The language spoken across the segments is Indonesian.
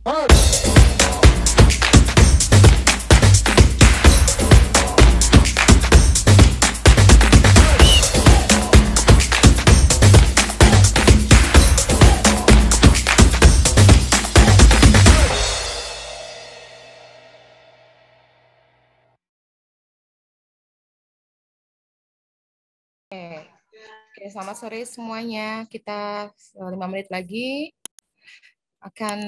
Oke, selamat sore semuanya. Kita eh, lima menit lagi akan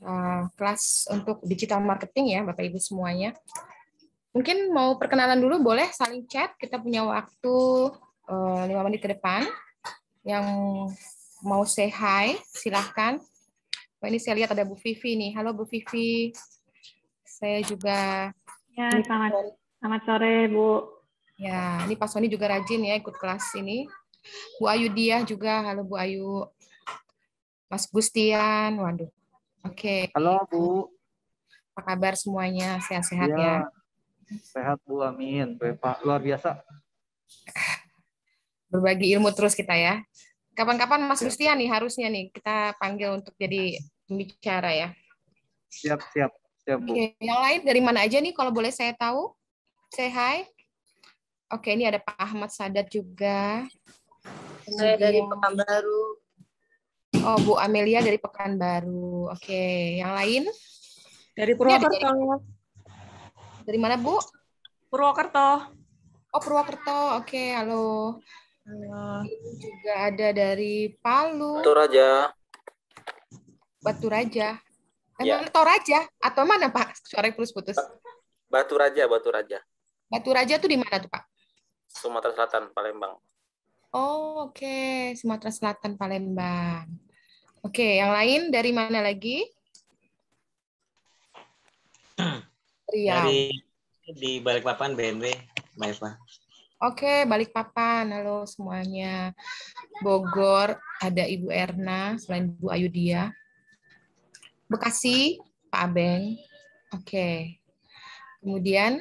uh, kelas untuk digital marketing ya Bapak Ibu semuanya. Mungkin mau perkenalan dulu boleh saling chat, kita punya waktu eh, lima uh, menit ke depan. Yang mau say hi silahkan. Oh, ini saya lihat ada Bu Vivi nih. Halo Bu Vivi. Saya juga Ya, selamat selamat sore Bu. Ya, ini Pak Soni juga rajin ya ikut kelas ini. Bu Ayu dia juga. Halo Bu Ayu. Mas Gustian. Waduh. Oke. Okay. Halo, Bu. Apa kabar semuanya? Sehat-sehat ya. ya? Sehat, Bu. Amin. Pak, luar biasa. Berbagi ilmu terus kita ya. Kapan-kapan Mas ya. Gustian nih harusnya nih kita panggil untuk jadi pembicara ya. Siap, siap. Siap, Bu. Oke. Yang lain dari mana aja nih kalau boleh saya tahu? Say hi. Oke, ini ada Pak Ahmad Sadat juga. Saya dari Pekanbaru. Oh, Bu Amelia dari Pekanbaru. Oke, yang lain? Dari Purwokerto. Dari, dari mana, Bu? Purwokerto. Oh, Purwokerto. Oke, halo. Halo. juga ada dari Palu. Batu Raja. Batu Raja. Ya. Emang ya. Toraja atau mana Pak? Suara putus-putus. Batu Raja, Batu Raja. Batu Raja tuh di mana tuh Pak? Sumatera Selatan, Palembang. Oh oke, okay. Sumatera Selatan, Palembang. Oke, yang lain dari mana lagi? Dari di Balikpapan BNB, Mbak Eva. Oke, Balikpapan. Halo semuanya. Bogor ada Ibu Erna selain Ibu Ayudia. Bekasi, Pak Abeng. Oke. Kemudian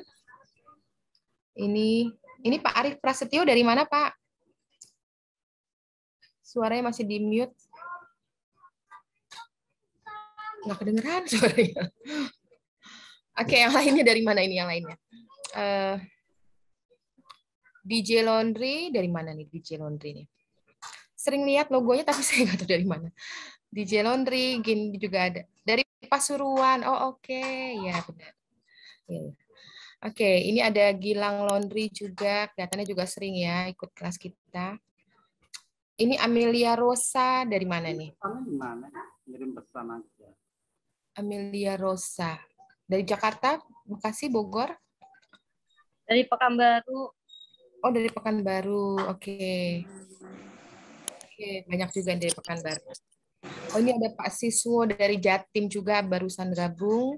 ini ini Pak Arif Prasetyo dari mana, Pak? Suaranya masih di mute nggak kedengeran suaranya. Oke, okay, yang lainnya dari mana ini yang lainnya? Uh, eh, DJ Laundry dari mana nih DJ Laundry ini? Sering lihat logonya tapi saya nggak tahu dari mana. DJ Laundry gini juga ada. Dari Pasuruan. Oh, oke. Okay. Ya, benar. Iya, iya. Oke, okay, ini ada Gilang Laundry juga. Kelihatannya juga sering ya ikut kelas kita. Ini Amelia Rosa dari mana nih? Dari mana? Ngirim pesan aja. Amelia Rosa. Dari Jakarta, Bekasi, Bogor? Dari Pekanbaru. Oh, dari Pekanbaru. Oke. Okay. Oke, okay, banyak juga dari Pekanbaru. Oh, ini ada Pak Siswo dari Jatim juga barusan gabung.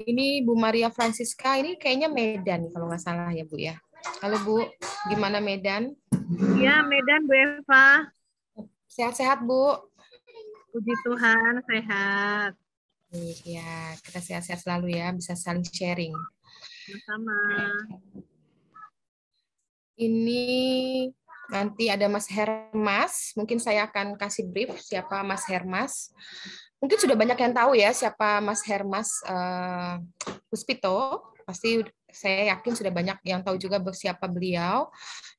Ini Bu Maria Francisca, ini kayaknya Medan kalau nggak salah ya Bu ya. Halo Bu, gimana Medan? Iya, Medan Bu Eva. Sehat-sehat Bu. Puji Tuhan, sehat. Iya, Kita sehat-sehat selalu ya, bisa saling sharing. Sama. Ini nanti ada Mas Hermas, mungkin saya akan kasih brief siapa Mas Hermas. Mungkin sudah banyak yang tahu ya siapa Mas Hermas uh, Puspito. Pasti saya yakin sudah banyak yang tahu juga siapa beliau.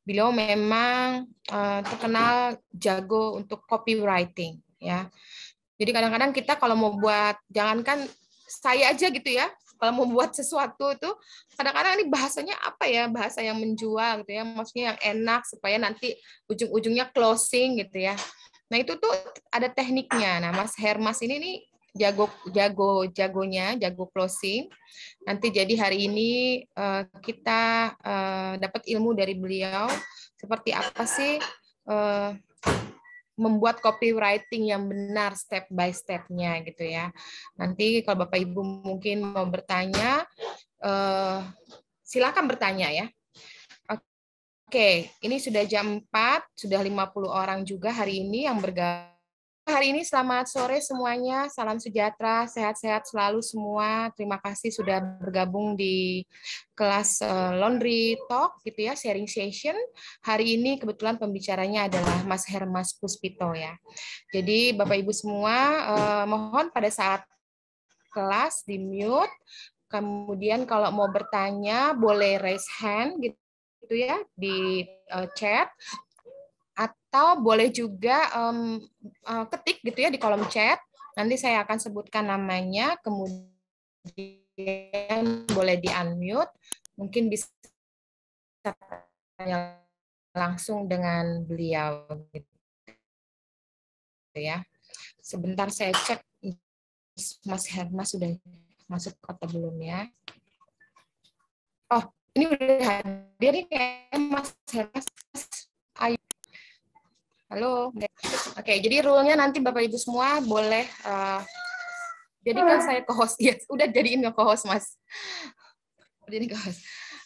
Beliau memang uh, terkenal jago untuk copywriting ya jadi kadang-kadang kita kalau mau buat jangankan saya aja gitu ya, kalau mau buat sesuatu itu kadang-kadang ini bahasanya apa ya bahasa yang menjual gitu ya maksudnya yang enak supaya nanti ujung-ujungnya closing gitu ya nah itu tuh ada tekniknya nah mas Hermas ini nih jago jago jagonya jago closing nanti jadi hari ini uh, kita uh, dapat ilmu dari beliau seperti apa sih uh, membuat copywriting yang benar step by stepnya gitu ya. Nanti kalau Bapak Ibu mungkin mau bertanya, eh, silakan bertanya ya. Oke, ini sudah jam 4, sudah 50 orang juga hari ini yang bergabung hari ini selamat sore semuanya. Salam sejahtera, sehat-sehat selalu semua. Terima kasih sudah bergabung di kelas eh, Laundry Talk gitu ya, sharing session. Hari ini kebetulan pembicaranya adalah Mas Hermas Puspito ya. Jadi Bapak Ibu semua eh, mohon pada saat kelas di mute. Kemudian kalau mau bertanya boleh raise hand gitu ya di eh, chat atau boleh juga um, uh, ketik gitu ya di kolom chat. Nanti saya akan sebutkan namanya, kemudian boleh di unmute. Mungkin bisa tanya langsung dengan beliau gitu ya. Sebentar saya cek Mas Hermas sudah masuk atau belum ya. Oh, ini udah hadir nih Mas Hermas. Ayo. Halo. Oke, okay, jadi rule-nya nanti Bapak Ibu semua boleh uh, kan saya co-host. Yes, iya, udah jadiin co-host, Mas. Jadi co-host.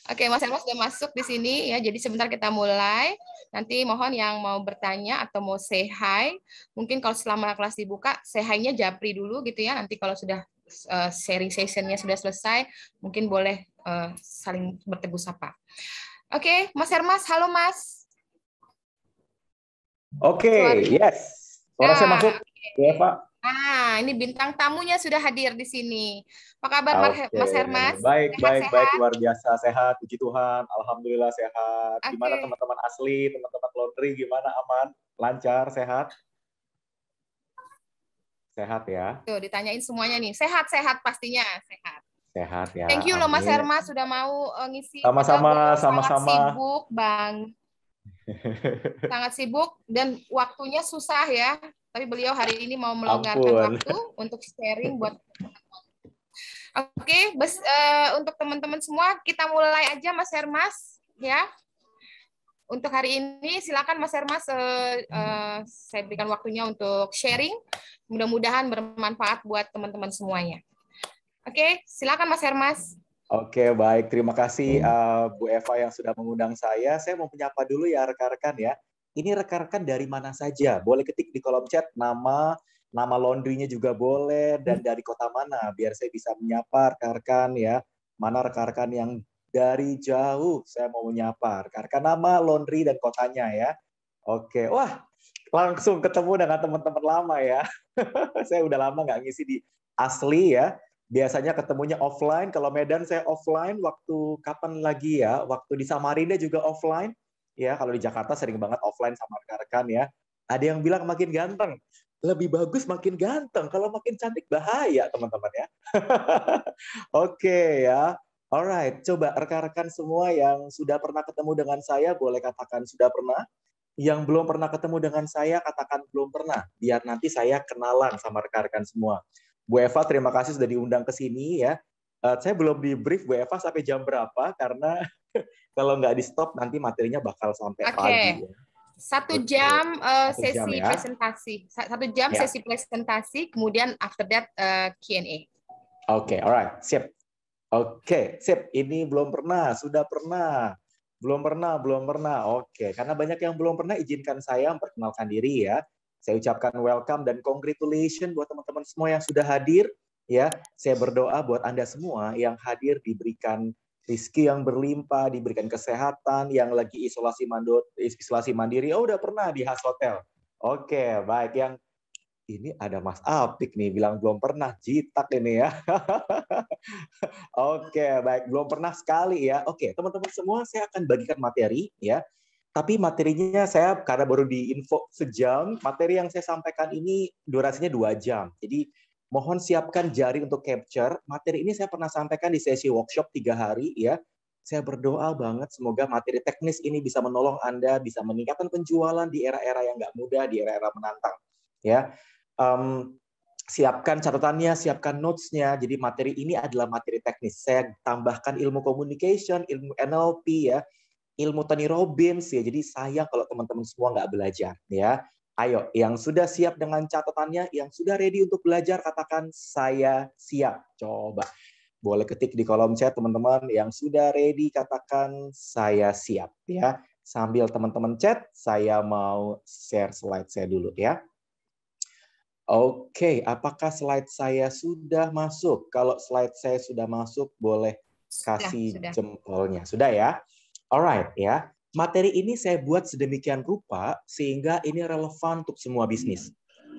Oke, okay, Mas hermas sudah masuk di sini ya. Jadi sebentar kita mulai. Nanti mohon yang mau bertanya atau mau say hi, mungkin kalau selama kelas dibuka, say hi-nya japri dulu gitu ya. Nanti kalau sudah uh, sharing session-nya sudah selesai, mungkin boleh uh, saling bertegur sapa. Oke, okay, Mas Hermas, halo Mas. Oke, okay, yes. Suara saya ah, masuk. Ya, Pak. Nah, ini bintang tamunya sudah hadir di sini. Apa kabar okay. Mas Hermas? Baik, sehat, baik, sehat? baik. Luar biasa sehat. Puji Tuhan. Alhamdulillah sehat. Okay. Gimana teman-teman asli, teman-teman laundry gimana aman, lancar, sehat? Sehat ya. Tuh, ditanyain semuanya nih. Sehat-sehat pastinya, sehat sehat ya. Thank you loh Mas Herma sudah mau eh, ngisi. Sama-sama, sama-sama. Sibuk bang. sangat sibuk dan waktunya susah ya. Tapi beliau hari ini mau melonggarkan Ampun. waktu untuk sharing buat Oke, okay, uh, eh, untuk teman-teman semua kita mulai aja Mas Hermas ya. Untuk hari ini silakan Mas Hermas uh, uh, saya berikan waktunya untuk sharing. Mudah-mudahan bermanfaat buat teman-teman semuanya. Oke, okay, silakan Mas Hermas. Oke, baik. Terima kasih uh, Bu Eva yang sudah mengundang saya. Saya mau menyapa dulu ya rekan-rekan ya. Ini rekan-rekan dari mana saja? Boleh ketik di kolom chat nama, nama laundrynya juga boleh, dan dari kota mana, biar saya bisa menyapa rekan-rekan ya. Mana rekan-rekan yang dari jauh saya mau menyapa rekan-rekan nama, laundry, dan kotanya ya. Oke, wah langsung ketemu dengan teman-teman lama ya. saya udah lama nggak ngisi di asli ya biasanya ketemunya offline. Kalau Medan saya offline. Waktu kapan lagi ya? Waktu di Samarinda juga offline. Ya, kalau di Jakarta sering banget offline sama rekan-rekan ya. Ada yang bilang makin ganteng. Lebih bagus makin ganteng. Kalau makin cantik bahaya, teman-teman ya. Oke okay, ya. Alright, coba rekan-rekan semua yang sudah pernah ketemu dengan saya boleh katakan sudah pernah. Yang belum pernah ketemu dengan saya katakan belum pernah biar nanti saya kenalan sama rekan-rekan semua. Bu Eva terima kasih sudah diundang ke sini ya. Uh, saya belum di brief Bu Eva sampai jam berapa karena kalau nggak di stop nanti materinya bakal sampai okay. pagi. Ya. Satu jam uh, satu sesi ya. jam, ya. presentasi, satu jam yeah. sesi presentasi, kemudian after that uh, eh, Q&A. Oke, okay, alright, siap. Oke, okay, sip. Ini belum pernah, sudah pernah, belum pernah, belum pernah. Oke, okay. karena banyak yang belum pernah, izinkan saya memperkenalkan diri ya. Saya ucapkan welcome dan congratulations buat teman-teman semua yang sudah hadir. Ya, saya berdoa buat Anda semua yang hadir diberikan rizki yang berlimpah, diberikan kesehatan, yang lagi isolasi mandot, isolasi mandiri. Oh, udah pernah di khas hotel. Oke, baik. Yang ini ada Mas Apik nih bilang belum pernah jitak ini ya. Oke, baik. Belum pernah sekali ya. Oke, teman-teman semua saya akan bagikan materi ya tapi materinya saya karena baru diinfo sejam, materi yang saya sampaikan ini durasinya dua jam. Jadi mohon siapkan jari untuk capture. Materi ini saya pernah sampaikan di sesi workshop tiga hari ya. Saya berdoa banget semoga materi teknis ini bisa menolong Anda bisa meningkatkan penjualan di era-era yang nggak mudah, di era-era menantang. Ya, um, siapkan catatannya, siapkan notes-nya. Jadi materi ini adalah materi teknis. Saya tambahkan ilmu communication, ilmu NLP ya ilmu Tony Robbins ya. Jadi sayang kalau teman-teman semua nggak belajar ya. Ayo, yang sudah siap dengan catatannya, yang sudah ready untuk belajar, katakan saya siap. Coba. Boleh ketik di kolom chat teman-teman yang sudah ready katakan saya siap ya. Sambil teman-teman chat, saya mau share slide saya dulu ya. Oke, apakah slide saya sudah masuk? Kalau slide saya sudah masuk, boleh kasih sudah, sudah. jempolnya. Sudah ya? Alright ya. Materi ini saya buat sedemikian rupa sehingga ini relevan untuk semua iya. bisnis.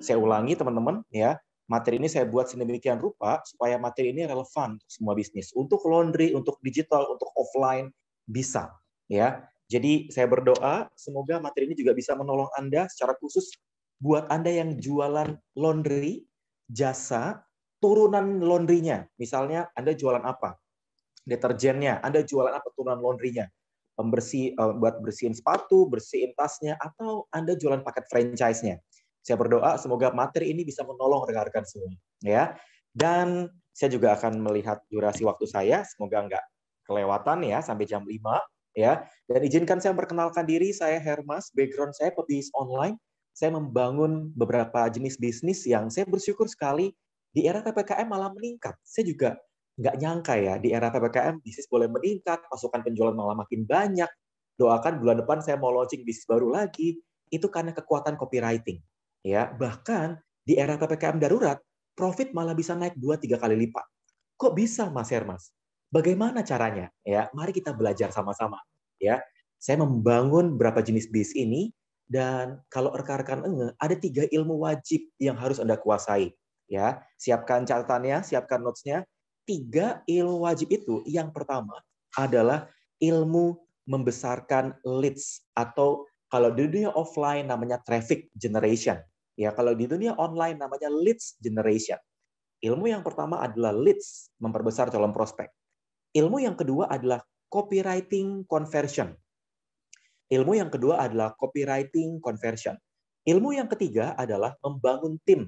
Saya ulangi teman-teman ya. Materi ini saya buat sedemikian rupa supaya materi ini relevan untuk semua bisnis. Untuk laundry, untuk digital, untuk offline bisa ya. Jadi saya berdoa semoga materi ini juga bisa menolong Anda secara khusus buat Anda yang jualan laundry, jasa, turunan laundrynya. Misalnya Anda jualan apa? Deterjennya, Anda jualan apa turunan laundrynya? pembersih eh, buat bersihin sepatu, bersihin tasnya, atau Anda jualan paket franchise-nya. Saya berdoa semoga materi ini bisa menolong rekan-rekan semua, ya. Dan saya juga akan melihat durasi waktu saya, semoga nggak kelewatan ya sampai jam 5 ya. Dan izinkan saya memperkenalkan diri, saya Hermas, background saya pebisnis online. Saya membangun beberapa jenis bisnis yang saya bersyukur sekali di era PPKM malah meningkat. Saya juga nggak nyangka ya di era ppkm bisnis boleh meningkat, pasukan penjualan malah makin banyak. Doakan bulan depan saya mau launching bisnis baru lagi. Itu karena kekuatan copywriting. Ya, bahkan di era ppkm darurat profit malah bisa naik 2-3 kali lipat. Kok bisa Mas Hermas? Bagaimana caranya? Ya, mari kita belajar sama-sama. Ya, saya membangun berapa jenis bis ini dan kalau rekan-rekan enge, ada tiga ilmu wajib yang harus Anda kuasai. Ya, siapkan catatannya, siapkan notesnya tiga ilmu wajib itu yang pertama adalah ilmu membesarkan leads atau kalau di dunia offline namanya traffic generation. Ya, kalau di dunia online namanya leads generation. Ilmu yang pertama adalah leads, memperbesar calon prospek. Ilmu yang kedua adalah copywriting conversion. Ilmu yang kedua adalah copywriting conversion. Ilmu yang ketiga adalah membangun tim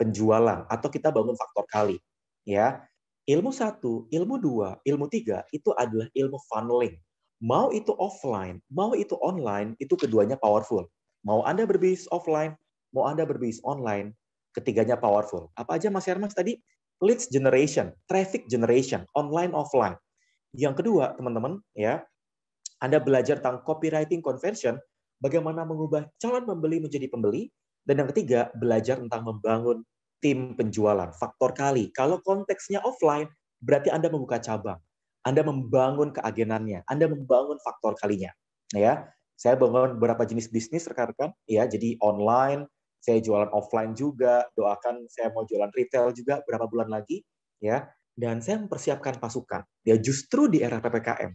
penjualan atau kita bangun faktor kali. Ya, ilmu satu, ilmu dua, ilmu tiga itu adalah ilmu funneling. Mau itu offline, mau itu online, itu keduanya powerful. Mau Anda berbisnis offline, mau Anda berbisnis online, ketiganya powerful. Apa aja Mas Hermas tadi? Leads generation, traffic generation, online offline. Yang kedua, teman-teman, ya, Anda belajar tentang copywriting conversion, bagaimana mengubah calon pembeli menjadi pembeli, dan yang ketiga, belajar tentang membangun tim penjualan, faktor kali. Kalau konteksnya offline, berarti Anda membuka cabang. Anda membangun keagenannya, Anda membangun faktor kalinya. Ya, saya bangun berapa jenis bisnis rekan-rekan, ya, jadi online, saya jualan offline juga, doakan saya mau jualan retail juga berapa bulan lagi, ya. Dan saya mempersiapkan pasukan. Ya justru di era PPKM,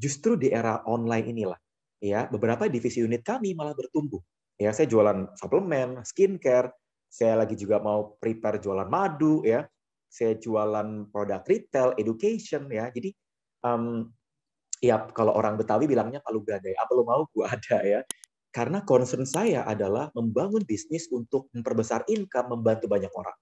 justru di era online inilah, ya, beberapa divisi unit kami malah bertumbuh. Ya, saya jualan suplemen, skincare, saya lagi juga mau prepare jualan madu ya saya jualan produk retail education ya jadi um, ya kalau orang Betawi bilangnya kalau gadai apa lo mau gue ada ya karena concern saya adalah membangun bisnis untuk memperbesar income membantu banyak orang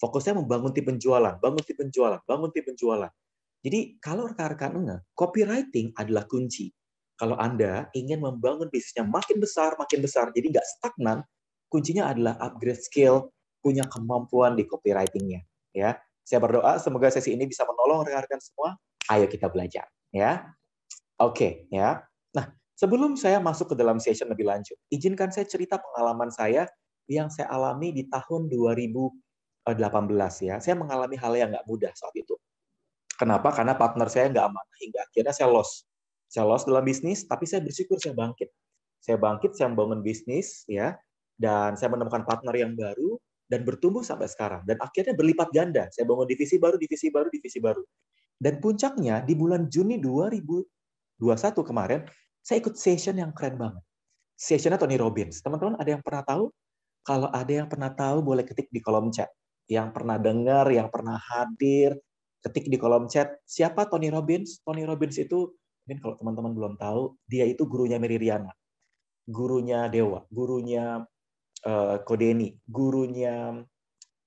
fokusnya membangun tim penjualan bangun tim penjualan bangun tim penjualan jadi kalau rekan-rekan enggak, copywriting adalah kunci. Kalau Anda ingin membangun bisnisnya makin besar, makin besar, jadi nggak stagnan, kuncinya adalah upgrade skill, punya kemampuan di copywritingnya. Ya, saya berdoa semoga sesi ini bisa menolong rekan-rekan semua. Ayo kita belajar. Ya, oke okay, ya. Nah, sebelum saya masuk ke dalam session lebih lanjut, izinkan saya cerita pengalaman saya yang saya alami di tahun 2018 ya. Saya mengalami hal yang nggak mudah saat itu. Kenapa? Karena partner saya nggak aman hingga akhirnya saya lost. Saya lost dalam bisnis, tapi saya bersyukur saya bangkit. Saya bangkit, saya membangun bisnis, ya. Dan saya menemukan partner yang baru dan bertumbuh sampai sekarang. Dan akhirnya berlipat ganda. Saya bangun divisi baru, divisi baru, divisi baru. Dan puncaknya di bulan Juni 2021 kemarin, saya ikut session yang keren banget. Sessionnya Tony Robbins. Teman-teman ada yang pernah tahu? Kalau ada yang pernah tahu, boleh ketik di kolom chat. Yang pernah dengar, yang pernah hadir, ketik di kolom chat. Siapa Tony Robbins? Tony Robbins itu, mungkin kalau teman-teman belum tahu, dia itu gurunya Riana Gurunya Dewa, gurunya uh, eh, Kodeni, gurunya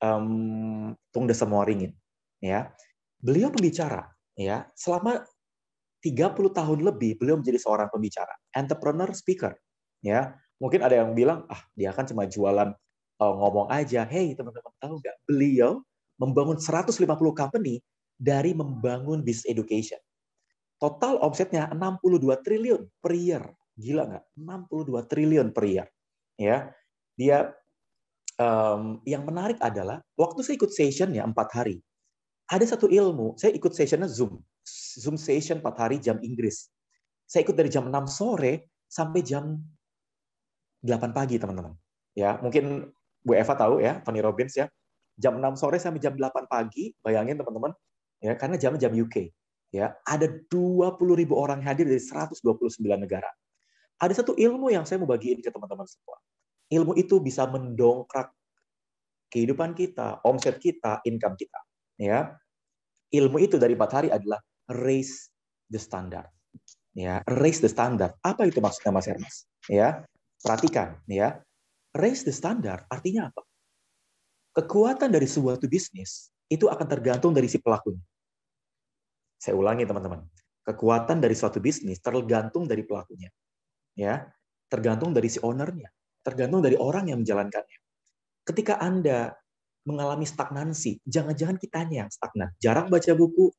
um, Tung Desa Moringin. Ya, beliau pembicara. Ya, selama 30 tahun lebih beliau menjadi seorang pembicara, entrepreneur, speaker. Ya, mungkin ada yang bilang ah dia kan cuma jualan uh, ngomong aja. Hei, teman-teman tahu nggak? Beliau membangun 150 company dari membangun business education. Total omsetnya 62 triliun per year. Gila nggak? 62 triliun per year. Ya, dia um, yang menarik adalah waktu saya ikut sessionnya empat hari ada satu ilmu saya ikut sessionnya zoom zoom session empat hari jam Inggris saya ikut dari jam 6 sore sampai jam 8 pagi teman-teman ya mungkin Bu Eva tahu ya Tony Robbins ya jam 6 sore sampai jam 8 pagi bayangin teman-teman ya karena jam jam UK ya ada 20 ribu orang hadir dari 129 negara ada satu ilmu yang saya mau bagiin ke teman-teman semua ilmu itu bisa mendongkrak kehidupan kita, omset kita, income kita. Ya, ilmu itu dari empat hari adalah raise the standard. Ya, raise the standard. Apa itu maksudnya Mas Hermes? Ya, perhatikan. Ya, raise the standard artinya apa? Kekuatan dari suatu bisnis itu akan tergantung dari si pelakunya. Saya ulangi teman-teman. Kekuatan dari suatu bisnis tergantung dari pelakunya. Ya, tergantung dari si ownernya tergantung dari orang yang menjalankannya. Ketika Anda mengalami stagnansi, jangan-jangan kitanya yang stagnan. Jarang baca buku,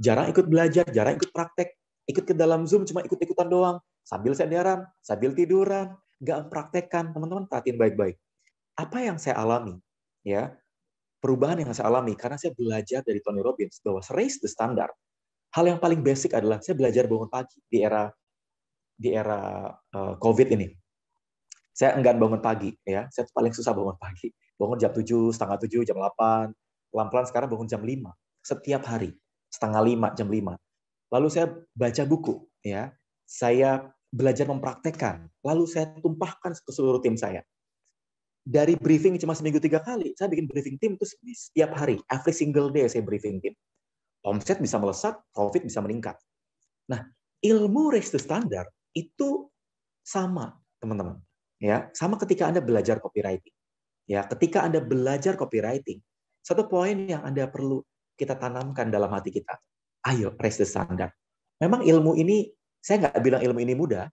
jarang ikut belajar, jarang ikut praktek, ikut ke dalam Zoom cuma ikut-ikutan doang, sambil senderan, sambil tiduran, nggak mempraktekkan. Teman-teman perhatiin baik-baik. Apa yang saya alami, ya perubahan yang saya alami karena saya belajar dari Tony Robbins bahwa raise the standard. Hal yang paling basic adalah saya belajar bangun pagi di era di era eh, COVID ini saya enggan bangun pagi ya saya paling susah bangun pagi bangun jam tujuh setengah tujuh jam delapan pelan-pelan sekarang bangun jam lima setiap hari setengah lima jam lima lalu saya baca buku ya saya belajar mempraktekkan lalu saya tumpahkan ke seluruh tim saya dari briefing cuma seminggu tiga kali saya bikin briefing tim terus setiap hari every single day saya briefing tim omset bisa melesat profit bisa meningkat nah ilmu raise to standard itu sama teman-teman ya sama ketika Anda belajar copywriting. Ya, ketika Anda belajar copywriting, satu poin yang Anda perlu kita tanamkan dalam hati kita. Ayo raise the standard. Memang ilmu ini saya nggak bilang ilmu ini mudah,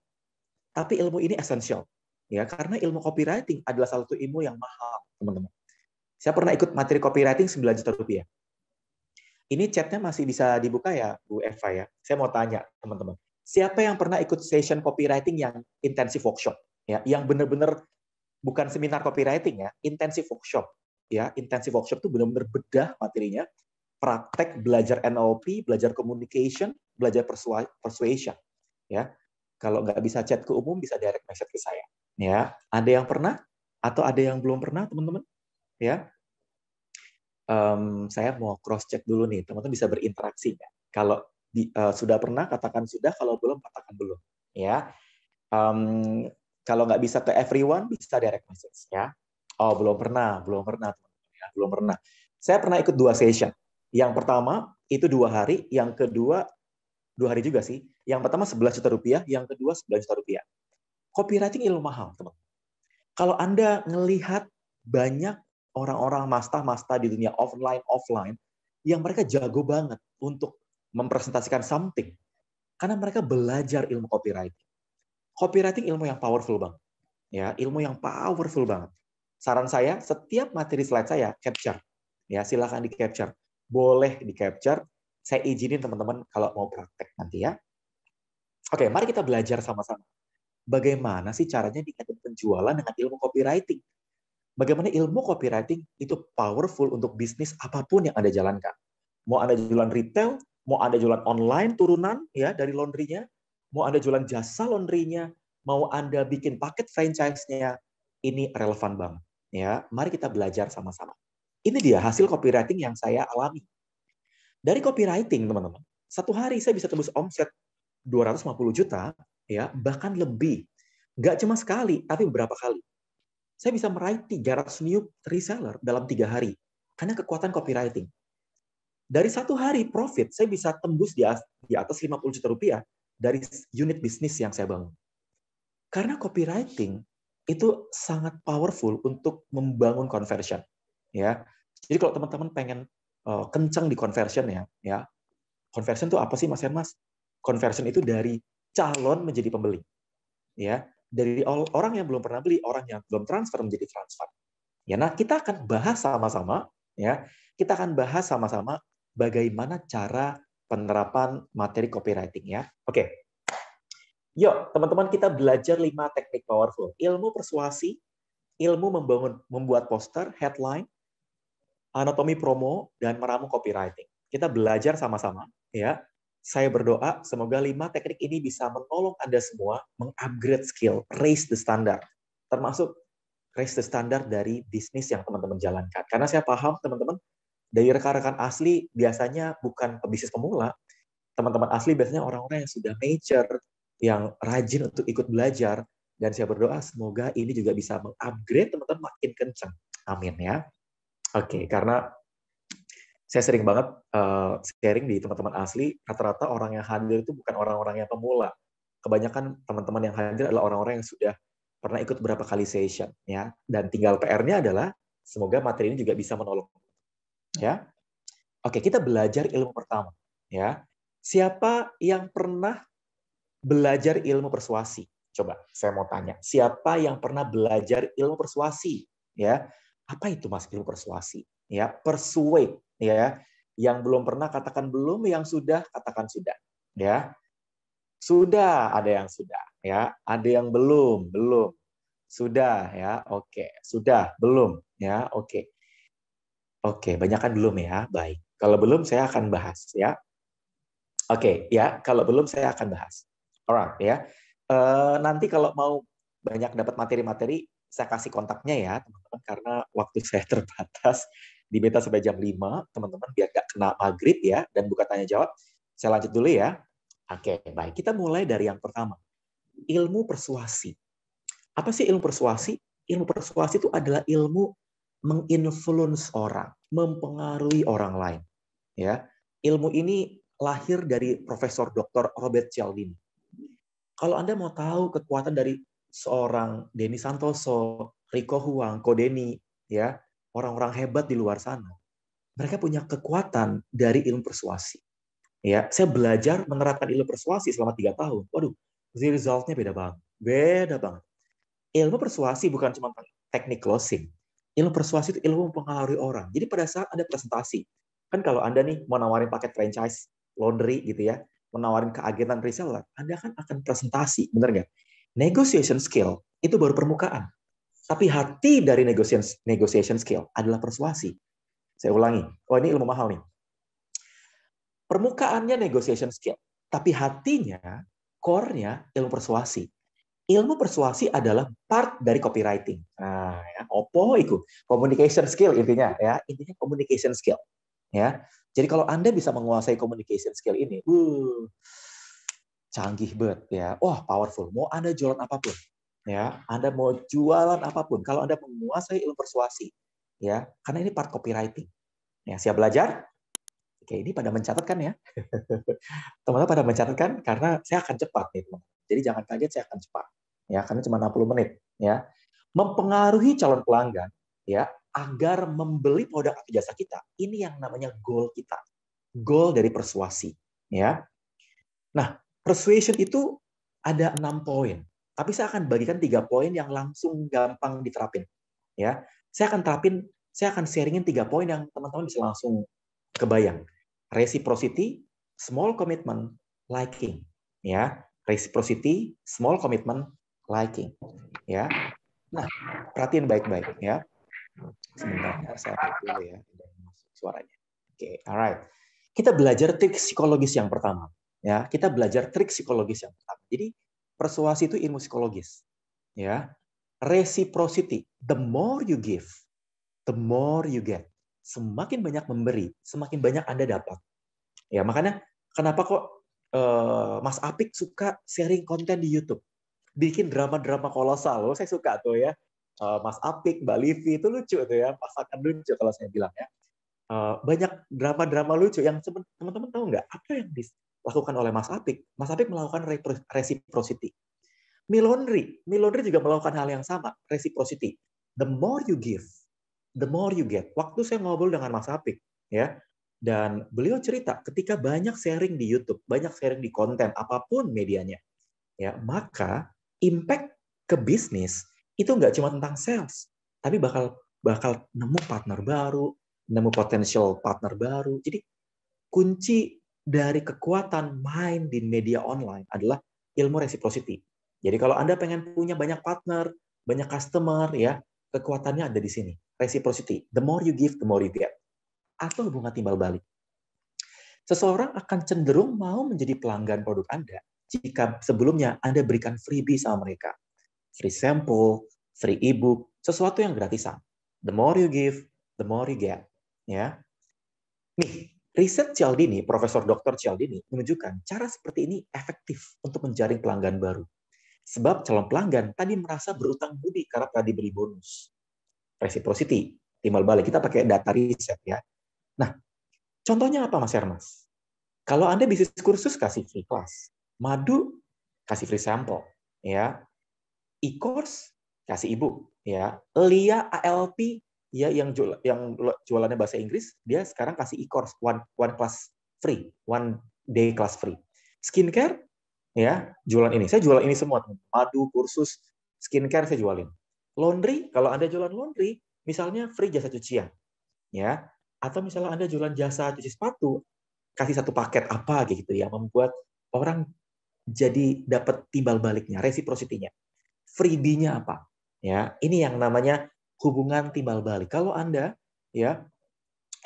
tapi ilmu ini esensial. Ya, karena ilmu copywriting adalah salah satu ilmu yang mahal, teman-teman. Saya pernah ikut materi copywriting 9 juta rupiah. Ini chatnya masih bisa dibuka ya, Bu Eva ya. Saya mau tanya, teman-teman. Siapa yang pernah ikut session copywriting yang intensif workshop? ya yang benar-benar bukan seminar copywriting ya, intensif workshop. Ya, intensif workshop itu benar-benar bedah materinya, praktek belajar NLP, belajar communication, belajar persuasion. Ya, kalau nggak bisa chat ke umum, bisa direct message ke saya. Ya, ada yang pernah atau ada yang belum pernah, teman-teman? Ya, um, saya mau cross check dulu nih, teman-teman bisa berinteraksi ya Kalau di, uh, sudah pernah, katakan sudah. Kalau belum, katakan belum. Ya, um, kalau nggak bisa ke everyone, bisa direct message ya. Oh, belum pernah, belum pernah, ya, belum pernah. Saya pernah ikut dua session. Yang pertama itu dua hari, yang kedua dua hari juga sih. Yang pertama 11 juta rupiah, yang kedua 11 juta rupiah. Copywriting ilmu mahal, teman. Kalau Anda ngelihat banyak orang-orang masta-masta di dunia offline offline yang mereka jago banget untuk mempresentasikan something karena mereka belajar ilmu copywriting. Copywriting ilmu yang powerful banget. Ya, ilmu yang powerful banget. Saran saya, setiap materi slide saya capture. Ya, silahkan di capture. Boleh di capture. Saya izinin teman-teman kalau mau praktek nanti ya. Oke, mari kita belajar sama-sama. Bagaimana sih caranya dikaitkan penjualan dengan ilmu copywriting? Bagaimana ilmu copywriting itu powerful untuk bisnis apapun yang Anda jalankan. Mau Anda jualan retail, mau Anda jualan online turunan ya dari laundrynya, mau Anda jualan jasa laundry-nya, mau Anda bikin paket franchise-nya, ini relevan banget. Ya, mari kita belajar sama-sama. Ini dia hasil copywriting yang saya alami. Dari copywriting, teman-teman, satu hari saya bisa tembus omset 250 juta, ya bahkan lebih. Gak cuma sekali, tapi beberapa kali. Saya bisa meraih 300 new reseller dalam tiga hari karena kekuatan copywriting. Dari satu hari profit, saya bisa tembus di atas 50 juta rupiah dari unit bisnis yang saya bangun. Karena copywriting itu sangat powerful untuk membangun conversion, ya. Jadi kalau teman-teman pengen uh, eh, kencang di conversion ya, ya. Conversion itu apa sih Mas Hermas? Conversion itu dari calon menjadi pembeli. Ya, dari orang yang belum pernah beli, orang yang belum transfer menjadi transfer. Ya, nah kita akan bahas sama-sama ya. Kita akan bahas sama-sama bagaimana cara penerapan materi copywriting ya. Oke. Okay. Yuk, teman-teman kita belajar 5 teknik powerful. Ilmu persuasi, ilmu membangun membuat poster, headline, anatomi promo dan meramu copywriting. Kita belajar sama-sama ya. Saya berdoa semoga 5 teknik ini bisa menolong Anda semua mengupgrade skill, raise the standard. Termasuk raise the standard dari bisnis yang teman-teman jalankan. Karena saya paham teman-teman dari rekan-rekan asli biasanya bukan pebisnis pemula. Teman-teman asli biasanya orang-orang yang sudah major, yang rajin untuk ikut belajar. Dan saya berdoa semoga ini juga bisa mengupgrade teman-teman makin kencang. Amin ya. Oke, okay, karena saya sering banget uh, sharing di teman-teman asli, rata-rata orang yang hadir itu bukan orang-orang yang pemula. Kebanyakan teman-teman yang hadir adalah orang-orang yang sudah pernah ikut berapa kali session ya dan tinggal PR-nya adalah semoga materi ini juga bisa menolong Ya. Oke, kita belajar ilmu pertama, ya. Siapa yang pernah belajar ilmu persuasi? Coba saya mau tanya, siapa yang pernah belajar ilmu persuasi? Ya, apa itu mas ilmu persuasi? Ya, persuade. Ya, yang belum pernah katakan belum, yang sudah katakan sudah. Ya, sudah ada yang sudah. Ya, ada yang belum, belum. Sudah ya, oke. Sudah, belum ya, oke. Oke, banyak kan belum ya? Baik. Kalau belum saya akan bahas ya. Oke, ya, kalau belum saya akan bahas. Alright ya. E, nanti kalau mau banyak dapat materi-materi saya kasih kontaknya ya, teman-teman karena waktu saya terbatas di beta sampai jam 5, teman-teman biar nggak kena maghrib ya dan buka tanya jawab. Saya lanjut dulu ya. Oke, baik. Kita mulai dari yang pertama. Ilmu persuasi. Apa sih ilmu persuasi? Ilmu persuasi itu adalah ilmu menginfluence orang, mempengaruhi orang lain. Ya, ilmu ini lahir dari Profesor Dr. Robert Cialdini. Kalau Anda mau tahu kekuatan dari seorang Denny Santoso, Rico Huang, Kodeni, ya, orang-orang hebat di luar sana, mereka punya kekuatan dari ilmu persuasi. Ya, saya belajar menerapkan ilmu persuasi selama tiga tahun. Waduh, resultnya beda banget, beda banget. Ilmu persuasi bukan cuma teknik closing, ilmu persuasi itu ilmu mempengaruhi orang. Jadi pada saat Anda presentasi, kan kalau Anda nih mau nawarin paket franchise laundry gitu ya, menawarin ke reseller, Anda kan akan presentasi, benar nggak? Negotiation skill itu baru permukaan. Tapi hati dari negotiation, negotiation skill adalah persuasi. Saya ulangi, oh ini ilmu mahal nih. Permukaannya negotiation skill, tapi hatinya, core-nya ilmu persuasi ilmu persuasi adalah part dari copywriting. Nah, ya, opo itu communication skill intinya ya, intinya communication skill ya. Jadi kalau Anda bisa menguasai communication skill ini, uh, canggih banget ya. Wah, powerful. Mau Anda jualan apapun ya, Anda mau jualan apapun kalau Anda menguasai ilmu persuasi ya, karena ini part copywriting. Ya, siap belajar? Oke, ini pada mencatatkan ya. Teman-teman pada mencatatkan karena saya akan cepat nih, teman. Jadi jangan kaget saya akan cepat ya karena cuma 60 menit ya mempengaruhi calon pelanggan ya agar membeli produk atau jasa kita ini yang namanya goal kita goal dari persuasi ya nah persuasion itu ada enam poin tapi saya akan bagikan tiga poin yang langsung gampang diterapin ya saya akan terapin saya akan sharingin tiga poin yang teman-teman bisa langsung kebayang reciprocity small commitment liking ya reciprocity small commitment liking ya nah perhatiin baik-baik ya sebentar ya, saya dulu ya dan masuk suaranya oke okay, alright kita belajar trik psikologis yang pertama ya kita belajar trik psikologis yang pertama jadi persuasi itu ilmu psikologis ya reciprocity the more you give the more you get semakin banyak memberi semakin banyak anda dapat ya makanya kenapa kok eh, Mas Apik suka sharing konten di YouTube bikin drama-drama kolosal loh. Saya suka tuh ya. Eh, Mas Apik, Mbak Livi itu lucu tuh ya, pasangan lucu kalau saya bilang ya. Eh, banyak drama-drama lucu yang teman-teman tahu nggak apa yang dilakukan oleh Mas Apik? Mas Apik melakukan reciprocity. Milonri, Milonri juga melakukan hal yang sama, reciprocity. The more you give, the more you get. Waktu saya ngobrol dengan Mas Apik, ya, dan beliau cerita ketika banyak sharing di YouTube, banyak sharing di konten apapun medianya, ya maka impact ke bisnis itu nggak cuma tentang sales, tapi bakal bakal nemu partner baru, nemu potensial partner baru. Jadi kunci dari kekuatan main di media online adalah ilmu reciprocity. Jadi kalau Anda pengen punya banyak partner, banyak customer ya, kekuatannya ada di sini. Reciprocity. The more you give, the more you get. Atau hubungan timbal balik. Seseorang akan cenderung mau menjadi pelanggan produk Anda jika sebelumnya Anda berikan freebie sama mereka. Free sample, free ebook, sesuatu yang gratisan. The more you give, the more you get. Ya. Nih, riset Cialdini, Profesor Dr. Cialdini menunjukkan cara seperti ini efektif untuk menjaring pelanggan baru. Sebab calon pelanggan tadi merasa berutang budi karena tadi beri bonus. Reciprocity, timbal balik. Kita pakai data riset ya. Nah, contohnya apa Mas Hermas? Kalau Anda bisnis kursus kasih free class, madu kasih free sample ya e-course kasih ibu, ya Lia ALP ya yang jual, yang jualannya bahasa Inggris dia sekarang kasih e-course one one class free one day class free skincare ya jualan ini saya jual ini semua madu kursus skincare saya jualin laundry kalau anda jualan laundry misalnya free jasa cucian ya atau misalnya anda jualan jasa cuci sepatu kasih satu paket apa gitu ya membuat orang jadi dapat timbal baliknya, reciprocity-nya. Freebie-nya apa? Ya, ini yang namanya hubungan timbal balik. Kalau Anda ya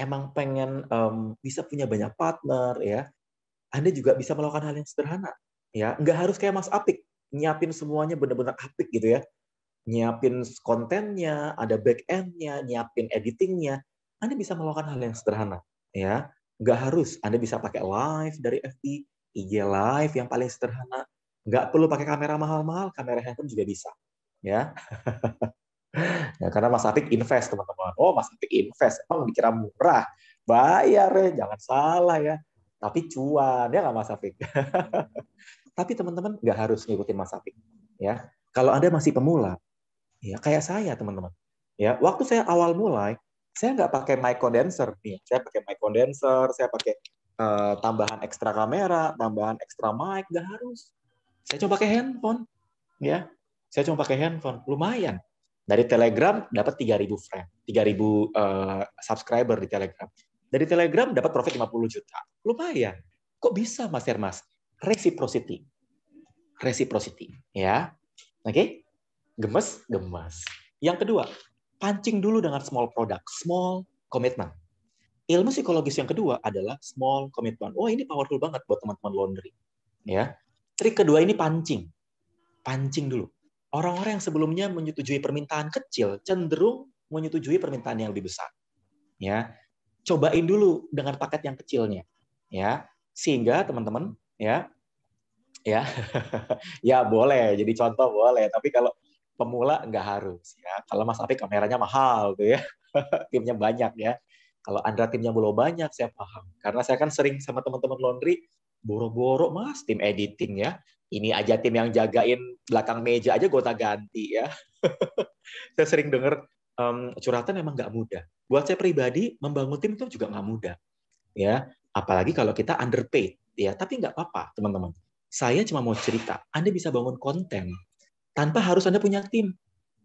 emang pengen um, bisa punya banyak partner ya, Anda juga bisa melakukan hal yang sederhana. Ya, nggak harus kayak Mas Apik nyiapin semuanya benar-benar apik gitu ya. Nyiapin kontennya, ada back end-nya, nyiapin editing-nya. Anda bisa melakukan hal yang sederhana ya. Nggak harus Anda bisa pakai live dari FB, IG live yang paling sederhana. Nggak perlu pakai kamera mahal-mahal, kamera handphone juga bisa. Ya. ya karena Mas Apik invest, teman-teman. Oh, Mas Apik invest. Emang dikira murah. Bayar ya, jangan salah ya. Tapi cuan, ya nggak Mas Apik? Tapi teman-teman nggak harus ngikutin Mas Apik. Ya. Kalau Anda masih pemula, ya kayak saya, teman-teman. Ya, waktu saya awal mulai, saya nggak pakai mic condenser nih. Saya pakai mic condenser, saya pakai Eh, tambahan ekstra kamera, tambahan ekstra mic, nggak harus. Saya coba pakai handphone, ya. Saya cuma pakai handphone, lumayan. Dari Telegram dapat 3.000 frame, 3.000 uh, eh, subscriber di Telegram. Dari Telegram dapat profit 50 juta, lumayan. Kok bisa, Mas Hermas? Reciprocity, reciprocity, ya. Oke, okay? gemes, gemes. Yang kedua, pancing dulu dengan small product, small commitment Ilmu psikologis yang kedua adalah small commitment. Oh, ini powerful banget buat teman-teman laundry. Ya. Trik kedua ini pancing. Pancing dulu. Orang-orang yang sebelumnya menyetujui permintaan kecil cenderung menyetujui permintaan yang lebih besar. Ya. Cobain dulu dengan paket yang kecilnya. Ya. Sehingga teman-teman ya ya ya boleh jadi contoh boleh tapi kalau pemula nggak harus ya kalau Mas api kameranya mahal tuh ya timnya banyak ya kalau Anda timnya belum banyak, saya paham. Karena saya kan sering sama teman-teman laundry, boro-boro mas tim editing ya. Ini aja tim yang jagain belakang meja aja gonta ganti ya. saya sering dengar um, curhatan emang nggak mudah. Buat saya pribadi, membangun tim itu juga nggak mudah. ya. Apalagi kalau kita underpaid. ya. Tapi nggak apa-apa, teman-teman. Saya cuma mau cerita, Anda bisa bangun konten tanpa harus Anda punya tim.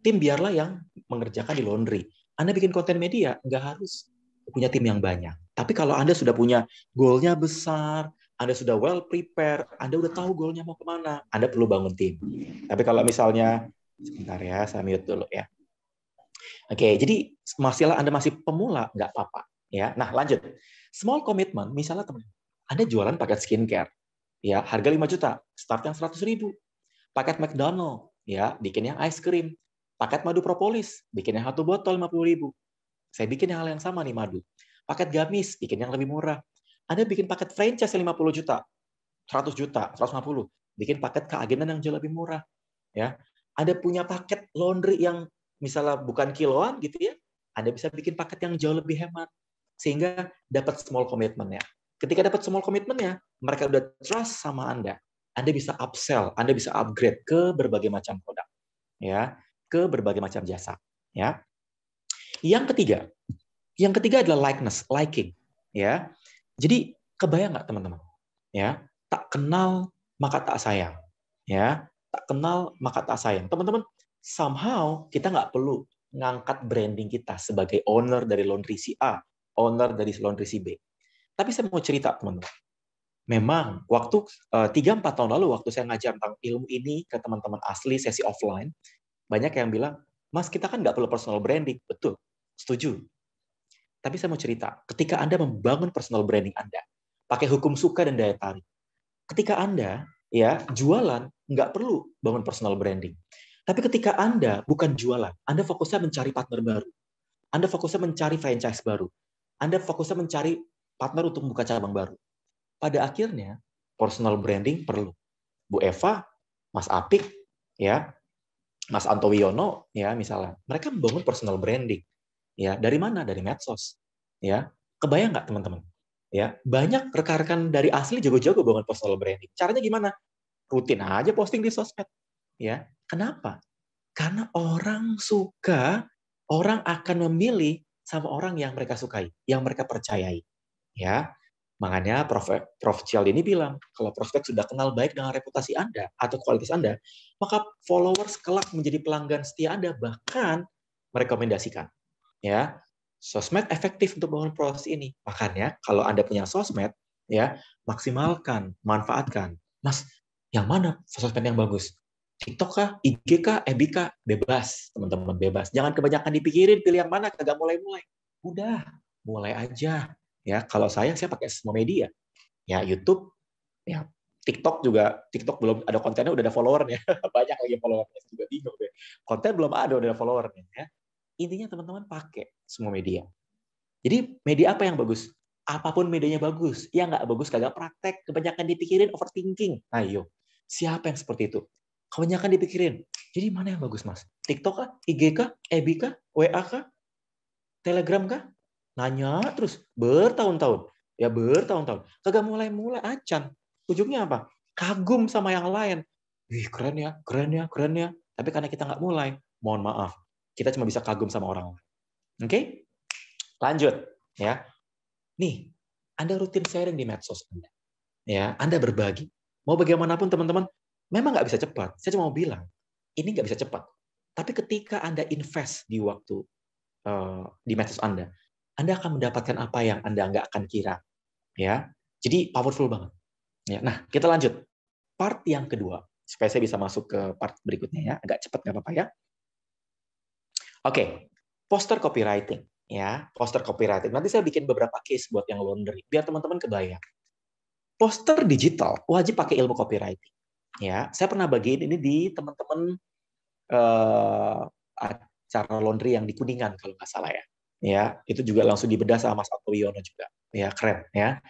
Tim biarlah yang mengerjakan di laundry. Anda bikin konten media, nggak harus punya tim yang banyak. Tapi kalau Anda sudah punya goalnya besar, Anda sudah well prepared, Anda udah tahu goalnya mau kemana, Anda perlu bangun tim. Tapi kalau misalnya, sebentar ya, saya mute dulu ya. Oke, jadi masalah Anda masih pemula, nggak apa-apa. ya. Nah, lanjut. Small commitment, misalnya teman, Anda jualan paket skincare, ya harga 5 juta, start yang 100 ribu. Paket McDonald, ya bikin yang ice cream. Paket madu propolis, bikin yang satu botol 50 ribu saya bikin hal yang sama nih madu. Paket gamis, bikin yang lebih murah. Anda bikin paket franchise yang 50 juta, 100 juta, 150. Bikin paket keagenan yang jauh lebih murah. Ya, Anda punya paket laundry yang misalnya bukan kiloan gitu ya, Anda bisa bikin paket yang jauh lebih hemat. Sehingga dapat small commitment ya. Ketika dapat small commitment ya, mereka udah trust sama Anda. Anda bisa upsell, Anda bisa upgrade ke berbagai macam produk, ya, ke berbagai macam jasa, ya. Yang ketiga, yang ketiga adalah likeness, liking, ya. Jadi kebayang nggak teman-teman? Ya, tak kenal maka tak sayang, ya. Tak kenal maka tak sayang. Teman-teman, somehow kita nggak perlu ngangkat branding kita sebagai owner dari laundry si A, owner dari laundry si B. Tapi saya mau cerita teman-teman. Memang waktu eh, tiga empat tahun lalu waktu saya ngajar tentang ilmu ini ke teman-teman asli sesi offline, banyak yang bilang Mas, kita kan nggak perlu personal branding. Betul, setuju. Tapi saya mau cerita, ketika Anda membangun personal branding Anda, pakai hukum suka dan daya tarik. Ketika Anda ya jualan, nggak perlu bangun personal branding. Tapi ketika Anda bukan jualan, Anda fokusnya mencari partner baru. Anda fokusnya mencari franchise baru. Anda fokusnya mencari partner untuk membuka cabang baru. Pada akhirnya, personal branding perlu. Bu Eva, Mas Apik, ya Mas Anto Wiono ya misalnya, mereka membangun personal branding. Ya, dari mana? Dari medsos. Ya. Kebayang nggak teman-teman? Ya, banyak rekan-rekan dari asli jago-jago bangun personal branding. Caranya gimana? Rutin aja posting di sosmed. Ya. Kenapa? Karena orang suka, orang akan memilih sama orang yang mereka sukai, yang mereka percayai. Ya. Makanya Prof. Eh, Prof. Cial ini bilang, kalau prospek sudah kenal baik dengan reputasi Anda atau kualitas Anda, maka followers kelak menjadi pelanggan setia Anda, bahkan merekomendasikan. Ya, sosmed efektif untuk membangun proses ini. Makanya kalau Anda punya sosmed, ya maksimalkan, manfaatkan. Mas, yang mana sosmed yang bagus? TikTok kah, IG kah, FB kah? Bebas, teman-teman, bebas. Jangan kebanyakan dipikirin pilih yang mana, kagak mulai-mulai. Udah, mulai aja Ya, kalau saya saya pakai semua media. Ya, YouTube, ya TikTok juga TikTok belum ada kontennya udah ada followernya banyak lagi followernya juga bingung deh konten belum ada udah ada followernya ya. intinya teman-teman pakai semua media jadi media apa yang bagus apapun medianya bagus ya nggak bagus kagak praktek kebanyakan dipikirin overthinking ayo nah, iya. siapa yang seperti itu kebanyakan dipikirin jadi mana yang bagus mas TikTok kah IG kah EB kah WA kah Telegram kah nanya terus bertahun-tahun ya bertahun-tahun kagak mulai-mulai acan ujungnya apa kagum sama yang lain wih keren ya keren ya keren ya tapi karena kita nggak mulai mohon maaf kita cuma bisa kagum sama orang lain oke okay? lanjut ya nih anda rutin sharing di medsos Anda ya Anda berbagi mau bagaimanapun teman-teman memang nggak bisa cepat saya cuma mau bilang ini nggak bisa cepat tapi ketika Anda invest di waktu uh, di medsos Anda anda akan mendapatkan apa yang Anda nggak akan kira. Ya, jadi powerful banget. Ya, nah kita lanjut part yang kedua supaya saya bisa masuk ke part berikutnya ya agak cepat nggak apa-apa ya. Oke, poster copywriting ya poster copywriting. Nanti saya bikin beberapa case buat yang laundry biar teman-teman kebayang. Poster digital wajib pakai ilmu copywriting. Ya, saya pernah bagiin ini di teman-teman uh, acara laundry yang di Kuningan kalau nggak salah ya ya itu juga langsung dibedah sama Mas Anto Wiono juga ya keren ya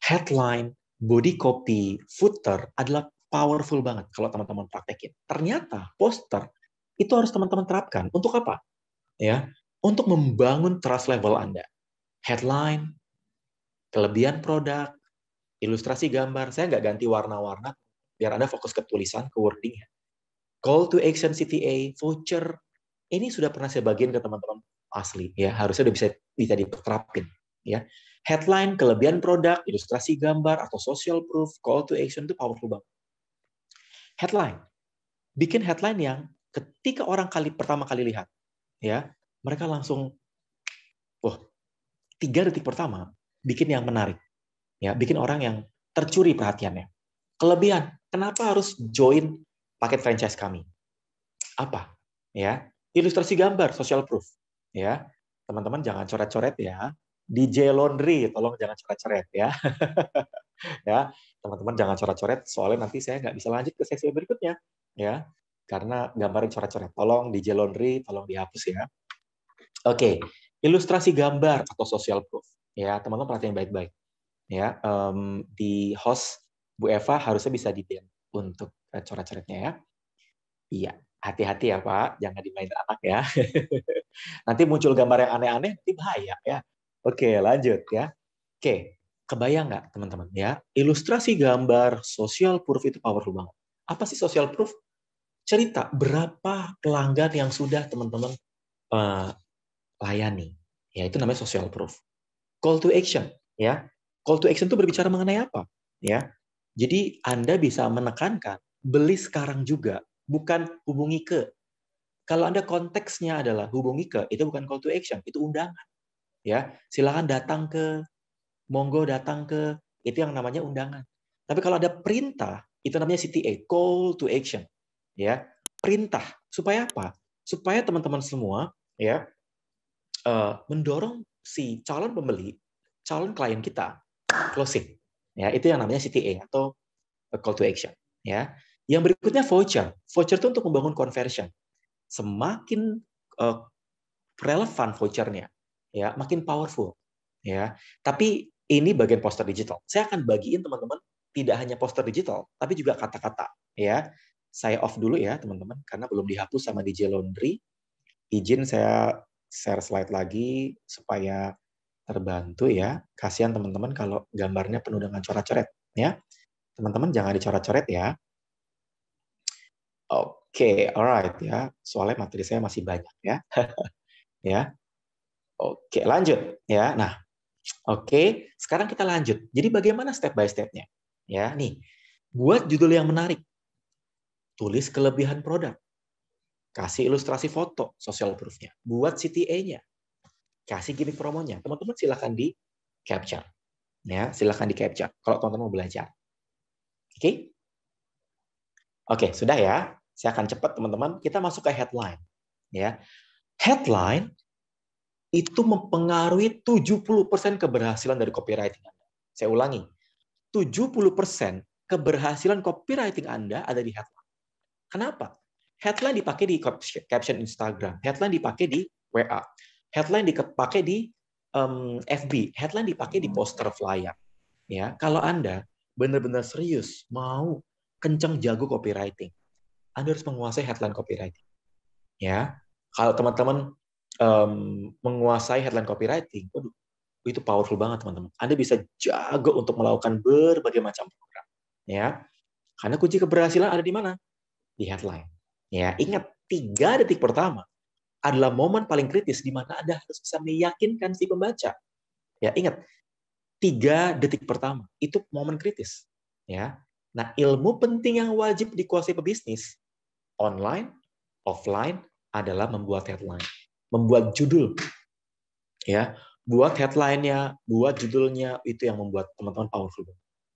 headline body copy footer adalah powerful banget kalau teman-teman praktekin ternyata poster itu harus teman-teman terapkan untuk apa ya untuk membangun trust level Anda headline kelebihan produk ilustrasi gambar saya nggak ganti warna-warna biar Anda fokus ke tulisan ke wordingnya call to action CTA voucher ini sudah pernah saya bagiin ke teman-teman asli ya harusnya udah bisa bisa diterapin ya headline kelebihan produk ilustrasi gambar atau social proof call to action itu powerful banget headline bikin headline yang ketika orang kali pertama kali lihat ya mereka langsung wah tiga detik pertama bikin yang menarik ya bikin orang yang tercuri perhatiannya kelebihan kenapa harus join paket franchise kami apa ya ilustrasi gambar social proof ya. Teman-teman jangan coret-coret ya. DJ Laundry, tolong jangan coret-coret ya. ya, teman-teman jangan coret-coret soalnya nanti saya nggak bisa lanjut ke sesi berikutnya ya. Karena gambarin coret-coret. Tolong DJ Laundry, tolong dihapus ya. Oke, ilustrasi gambar atau social proof. Ya, teman-teman perhatian baik-baik. Ya, um, di host Bu Eva harusnya bisa di untuk coret-coretnya ya. Iya hati-hati ya Pak, jangan dimain anak ya. nanti muncul gambar yang aneh-aneh, nanti bahaya ya. Oke, lanjut ya. Oke, kebayang nggak teman-teman ya? Ilustrasi gambar social proof itu powerful banget. Apa sih social proof? Cerita berapa pelanggan yang sudah teman-teman uh, layani. Ya, itu namanya social proof. Call to action ya. Call to action itu berbicara mengenai apa? Ya. Jadi Anda bisa menekankan beli sekarang juga bukan hubungi ke. Kalau Anda konteksnya adalah hubungi ke, itu bukan call to action, itu undangan. Ya, silakan datang ke, monggo datang ke, itu yang namanya undangan. Tapi kalau ada perintah, itu namanya CTA, call to action. Ya, perintah supaya apa? Supaya teman-teman semua ya eh, mendorong si calon pembeli, calon klien kita closing. Ya, itu yang namanya CTA atau call to action. Ya, yang berikutnya voucher. Voucher itu untuk membangun conversion. Semakin uh, relevan vouchernya, ya makin powerful, ya. Tapi ini bagian poster digital. Saya akan bagiin teman-teman tidak hanya poster digital, tapi juga kata-kata, ya. Saya off dulu ya teman-teman karena belum dihapus sama DJ Laundry. Izin saya share slide lagi supaya terbantu ya. Kasihan teman-teman kalau gambarnya penuh dengan coret-coret, ya. Teman-teman jangan dicoret-coret ya. Oke, okay, alright ya. Soalnya materi saya masih banyak ya. ya. Oke, okay, lanjut ya. Nah, oke, okay. sekarang kita lanjut. Jadi bagaimana step by stepnya Ya, nih. Buat judul yang menarik. Tulis kelebihan produk. Kasih ilustrasi foto social proof-nya. Buat CTA-nya. Kasih gimmick promonya. Teman-teman silahkan di capture. Ya, silahkan di capture kalau teman-teman mau belajar. Oke? Okay? Oke, sudah ya. Saya akan cepat teman-teman. Kita masuk ke headline. Ya. Headline itu mempengaruhi 70% keberhasilan dari copywriting Anda. Saya ulangi. 70% keberhasilan copywriting Anda ada di headline. Kenapa? Headline dipakai di caption Instagram, headline dipakai di WA, headline dipakai di um, FB, headline dipakai di poster flyer. Ya, kalau Anda benar-benar serius mau kenceng jago copywriting. Anda harus menguasai headline copywriting. Ya, kalau teman-teman um, menguasai headline copywriting, waduh, itu powerful banget teman-teman. Anda bisa jago untuk melakukan berbagai macam program. Ya, karena kunci keberhasilan ada di mana? Di headline. Ya, ingat tiga detik pertama adalah momen paling kritis di mana Anda harus bisa meyakinkan si pembaca. Ya, ingat tiga detik pertama itu momen kritis. Ya, Nah, ilmu penting yang wajib dikuasai pebisnis online, offline adalah membuat headline, membuat judul. Ya, buat headline-nya, buat judulnya itu yang membuat teman-teman powerful.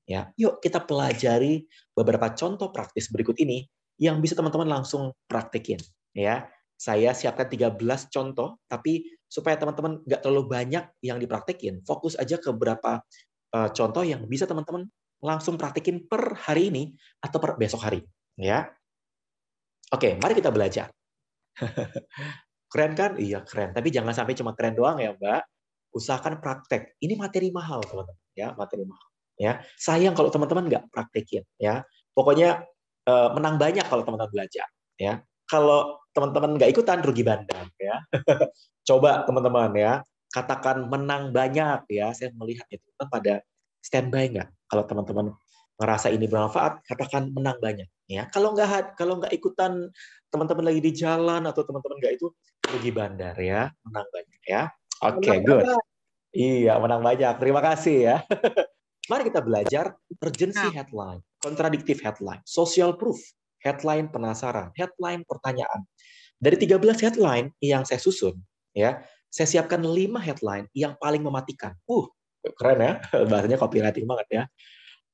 Ya, yuk kita pelajari beberapa contoh praktis berikut ini yang bisa teman-teman langsung praktekin, ya. Saya siapkan 13 contoh, tapi supaya teman-teman nggak terlalu banyak yang dipraktekin, fokus aja ke beberapa eh, contoh yang bisa teman-teman langsung praktikin per hari ini atau per besok hari, ya. Oke, mari kita belajar. keren kan? Iya, keren. Tapi jangan sampai cuma keren doang ya, Mbak. Usahakan praktek. Ini materi mahal, teman-teman, ya, materi mahal, ya. Sayang kalau teman-teman nggak praktekin, ya. Pokoknya eh, menang banyak kalau teman-teman belajar, ya. Kalau teman-teman nggak ikutan rugi bandar ya. Coba teman-teman ya, katakan menang banyak ya. Saya melihat itu teman pada standby nggak? Kalau teman-teman merasa ini bermanfaat, katakan menang banyak. Ya, kalau nggak kalau nggak ikutan teman-teman lagi di jalan atau teman-teman nggak itu pergi bandar ya, menang banyak ya. Oke, okay, good. Banyak. Iya, menang banyak. Terima kasih ya. Mari kita belajar urgency nah. headline, kontradiktif headline, social proof, headline penasaran, headline pertanyaan. Dari 13 headline yang saya susun, ya, saya siapkan lima headline yang paling mematikan. Uh, keren ya bahasanya copywriting banget ya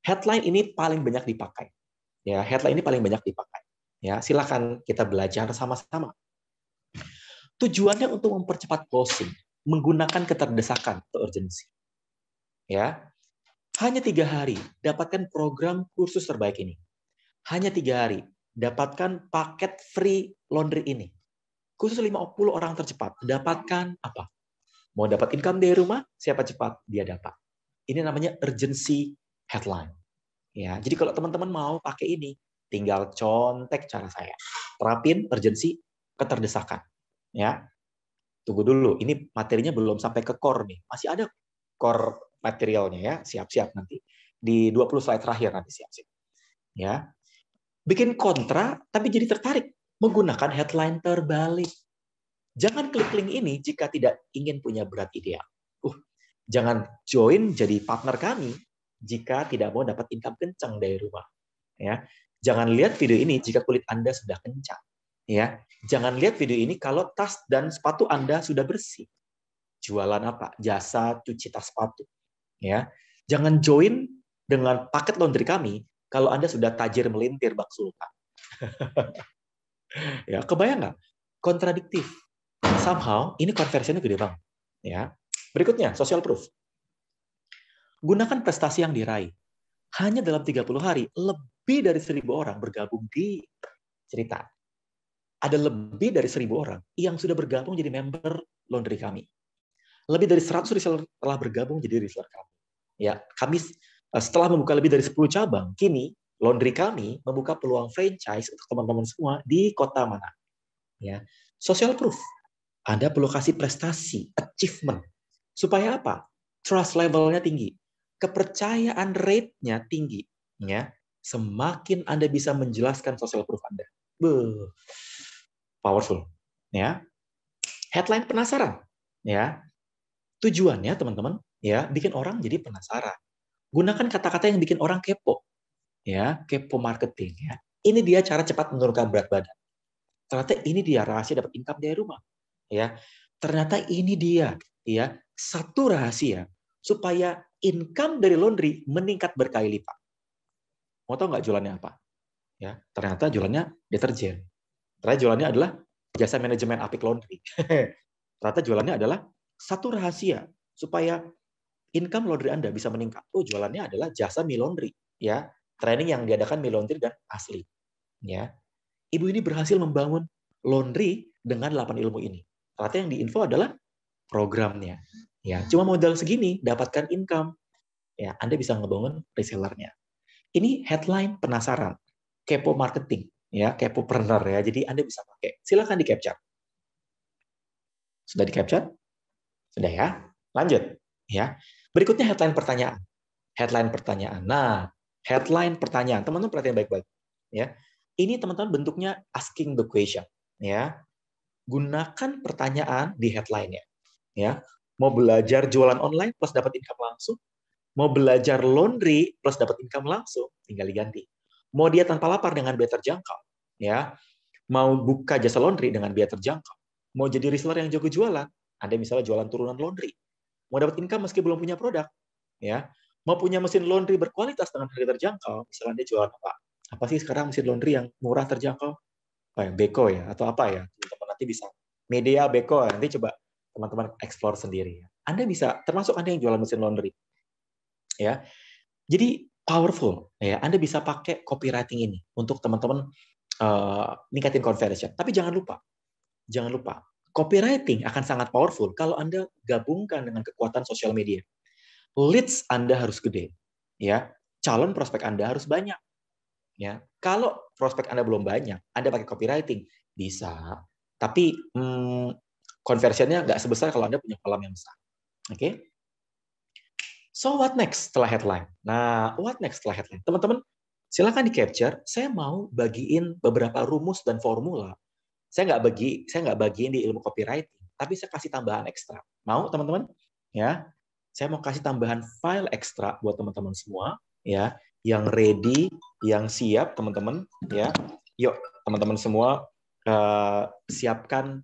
headline ini paling banyak dipakai ya headline ini paling banyak dipakai ya silahkan kita belajar sama-sama tujuannya untuk mempercepat closing menggunakan keterdesakan atau urgensi ya hanya tiga hari dapatkan program kursus terbaik ini hanya tiga hari dapatkan paket free laundry ini khusus 50 orang tercepat dapatkan apa Mau dapat income dari rumah, siapa cepat dia dapat. Ini namanya urgency headline. Ya, jadi kalau teman-teman mau pakai ini, tinggal contek cara saya. Terapin urgency keterdesakan. Ya. Tunggu dulu, ini materinya belum sampai ke core nih. Masih ada core materialnya ya, siap-siap nanti di 20 slide terakhir nanti siap-siap. Ya. Bikin kontra tapi jadi tertarik menggunakan headline terbalik. Jangan klik link ini jika tidak ingin punya berat ideal. Uh, jangan join jadi partner kami jika tidak mau dapat income kencang dari rumah. Ya, jangan lihat video ini jika kulit Anda sudah kencang. Ya, jangan lihat video ini kalau tas dan sepatu Anda sudah bersih. Jualan apa? Jasa cuci tas sepatu. Ya, jangan join dengan paket laundry kami kalau Anda sudah tajir melintir bak Sultan. ya, kebayang nggak? Kontradiktif somehow ini konversinya gede bang. Ya. Berikutnya, social proof. Gunakan prestasi yang diraih. Hanya dalam 30 hari, lebih dari 1000 orang bergabung di cerita. Ada lebih dari 1000 orang yang sudah bergabung jadi member laundry kami. Lebih dari 100 reseller telah bergabung jadi reseller kami. Ya, kami eh, setelah membuka lebih dari 10 cabang, kini laundry kami membuka peluang franchise untuk teman-teman semua di kota mana. Ya, social proof anda perlu kasih prestasi, achievement. Supaya apa? Trust levelnya tinggi. Kepercayaan rate-nya tinggi. Ya, semakin Anda bisa menjelaskan social proof Anda. Beuh. Powerful. Ya. Headline penasaran. Ya. Tujuannya, teman-teman, ya, bikin orang jadi penasaran. Gunakan kata-kata yang bikin orang kepo. Ya, kepo marketing ya. Ini dia cara cepat menurunkan berat badan. Ternyata ini dia rahasia dapat income dari rumah ya. Ternyata ini dia, ya, satu rahasia supaya income dari laundry meningkat berkali lipat. Mau tahu nggak jualannya apa? Ya, ternyata jualannya deterjen. Ternyata jualannya adalah jasa manajemen apik laundry. ternyata jualannya adalah satu rahasia supaya income laundry Anda bisa meningkat. Oh, jualannya adalah jasa mi laundry, ya. Training yang diadakan mi laundry dan asli. Ya. Ibu ini berhasil membangun laundry dengan delapan ilmu ini ternyata yang diinfo adalah programnya. Ya, cuma modal segini dapatkan income. Ya, Anda bisa ngebangun resellernya. Ini headline penasaran, kepo marketing, ya, kepo printer ya. Jadi Anda bisa pakai. Silakan di capture. Sudah di capture? Sudah ya. Lanjut, ya. Berikutnya headline pertanyaan. Headline pertanyaan. Nah, headline pertanyaan. Teman-teman perhatian baik-baik, ya. Ini teman-teman bentuknya asking the question, ya gunakan pertanyaan di headline-nya. Ya, mau belajar jualan online plus dapat income langsung, mau belajar laundry plus dapat income langsung, tinggal diganti. Mau dia tanpa lapar dengan biaya terjangkau, ya. Mau buka jasa laundry dengan biaya terjangkau. Mau jadi reseller yang jago jualan, Anda misalnya jualan turunan laundry. Mau dapat income meski belum punya produk, ya. Mau punya mesin laundry berkualitas dengan harga terjangkau, misalnya Anda jualan apa? Apa sih sekarang mesin laundry yang murah terjangkau? Apa ya? Beko ya atau apa ya? nanti bisa media beko nanti coba teman-teman explore sendiri. Anda bisa termasuk Anda yang jualan mesin laundry. Ya. Jadi powerful ya. Anda bisa pakai copywriting ini untuk teman-teman uh, ningkatin conversion. Tapi jangan lupa. Jangan lupa copywriting akan sangat powerful kalau Anda gabungkan dengan kekuatan sosial media. Leads Anda harus gede, ya. Calon prospek Anda harus banyak. Ya, kalau prospek Anda belum banyak, Anda pakai copywriting bisa, tapi hmm, conversionnya nggak sebesar kalau Anda punya kolam yang besar. Oke? Okay? So what next setelah headline? Nah, what next setelah headline? Teman-teman, silakan di capture. Saya mau bagiin beberapa rumus dan formula. Saya nggak bagi, saya nggak bagiin di ilmu copywriting, tapi saya kasih tambahan ekstra. Mau teman-teman? Ya, saya mau kasih tambahan file ekstra buat teman-teman semua, ya, yang ready, yang siap teman-teman, ya. Yuk, teman-teman semua uh, siapkan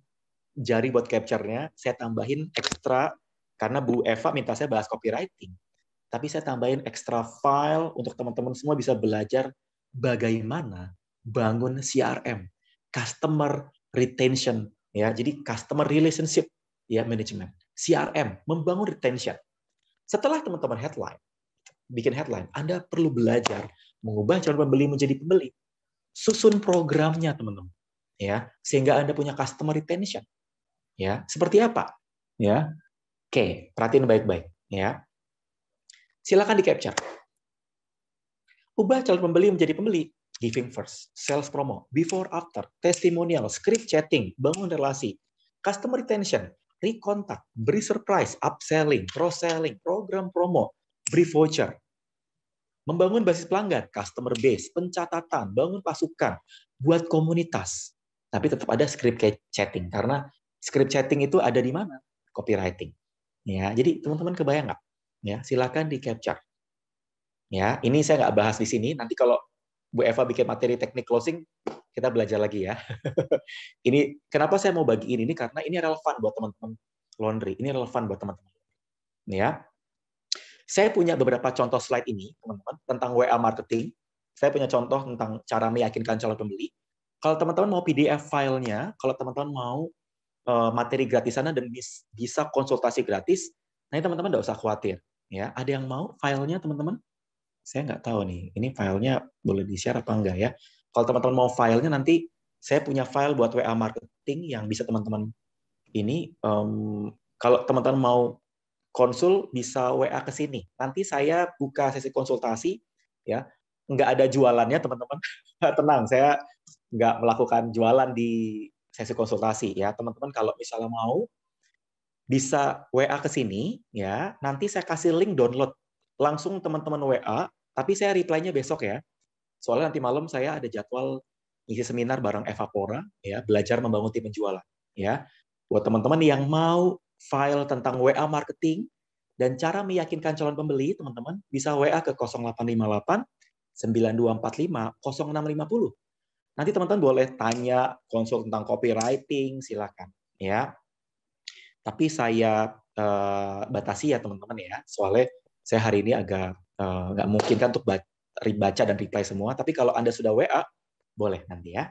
jari buat capture-nya, saya tambahin ekstra karena Bu Eva minta saya bahas copywriting. Tapi saya tambahin ekstra file untuk teman-teman semua bisa belajar bagaimana bangun CRM, customer retention ya. Jadi customer relationship ya management. CRM membangun retention. Setelah teman-teman headline, bikin headline, Anda perlu belajar mengubah calon pembeli menjadi pembeli. Susun programnya, teman-teman ya sehingga anda punya customer retention ya seperti apa ya oke perhatiin baik-baik ya silakan di capture ubah calon pembeli menjadi pembeli giving first sales promo before after testimonial script chatting bangun relasi customer retention rekontak beri surprise upselling cross selling program promo brief voucher membangun basis pelanggan, customer base, pencatatan, bangun pasukan, buat komunitas, tapi tetap ada script chatting karena script chatting itu ada di mana? Copywriting. Ya, jadi teman-teman kebayang nggak? Ya, silakan di capture. Ya, ini saya nggak bahas di sini. Nanti kalau Bu Eva bikin materi teknik closing, kita belajar lagi ya. ini kenapa saya mau bagiin ini karena ini relevan buat teman-teman laundry. Ini relevan buat teman-teman. Ya. Saya punya beberapa contoh slide ini, teman-teman, tentang WA marketing. Saya punya contoh tentang cara meyakinkan calon pembeli. Kalau teman-teman mau PDF filenya, kalau teman-teman mau eh, materi gratis sana dan bisa konsultasi gratis, nah ini teman-teman nggak usah khawatir. Ya, ada yang mau filenya teman-teman? Saya nggak tahu nih. Ini filenya boleh di share apa enggak ya? Kalau teman-teman mau filenya nanti saya punya file buat WA marketing yang bisa teman-teman ini um, kalau teman-teman mau konsul bisa WA ke sini. Nanti saya buka sesi konsultasi ya. Nggak ada jualannya teman-teman. Tenang, saya nggak melakukan jualan di sesi konsultasi ya teman-teman kalau misalnya mau bisa WA ke sini ya nanti saya kasih link download langsung teman-teman WA tapi saya reply-nya besok ya soalnya nanti malam saya ada jadwal isi seminar bareng Eva Pora ya belajar membangun tim penjualan ya buat teman-teman yang mau file tentang WA marketing dan cara meyakinkan calon pembeli teman-teman bisa WA ke 0858 9245 0650 Nanti teman-teman boleh tanya konsul tentang copywriting, silakan ya. Tapi saya eh, batasi ya teman-teman ya, soalnya saya hari ini agak eh, nggak mungkin kan untuk baca dan reply semua. Tapi kalau anda sudah WA, boleh nanti ya.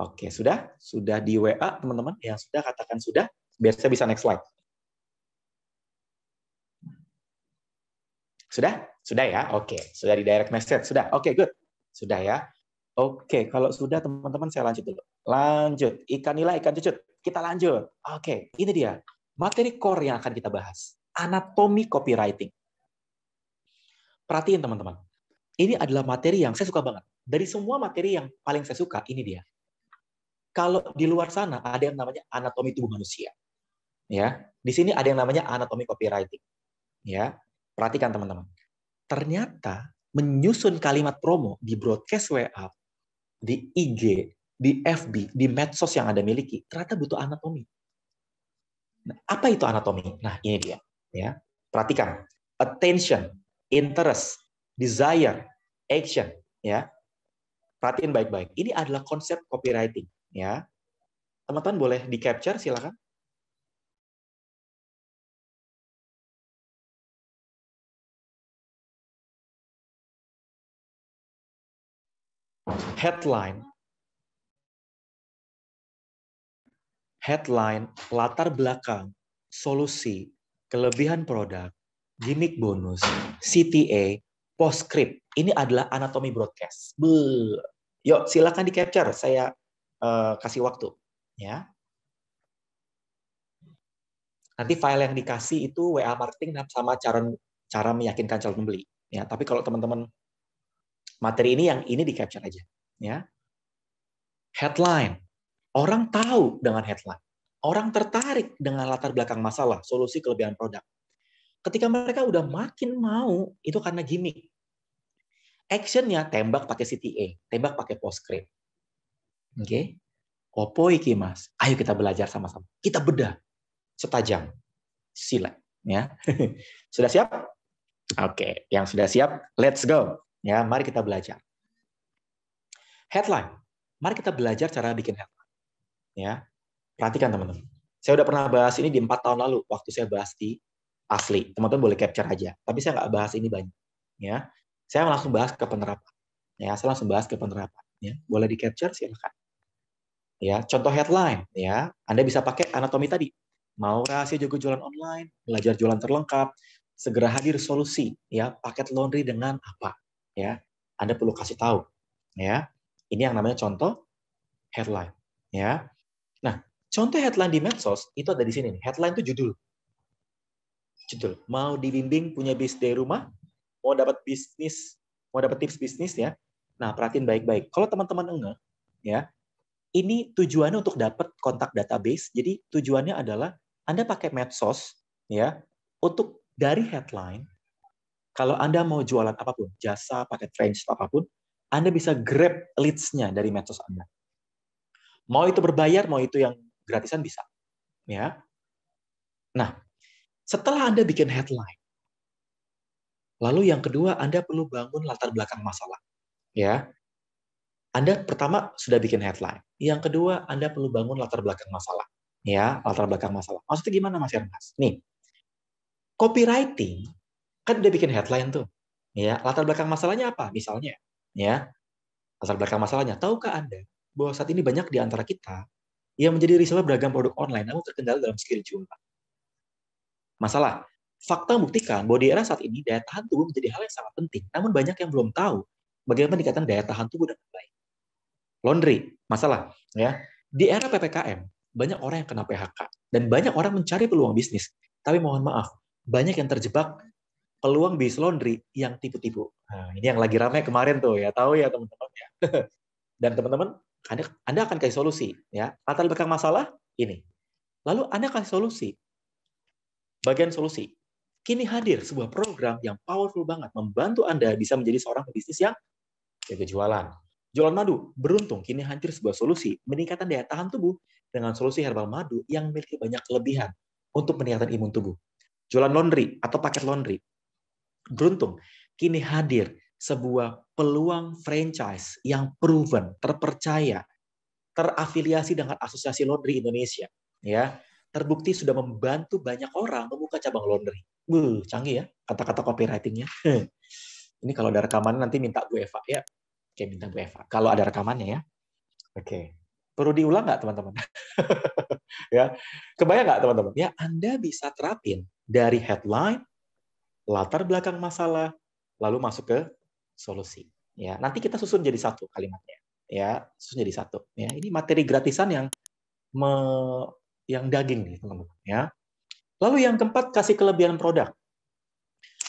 Oke, sudah? Sudah di WA, teman-teman? Yang sudah, katakan sudah. Biar saya bisa next slide. Sudah? Sudah ya? Oke. Sudah di direct message? Sudah? Oke, good. Sudah ya. Oke, kalau sudah teman-teman saya lanjut dulu. Lanjut, ikan nila, ikan cucut. Kita lanjut. Oke, ini dia. Materi core yang akan kita bahas. Anatomi copywriting. Perhatiin teman-teman. Ini adalah materi yang saya suka banget. Dari semua materi yang paling saya suka, ini dia. Kalau di luar sana ada yang namanya anatomi tubuh manusia. Ya, di sini ada yang namanya anatomi copywriting. Ya, perhatikan teman-teman. Ternyata menyusun kalimat promo di broadcast WA di IG, di FB, di medsos yang Anda miliki, ternyata butuh anatomi. Nah, apa itu anatomi? Nah, ini dia. Ya, perhatikan. Attention, interest, desire, action. Ya, perhatiin baik-baik. Ini adalah konsep copywriting. Ya, teman-teman boleh di capture silakan. headline headline, latar belakang, solusi, kelebihan produk, gimmick bonus, CTA, postscript. Ini adalah anatomi broadcast. Be. Yuk, silakan di capture. Saya uh, kasih waktu, ya. Nanti file yang dikasih itu WA marketing sama cara cara meyakinkan calon pembeli. Ya, tapi kalau teman-teman materi ini yang ini di capture aja ya headline orang tahu dengan headline orang tertarik dengan latar belakang masalah solusi kelebihan produk ketika mereka udah makin mau itu karena gimmick actionnya tembak pakai CTA tembak pakai postscript oke okay? Hmm. opo iki mas ayo kita belajar sama-sama kita bedah setajam silat ya sudah siap oke yang sudah siap let's go ya mari kita belajar Headline. Mari kita belajar cara bikin headline. Ya, perhatikan teman-teman. Saya udah pernah bahas ini di empat tahun lalu waktu saya bahas di asli. Teman-teman boleh capture aja. Tapi saya nggak bahas ini banyak. Ya, saya langsung bahas ke penerapan. Ya, saya langsung bahas ke penerapan. Ya, boleh di capture silakan. Ya, contoh headline. Ya, Anda bisa pakai anatomi tadi. Mau rahasia jago jualan online, belajar jualan terlengkap, segera hadir solusi. Ya, paket laundry dengan apa? Ya, Anda perlu kasih tahu. Ya, ini yang namanya contoh headline. Ya. Nah, contoh headline di medsos itu ada di sini. Nih. Headline itu judul. Judul. Mau dibimbing punya bis dari rumah, mau dapat bisnis, mau dapat tips bisnis ya. Nah, perhatiin baik-baik. Kalau teman-teman enggak, ya, ini tujuannya untuk dapat kontak database. Jadi tujuannya adalah Anda pakai medsos ya untuk dari headline kalau Anda mau jualan apapun, jasa, paket French, apapun, anda bisa grab leads-nya dari medsos Anda. Mau itu berbayar, mau itu yang gratisan bisa. Ya. Nah, setelah Anda bikin headline, lalu yang kedua Anda perlu bangun latar belakang masalah. Ya. Anda pertama sudah bikin headline. Yang kedua, Anda perlu bangun latar belakang masalah. Ya, latar belakang masalah. Maksudnya gimana Mas Hermas? Nih, copywriting kan udah bikin headline tuh. Ya, latar belakang masalahnya apa? Misalnya, ya asal belakang masalahnya. Tahukah Anda bahwa saat ini banyak di antara kita yang menjadi reseller beragam produk online namun terkendala dalam skill jualan? Masalah, fakta membuktikan bahwa di era saat ini daya tahan tubuh menjadi hal yang sangat penting, namun banyak yang belum tahu bagaimana peningkatan daya tahan tubuh dan baik. Laundry, masalah ya. Di era PPKM, banyak orang yang kena PHK dan banyak orang mencari peluang bisnis. Tapi mohon maaf, banyak yang terjebak peluang bis laundry yang tipu-tipu. Nah, ini yang lagi ramai kemarin tuh ya, tahu ya teman-teman ya. Dan teman-teman, anda, anda akan kasih solusi ya. Latar belakang masalah ini. Lalu Anda kasih solusi. Bagian solusi. Kini hadir sebuah program yang powerful banget membantu Anda bisa menjadi seorang bisnis yang jaga jualan. Jualan madu, beruntung kini hadir sebuah solusi meningkatkan daya tahan tubuh dengan solusi herbal madu yang memiliki banyak kelebihan untuk meningkatkan imun tubuh. Jualan laundry atau paket laundry beruntung kini hadir sebuah peluang franchise yang proven, terpercaya, terafiliasi dengan Asosiasi Laundry Indonesia, ya. Terbukti sudah membantu banyak orang membuka cabang laundry. Wuh, canggih ya kata-kata copywritingnya. Ini kalau ada rekaman nanti minta Bu Eva ya. Oke, minta Bu Eva. Kalau ada rekamannya ya. Oke. Perlu diulang nggak teman-teman? ya. Kebayang nggak teman-teman? Ya, Anda bisa terapin dari headline, latar belakang masalah, lalu masuk ke solusi. Ya, nanti kita susun jadi satu kalimatnya. Ya, susun jadi satu. Ya, ini materi gratisan yang me, yang daging nih teman-teman. Ya. Lalu yang keempat kasih kelebihan produk.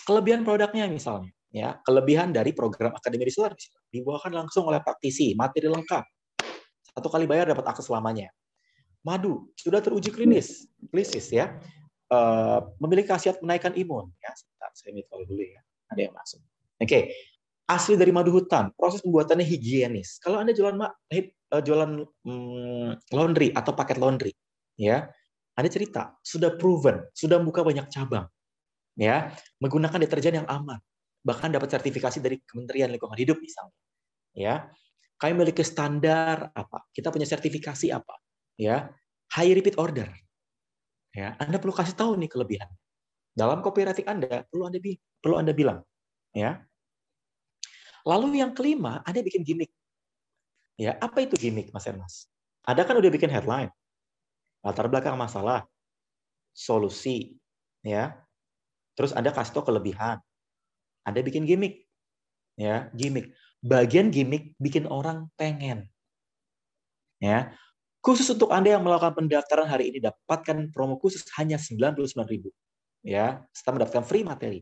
Kelebihan produknya misalnya, ya kelebihan dari program akademi di bawah dibawakan langsung oleh praktisi, materi lengkap. Satu kali bayar dapat akses selamanya. Madu sudah teruji klinis, klinis ya. Eh, memiliki khasiat menaikkan imun. Ya, sebentar, saya mute kalau dulu ya. Ada yang masuk. Oke, okay. asli dari madu hutan. Proses pembuatannya higienis. Kalau anda jualan eh, jualan mm, laundry atau paket laundry, ya, anda cerita sudah proven, sudah buka banyak cabang, ya, menggunakan deterjen yang aman, bahkan dapat sertifikasi dari Kementerian Lingkungan Hidup misalnya, ya. Kami memiliki standar apa? Kita punya sertifikasi apa? Ya, high repeat order ya Anda perlu kasih tahu nih kelebihan dalam copywriting Anda perlu Anda perlu Anda bilang ya lalu yang kelima Anda bikin gimmick ya apa itu gimmick Mas Ernas Anda kan udah bikin headline latar belakang masalah solusi ya terus Anda kasih tahu kelebihan Anda bikin gimmick ya gimmick bagian gimmick bikin orang pengen ya Khusus untuk Anda yang melakukan pendaftaran hari ini dapatkan promo khusus hanya 99.000. Ya, setelah mendapatkan free materi.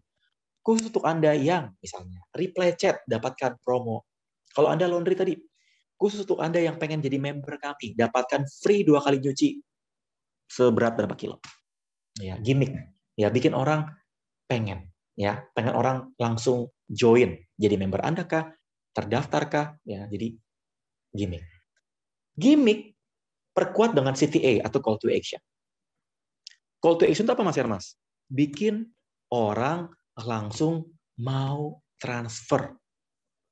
Khusus untuk Anda yang misalnya reply chat dapatkan promo. Kalau Anda laundry tadi, khusus untuk Anda yang pengen jadi member kami, dapatkan free dua kali nyuci seberat berapa kilo. Ya, gimmick. Ya, bikin orang pengen. Ya, pengen orang langsung join jadi member Anda kah, terdaftar kah, ya. Jadi gimmick. Gimmick perkuat dengan CTA atau call to action. Call to action itu apa Mas Hermas? Bikin orang langsung mau transfer.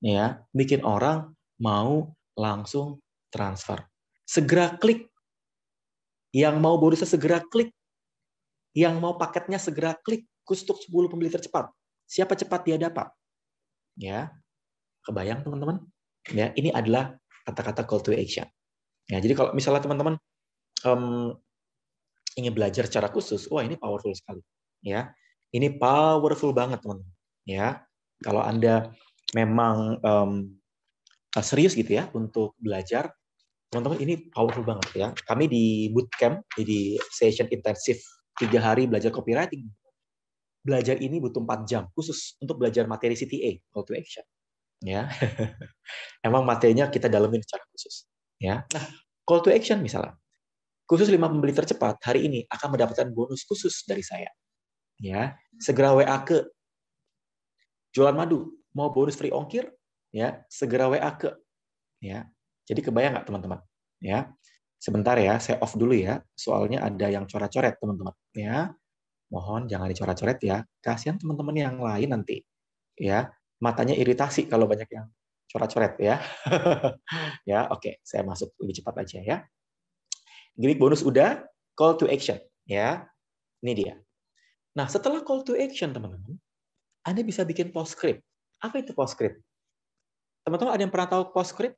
Ya, bikin orang mau langsung transfer. Segera klik. Yang mau bonusnya segera klik. Yang mau paketnya segera klik. Kustuk 10 pembeli tercepat. Siapa cepat dia dapat. Ya. Kebayang teman-teman? Ya, ini adalah kata-kata call to action. Ya, jadi kalau misalnya teman-teman um, ingin belajar secara khusus, wah ini powerful sekali. Ya, ini powerful banget teman-teman. Ya, kalau anda memang um, serius gitu ya untuk belajar, teman-teman ini powerful banget ya. Kami di bootcamp, jadi session intensif tiga hari belajar copywriting. Belajar ini butuh 4 jam khusus untuk belajar materi CTA, call to action. Ya, emang materinya kita dalamin secara khusus ya. Nah, call to action misalnya. Khusus 5 pembeli tercepat hari ini akan mendapatkan bonus khusus dari saya. Ya, segera WA ke jualan madu, mau bonus free ongkir? Ya, segera WA ke ya. Jadi kebayang nggak teman-teman? Ya. Sebentar ya, saya off dulu ya. Soalnya ada yang coret-coret teman-teman, ya. Mohon jangan dicoret-coret ya. Kasihan teman-teman yang lain nanti. Ya, matanya iritasi kalau banyak yang coret-coret ya. ya, oke, okay. saya masuk lebih cepat aja ya. Gimik bonus udah, call to action ya. Ini dia. Nah, setelah call to action teman-teman, Anda bisa bikin postscript. Apa itu postscript? Teman-teman ada yang pernah tahu postscript?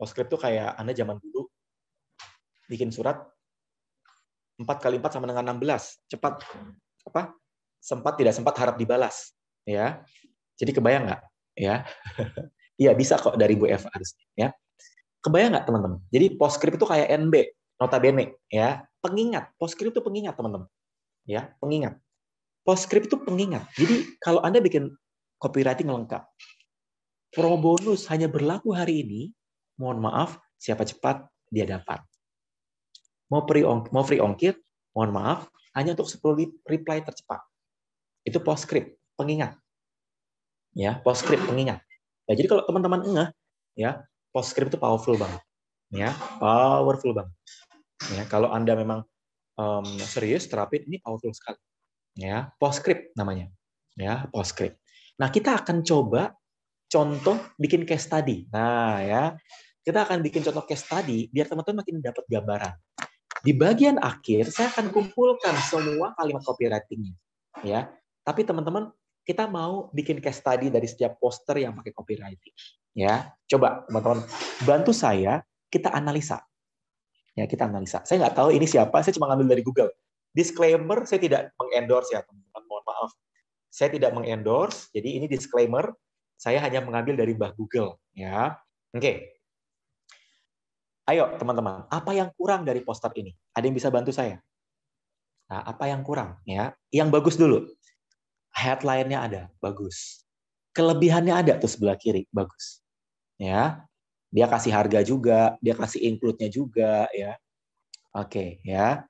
Postscript itu kayak Anda zaman dulu bikin surat 4 kali 4 sama dengan 16. Cepat apa? Sempat tidak sempat harap dibalas, ya. Jadi kebayang nggak? Ya. Iya bisa kok dari Bu Eva harusnya. Ya. Kebayang nggak teman-teman? Jadi postscript itu kayak NB, notabene ya. Pengingat, postscript itu pengingat teman-teman. Ya, pengingat. Postscript itu pengingat. Jadi kalau Anda bikin copywriting lengkap, pro bonus hanya berlaku hari ini, mohon maaf, siapa cepat dia dapat. Mau free, mau free ongkir, mohon maaf, hanya untuk 10 reply tercepat. Itu postscript, pengingat. Ya, postscript pengingat. Ya, jadi kalau teman-teman ngeh, ya, postscript itu powerful banget. Ya, powerful banget. Ya, kalau Anda memang um, serius terapi ini powerful sekali. Ya, postscript namanya. Ya, postscript. Nah, kita akan coba contoh bikin case study. Nah, ya. Kita akan bikin contoh case study biar teman-teman makin dapat gambaran. Di bagian akhir saya akan kumpulkan semua kalimat copywritingnya, ya. Tapi teman-teman kita mau bikin case study dari setiap poster yang pakai copywriting. Ya, coba teman-teman bantu saya kita analisa. Ya, kita analisa. Saya nggak tahu ini siapa, saya cuma ngambil dari Google. Disclaimer, saya tidak mengendorse ya teman-teman, mohon maaf. Saya tidak mengendorse, jadi ini disclaimer. Saya hanya mengambil dari Mbah Google. Ya, oke. Ayo teman-teman, apa yang kurang dari poster ini? Ada yang bisa bantu saya? Nah, apa yang kurang? Ya, yang bagus dulu headline-nya ada, bagus. Kelebihannya ada tuh sebelah kiri, bagus. Ya. Dia kasih harga juga, dia kasih include-nya juga ya. Oke, okay, ya.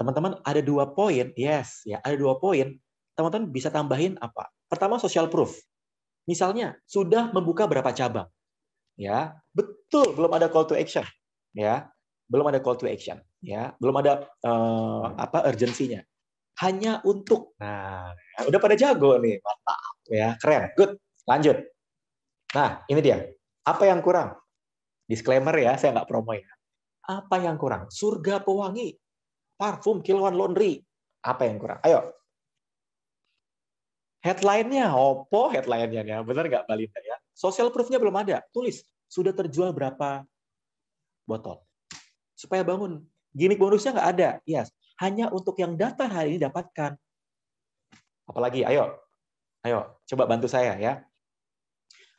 Teman-teman ada dua poin, yes, ya, ada dua poin. Teman-teman bisa tambahin apa? Pertama social proof. Misalnya sudah membuka berapa cabang? Ya, betul belum ada call to action, ya. Belum ada call to action, ya. Belum ada uh, apa urgensinya hanya untuk. Nah, udah pada jago nih, mantap ya, keren, good. Lanjut. Nah, ini dia. Apa yang kurang? Disclaimer ya, saya nggak promo ya. Apa yang kurang? Surga pewangi, parfum kiloan laundry. Apa yang kurang? Ayo. Headline-nya, opo headline-nya ya. Benar nggak Balinda ya? Social proof-nya belum ada. Tulis, sudah terjual berapa botol. Supaya bangun. Gimik bonusnya nggak ada. Yes. Iya hanya untuk yang data hari ini dapatkan. Apalagi, ayo, ayo, coba bantu saya ya.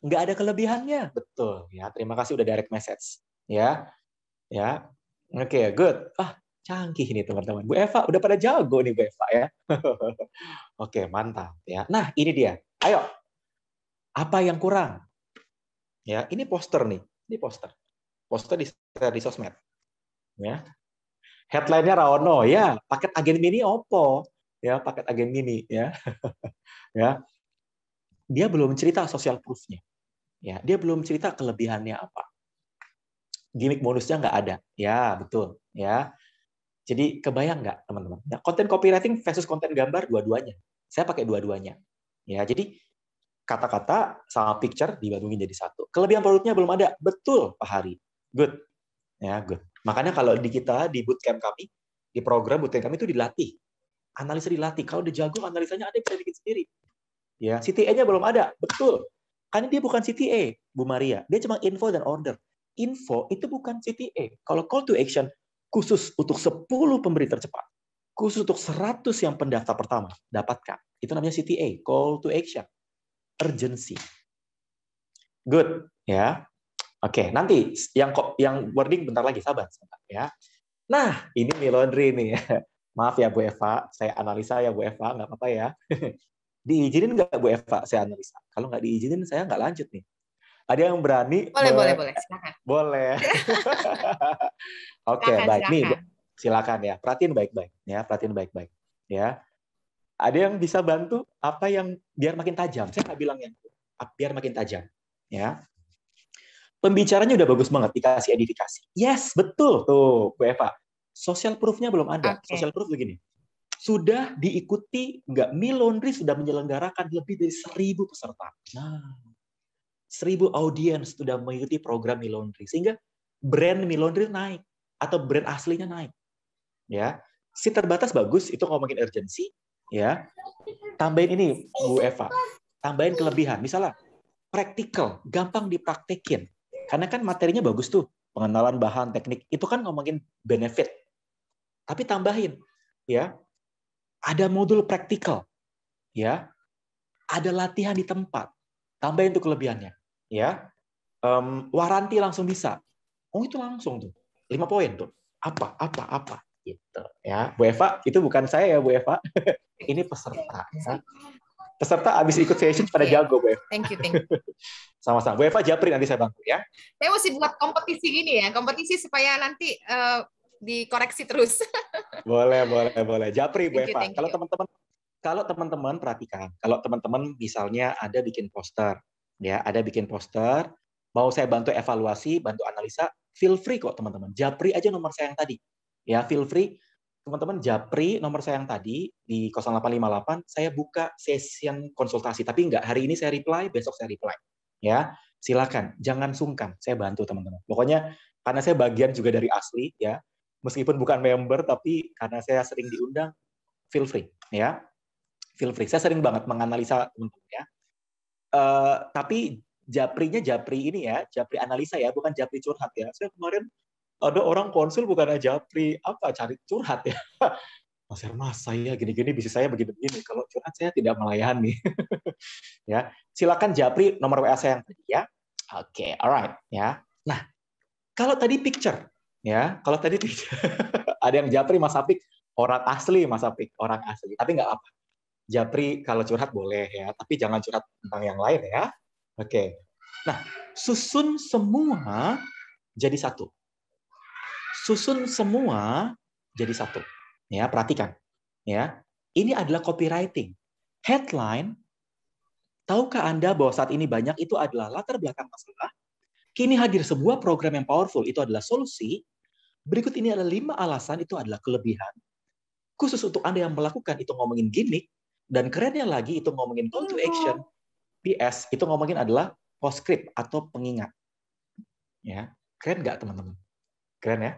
Enggak ada kelebihannya, betul ya. Terima kasih udah direct message ya, ya. Oke, okay, good. Ah, canggih ini teman-teman. Bu Eva udah pada jago nih Bu Eva ya. Oke, okay, mantap ya. Nah, ini dia. Ayo. Apa yang kurang? Ya, ini poster nih. Ini poster. Poster di, di sosmed. Ya headline-nya Rawono ya paket agen mini Oppo ya paket agen mini ya ya dia belum cerita social proofnya ya dia belum cerita kelebihannya apa gimmick bonusnya nggak ada ya betul ya jadi kebayang nggak teman-teman nah, konten copywriting versus konten gambar dua-duanya saya pakai dua-duanya ya jadi kata-kata sama picture dibandingin jadi satu kelebihan produknya belum ada betul Pak Hari good ya good Makanya kalau di kita di bootcamp kami, di program bootcamp kami itu dilatih. Analisa dilatih. Kalau udah jago analisanya ada yang bisa bikin sendiri. Ya, CTA-nya belum ada. Betul. Karena dia bukan CTA, Bu Maria. Dia cuma info dan order. Info itu bukan CTA. Kalau call to action khusus untuk 10 pemberi tercepat, khusus untuk 100 yang pendaftar pertama, dapatkan. Itu namanya CTA, call to action. Urgency. Good, ya. Oke, nanti yang yang wording bentar lagi sabar, sabar ya. Nah, ini milodri nih. Maaf ya Bu Eva, saya analisa ya Bu Eva, nggak apa-apa ya. diizinin nggak Bu Eva? Saya analisa. Kalau nggak diizinin, saya nggak lanjut nih. Ada yang berani? Boleh, boleh, boleh. Silakan. Boleh. Oke, okay, baik. Silakan. Nih, silakan ya. Perhatiin baik-baik. Ya, perhatiin baik-baik. Ya. Ada yang bisa bantu apa yang biar makin tajam? Saya nggak bilang yang biar makin tajam. Ya pembicaranya udah bagus banget dikasih edifikasi. Yes, betul tuh Bu Eva. Social proofnya belum ada. Okay. Social proof begini. Sudah diikuti nggak? Milonri sudah menyelenggarakan lebih dari seribu peserta. Nah, seribu audiens sudah mengikuti program Milonri sehingga brand Milonri naik atau brand aslinya naik. Ya, si terbatas bagus itu kalau makin urgensi, ya. Tambahin ini Bu Eva, tambahin kelebihan. Misalnya praktikal, gampang dipraktekin karena kan materinya bagus tuh pengenalan bahan teknik itu kan ngomongin benefit tapi tambahin ya ada modul praktikal ya ada latihan di tempat tambahin tuh kelebihannya ya um, waranti langsung bisa oh itu langsung tuh lima poin tuh apa apa apa gitu ya Bu Eva itu bukan saya ya Bu Eva ini peserta ya peserta abis ikut session pada yeah. jago, Bu Thank you, thank you. Sama-sama. Bu Eva Japri nanti saya bantu ya. Saya masih buat kompetisi gini ya, kompetisi supaya nanti uh, dikoreksi terus. boleh, boleh, boleh. Japri, Bu Eva. kalau teman-teman kalau teman-teman perhatikan, kalau teman-teman misalnya ada bikin poster, ya, ada bikin poster, mau saya bantu evaluasi, bantu analisa, feel free kok teman-teman. Japri aja nomor saya yang tadi. Ya, feel free teman-teman japri nomor saya yang tadi di 0858 saya buka session konsultasi tapi enggak hari ini saya reply besok saya reply ya silakan jangan sungkan saya bantu teman-teman pokoknya karena saya bagian juga dari asli ya meskipun bukan member tapi karena saya sering diundang feel free ya feel free saya sering banget menganalisa teman-teman ya uh, tapi nya japri ini ya, japri analisa ya, bukan japri curhat ya. Saya kemarin ada orang konsul bukan aja pri apa cari curhat ya Mas Hermas, saya gini-gini bisnis saya begini-begini. Kalau curhat saya tidak melayani. ya, silakan Japri nomor WA saya yang tadi ya. Oke, okay, alright ya. Nah, kalau tadi picture ya, kalau tadi picture, ada yang Japri Mas Apik orang asli Mas Apik orang asli, tapi nggak apa. Japri kalau curhat boleh ya, tapi jangan curhat tentang yang lain ya. Oke. Okay. Nah, susun semua jadi satu susun semua jadi satu. Ya, perhatikan. Ya. Ini adalah copywriting. Headline Tahukah Anda bahwa saat ini banyak itu adalah latar belakang masalah? Kini hadir sebuah program yang powerful, itu adalah solusi. Berikut ini adalah lima alasan, itu adalah kelebihan. Khusus untuk Anda yang melakukan, itu ngomongin gimmick. Dan kerennya lagi, itu ngomongin call to iya. action. PS, itu ngomongin adalah postscript atau pengingat. Ya, Keren nggak teman-teman? Keren ya.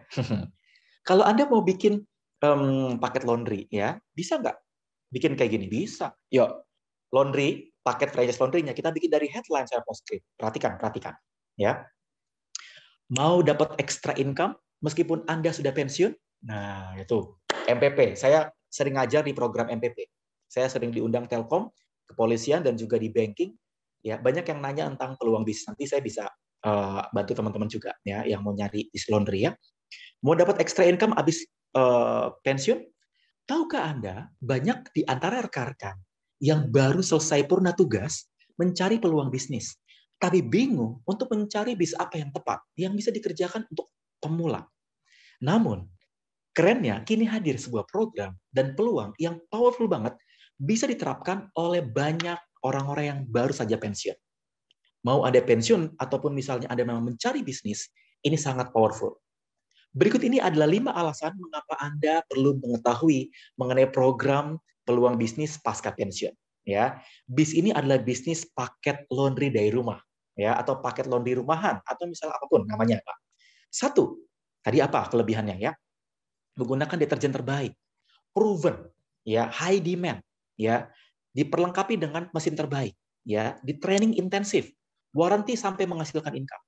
Kalau Anda mau bikin um, paket laundry ya, bisa nggak bikin kayak gini? Bisa. Yuk, laundry, paket franchise laundry-nya kita bikin dari headline saya postscript. Perhatikan, perhatikan. Ya. Mau dapat extra income meskipun Anda sudah pensiun? Nah, itu MPP. Saya sering ngajar di program MPP. Saya sering diundang Telkom, kepolisian dan juga di banking. Ya, banyak yang nanya tentang peluang bisnis. Nanti saya bisa Eh, bantu teman-teman juga ya yang mau nyari is laundry ya. Mau dapat extra income habis uh, eh, pensiun? Tahukah Anda banyak di antara rekan-rekan yang baru selesai purna tugas mencari peluang bisnis, tapi bingung untuk mencari bis apa yang tepat yang bisa dikerjakan untuk pemula. Namun, kerennya kini hadir sebuah program dan peluang yang powerful banget bisa diterapkan oleh banyak orang-orang yang baru saja pensiun mau ada pensiun ataupun misalnya Anda memang mencari bisnis, ini sangat powerful. Berikut ini adalah lima alasan mengapa Anda perlu mengetahui mengenai program peluang bisnis pasca pensiun. Ya, bis ini adalah bisnis paket laundry dari rumah, ya, atau paket laundry rumahan, atau misalnya apapun namanya, Pak. Satu, tadi apa kelebihannya ya? Menggunakan deterjen terbaik, proven, ya, high demand, ya, diperlengkapi dengan mesin terbaik, ya, di training intensif, Warranty sampai menghasilkan income.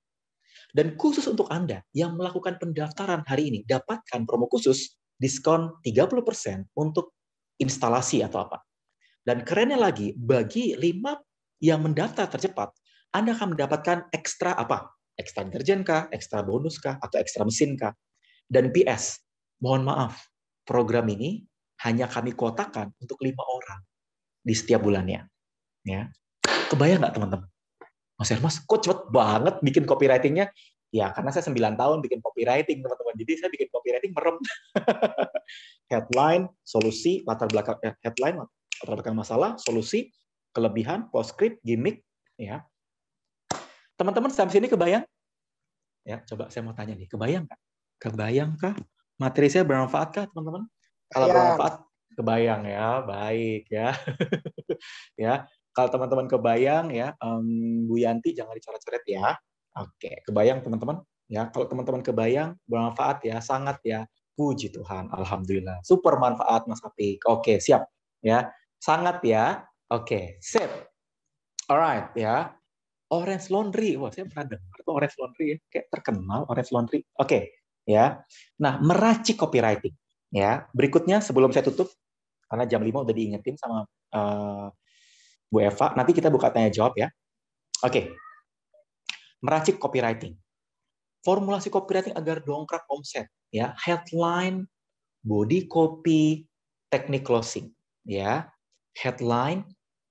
Dan khusus untuk Anda yang melakukan pendaftaran hari ini, dapatkan promo khusus diskon 30% untuk instalasi atau apa. Dan kerennya lagi, bagi lima yang mendaftar tercepat, Anda akan mendapatkan ekstra apa? Ekstra deterjen kah? Ekstra bonus kah? Atau ekstra mesin kah? Dan PS, mohon maaf, program ini hanya kami kotakan untuk lima orang di setiap bulannya. Ya, kebayang nggak teman-teman? Mas Hermas, kok cepet banget bikin copywritingnya? Ya, karena saya 9 tahun bikin copywriting, teman-teman. Jadi saya bikin copywriting merem. headline, solusi, latar belakang eh, headline, latar belakang masalah, solusi, kelebihan, postscript, gimmick, ya. Teman-teman sampai sini kebayang? Ya, coba saya mau tanya nih, kebayang nggak? Kebayang Materi saya bermanfaat kah, teman-teman? Kalau ya. bermanfaat, kebayang ya, baik ya. ya, kalau teman-teman kebayang ya, um, Bu Yanti jangan dicoret-coret ya. Oke, kebayang teman-teman? Ya, kalau teman-teman kebayang bermanfaat ya, sangat ya. Puji Tuhan, alhamdulillah. Super manfaat Mas Apik. Oke, siap ya. Sangat ya. Oke, sip. Alright ya. Orange Laundry. Wah, saya pernah dengar tuh Orange Laundry ya. Kayak terkenal Orange Laundry. Oke, ya. Nah, meracik copywriting ya. Berikutnya sebelum saya tutup karena jam 5 udah diingetin sama uh, Bu Eva. Nanti kita buka tanya jawab ya. Oke. Meracik copywriting. Formulasi copywriting agar dongkrak omset ya. Headline, body copy, teknik closing ya. Headline,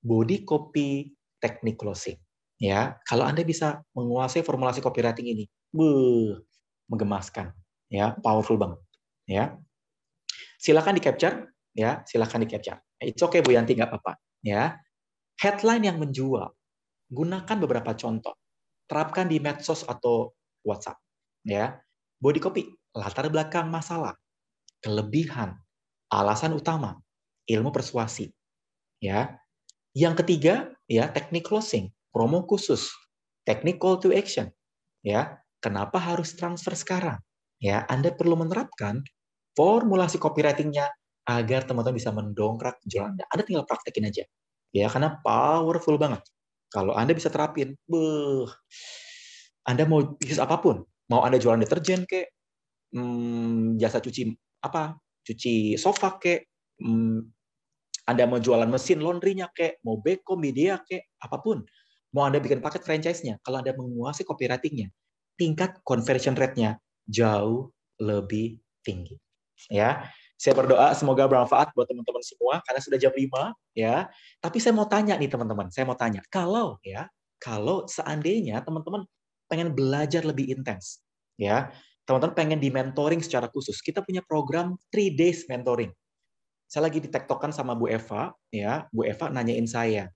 body copy, teknik closing ya. Kalau Anda bisa menguasai formulasi copywriting ini, beuh, menggemaskan ya, powerful banget ya. Silakan di capture ya, silakan di capture. It's okay Bu Yanti nggak apa-apa ya headline yang menjual. Gunakan beberapa contoh. Terapkan di medsos atau WhatsApp. Ya, body copy, latar belakang masalah, kelebihan, alasan utama, ilmu persuasi. Ya. Yang ketiga, ya teknik closing, promo khusus, teknik call to action. Ya, kenapa harus transfer sekarang? Ya, Anda perlu menerapkan formulasi copywritingnya agar teman-teman bisa mendongkrak jualan Anda. Anda tinggal praktekin aja ya karena powerful banget. Kalau Anda bisa terapin, beuh, Anda mau bisnis apapun, mau Anda jualan deterjen kek, hmm, jasa cuci apa, cuci sofa kek, hmm, Anda mau jualan mesin laundrynya kek, mau beko media kek, apapun, mau Anda bikin paket franchise-nya, kalau Anda menguasai copywritingnya, tingkat conversion rate-nya jauh lebih tinggi. Ya, saya berdoa semoga bermanfaat buat teman-teman semua karena sudah jam 5 ya. Tapi saya mau tanya nih teman-teman, saya mau tanya. Kalau ya, kalau seandainya teman-teman pengen belajar lebih intens ya, teman-teman pengen di mentoring secara khusus, kita punya program 3 days mentoring. Saya lagi ditektokan sama Bu Eva ya, Bu Eva nanyain saya.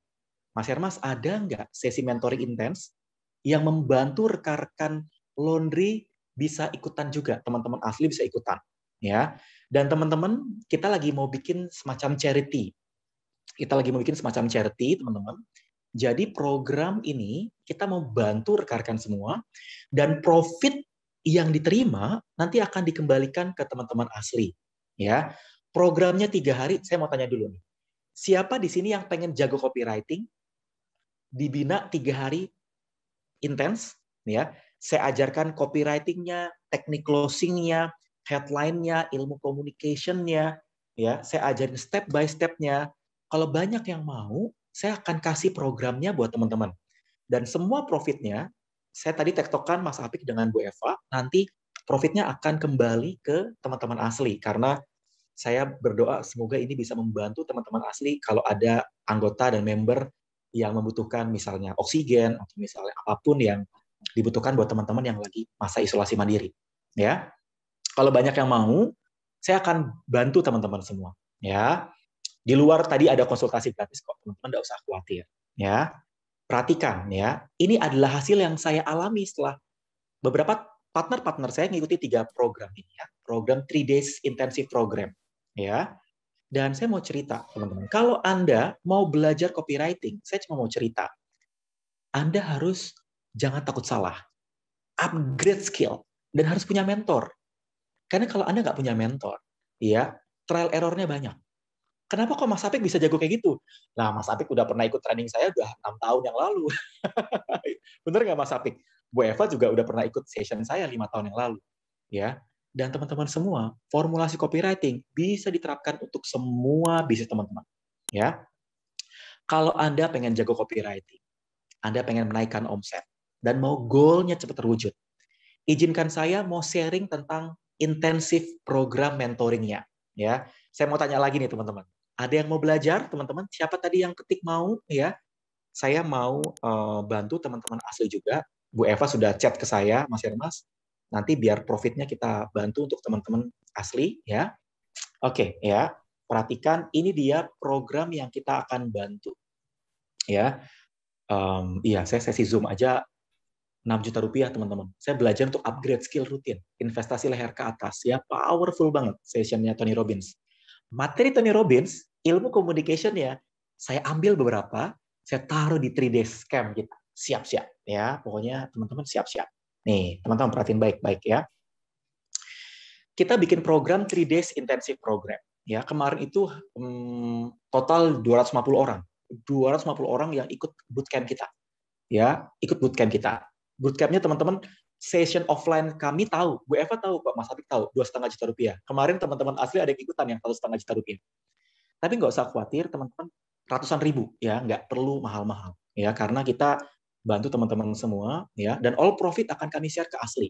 Mas Hermas, ada nggak sesi mentoring intens yang membantu rekan-rekan laundry bisa ikutan juga, teman-teman asli bisa ikutan ya. Dan teman-teman, kita lagi mau bikin semacam charity. Kita lagi mau bikin semacam charity, teman-teman. Jadi program ini kita mau bantu rekan-rekan semua dan profit yang diterima nanti akan dikembalikan ke teman-teman asli. Ya, programnya tiga hari. Saya mau tanya dulu nih, siapa di sini yang pengen jago copywriting? Dibina tiga hari intens, ya. Saya ajarkan copywritingnya, teknik closingnya, headline-nya, ilmu communication-nya, ya, saya ajarin step by step-nya. Kalau banyak yang mau, saya akan kasih programnya buat teman-teman. Dan semua profitnya, saya tadi tektokan Mas Apik dengan Bu Eva, nanti profitnya akan kembali ke teman-teman asli karena saya berdoa semoga ini bisa membantu teman-teman asli kalau ada anggota dan member yang membutuhkan misalnya oksigen atau misalnya apapun yang dibutuhkan buat teman-teman yang lagi masa isolasi mandiri ya kalau banyak yang mau, saya akan bantu teman-teman semua. Ya, di luar tadi ada konsultasi gratis kok, teman-teman tidak usah khawatir. Ya, perhatikan ya, ini adalah hasil yang saya alami setelah beberapa partner-partner saya mengikuti tiga program ini ya, program three days intensive program. Ya, dan saya mau cerita teman-teman, kalau anda mau belajar copywriting, saya cuma mau cerita. Anda harus jangan takut salah, upgrade skill, dan harus punya mentor karena kalau Anda nggak punya mentor, ya trial errornya banyak. Kenapa kok Mas Apik bisa jago kayak gitu? Nah, Mas Apik udah pernah ikut training saya udah enam tahun yang lalu. Bener nggak Mas Apik? Bu Eva juga udah pernah ikut session saya lima tahun yang lalu. ya. Dan teman-teman semua, formulasi copywriting bisa diterapkan untuk semua bisnis teman-teman. Ya, Kalau Anda pengen jago copywriting, Anda pengen menaikkan omset, dan mau goalnya cepat terwujud, izinkan saya mau sharing tentang intensif program mentoringnya. Ya, saya mau tanya lagi nih teman-teman. Ada yang mau belajar, teman-teman? Siapa tadi yang ketik mau? Ya, saya mau uh, bantu teman-teman asli e juga. Bu Eva sudah chat ke saya, Mas Hermas. Nanti biar profitnya kita bantu untuk teman-teman asli, ya. Oke, okay, ya. Perhatikan, ini dia program yang kita akan bantu. Ya, um, iya, saya sesi zoom aja 6 juta rupiah teman-teman. Saya belajar untuk upgrade skill rutin, investasi leher ke atas ya powerful banget sessionnya Tony Robbins. Materi Tony Robbins, ilmu communication ya, saya ambil beberapa, saya taruh di 3 days camp kita. Gitu. Siap-siap ya, pokoknya teman-teman siap-siap. Nih, teman-teman perhatiin baik-baik ya. Kita bikin program 3 days intensive program. Ya, kemarin itu hmm, total 250 orang. 250 orang yang ikut bootcamp kita. Ya, ikut bootcamp kita bootcampnya teman-teman session offline kami tahu, Bu Eva tahu Pak Mas Habib tahu, dua setengah juta rupiah. Kemarin teman-teman asli ada yang ikutan yang satu setengah juta rupiah. Tapi nggak usah khawatir, teman-teman ratusan ribu ya, nggak perlu mahal-mahal ya, karena kita bantu teman-teman semua ya, dan all profit akan kami share ke asli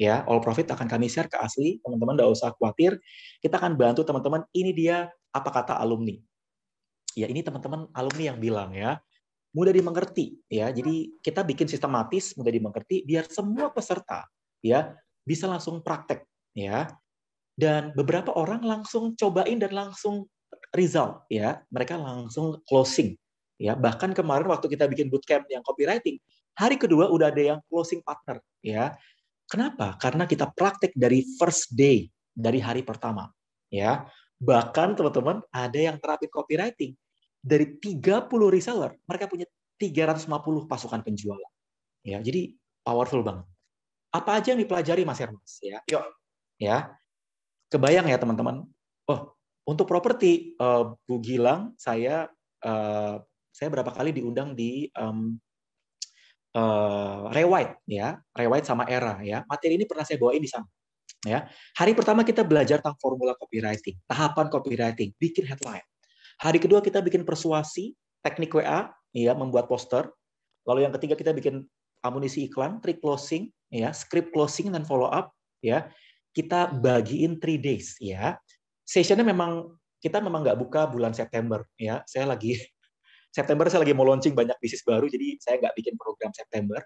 ya, all profit akan kami share ke asli, teman-teman nggak usah khawatir, kita akan bantu teman-teman. Ini dia apa kata alumni. Ya ini teman-teman alumni yang bilang ya, mudah dimengerti ya. Jadi kita bikin sistematis, mudah dimengerti biar semua peserta ya bisa langsung praktek ya. Dan beberapa orang langsung cobain dan langsung result ya. Mereka langsung closing ya. Bahkan kemarin waktu kita bikin bootcamp yang copywriting, hari kedua udah ada yang closing partner ya. Kenapa? Karena kita praktek dari first day dari hari pertama ya. Bahkan teman-teman ada yang terapin copywriting dari 30 reseller mereka punya 350 pasukan penjualan. Ya, jadi powerful banget. Apa aja yang dipelajari Mas Hermes ya? Yuk. Ya. Kebayang ya teman-teman. Oh, untuk properti uh, Bu Gilang saya uh, saya berapa kali diundang di um, uh, Rewide ya, Rewide sama Era ya. Materi ini pernah saya bawain di sana. Ya. Hari pertama kita belajar tentang formula copywriting, tahapan copywriting, bikin headline. Hari kedua kita bikin persuasi, teknik WA, ya, membuat poster. Lalu yang ketiga kita bikin amunisi iklan, trick closing, ya, script closing dan follow up, ya. Kita bagiin three days, ya. Sessionnya memang kita memang nggak buka bulan September, ya. Saya lagi September saya lagi mau launching banyak bisnis baru, jadi saya nggak bikin program September,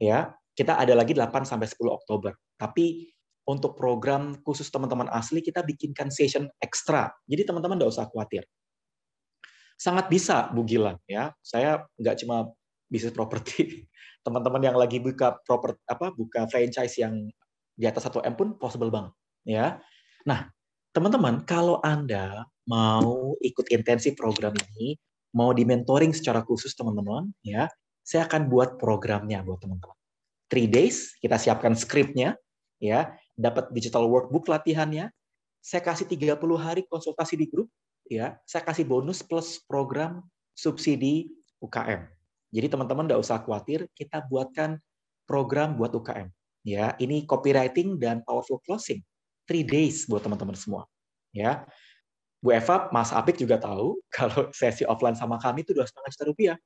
ya. Kita ada lagi 8 sampai 10 Oktober. Tapi untuk program khusus teman-teman asli kita bikinkan session ekstra. Jadi teman-teman nggak usah khawatir sangat bisa Bu Gilang ya. Saya nggak cuma bisnis properti, teman-teman yang lagi buka proper apa buka franchise yang di atas 1 M pun possible banget ya. Nah, teman-teman kalau Anda mau ikut intensif program ini, mau di mentoring secara khusus teman-teman ya, saya akan buat programnya buat teman-teman. Three days, kita siapkan skripnya, ya, dapat digital workbook latihannya. Saya kasih 30 hari konsultasi di grup, ya saya kasih bonus plus program subsidi UKM. Jadi teman-teman nggak usah khawatir, kita buatkan program buat UKM. Ya, ini copywriting dan powerful closing. Three days buat teman-teman semua. Ya, Bu Eva, Mas Apik juga tahu kalau sesi offline sama kami itu dua setengah juta rupiah.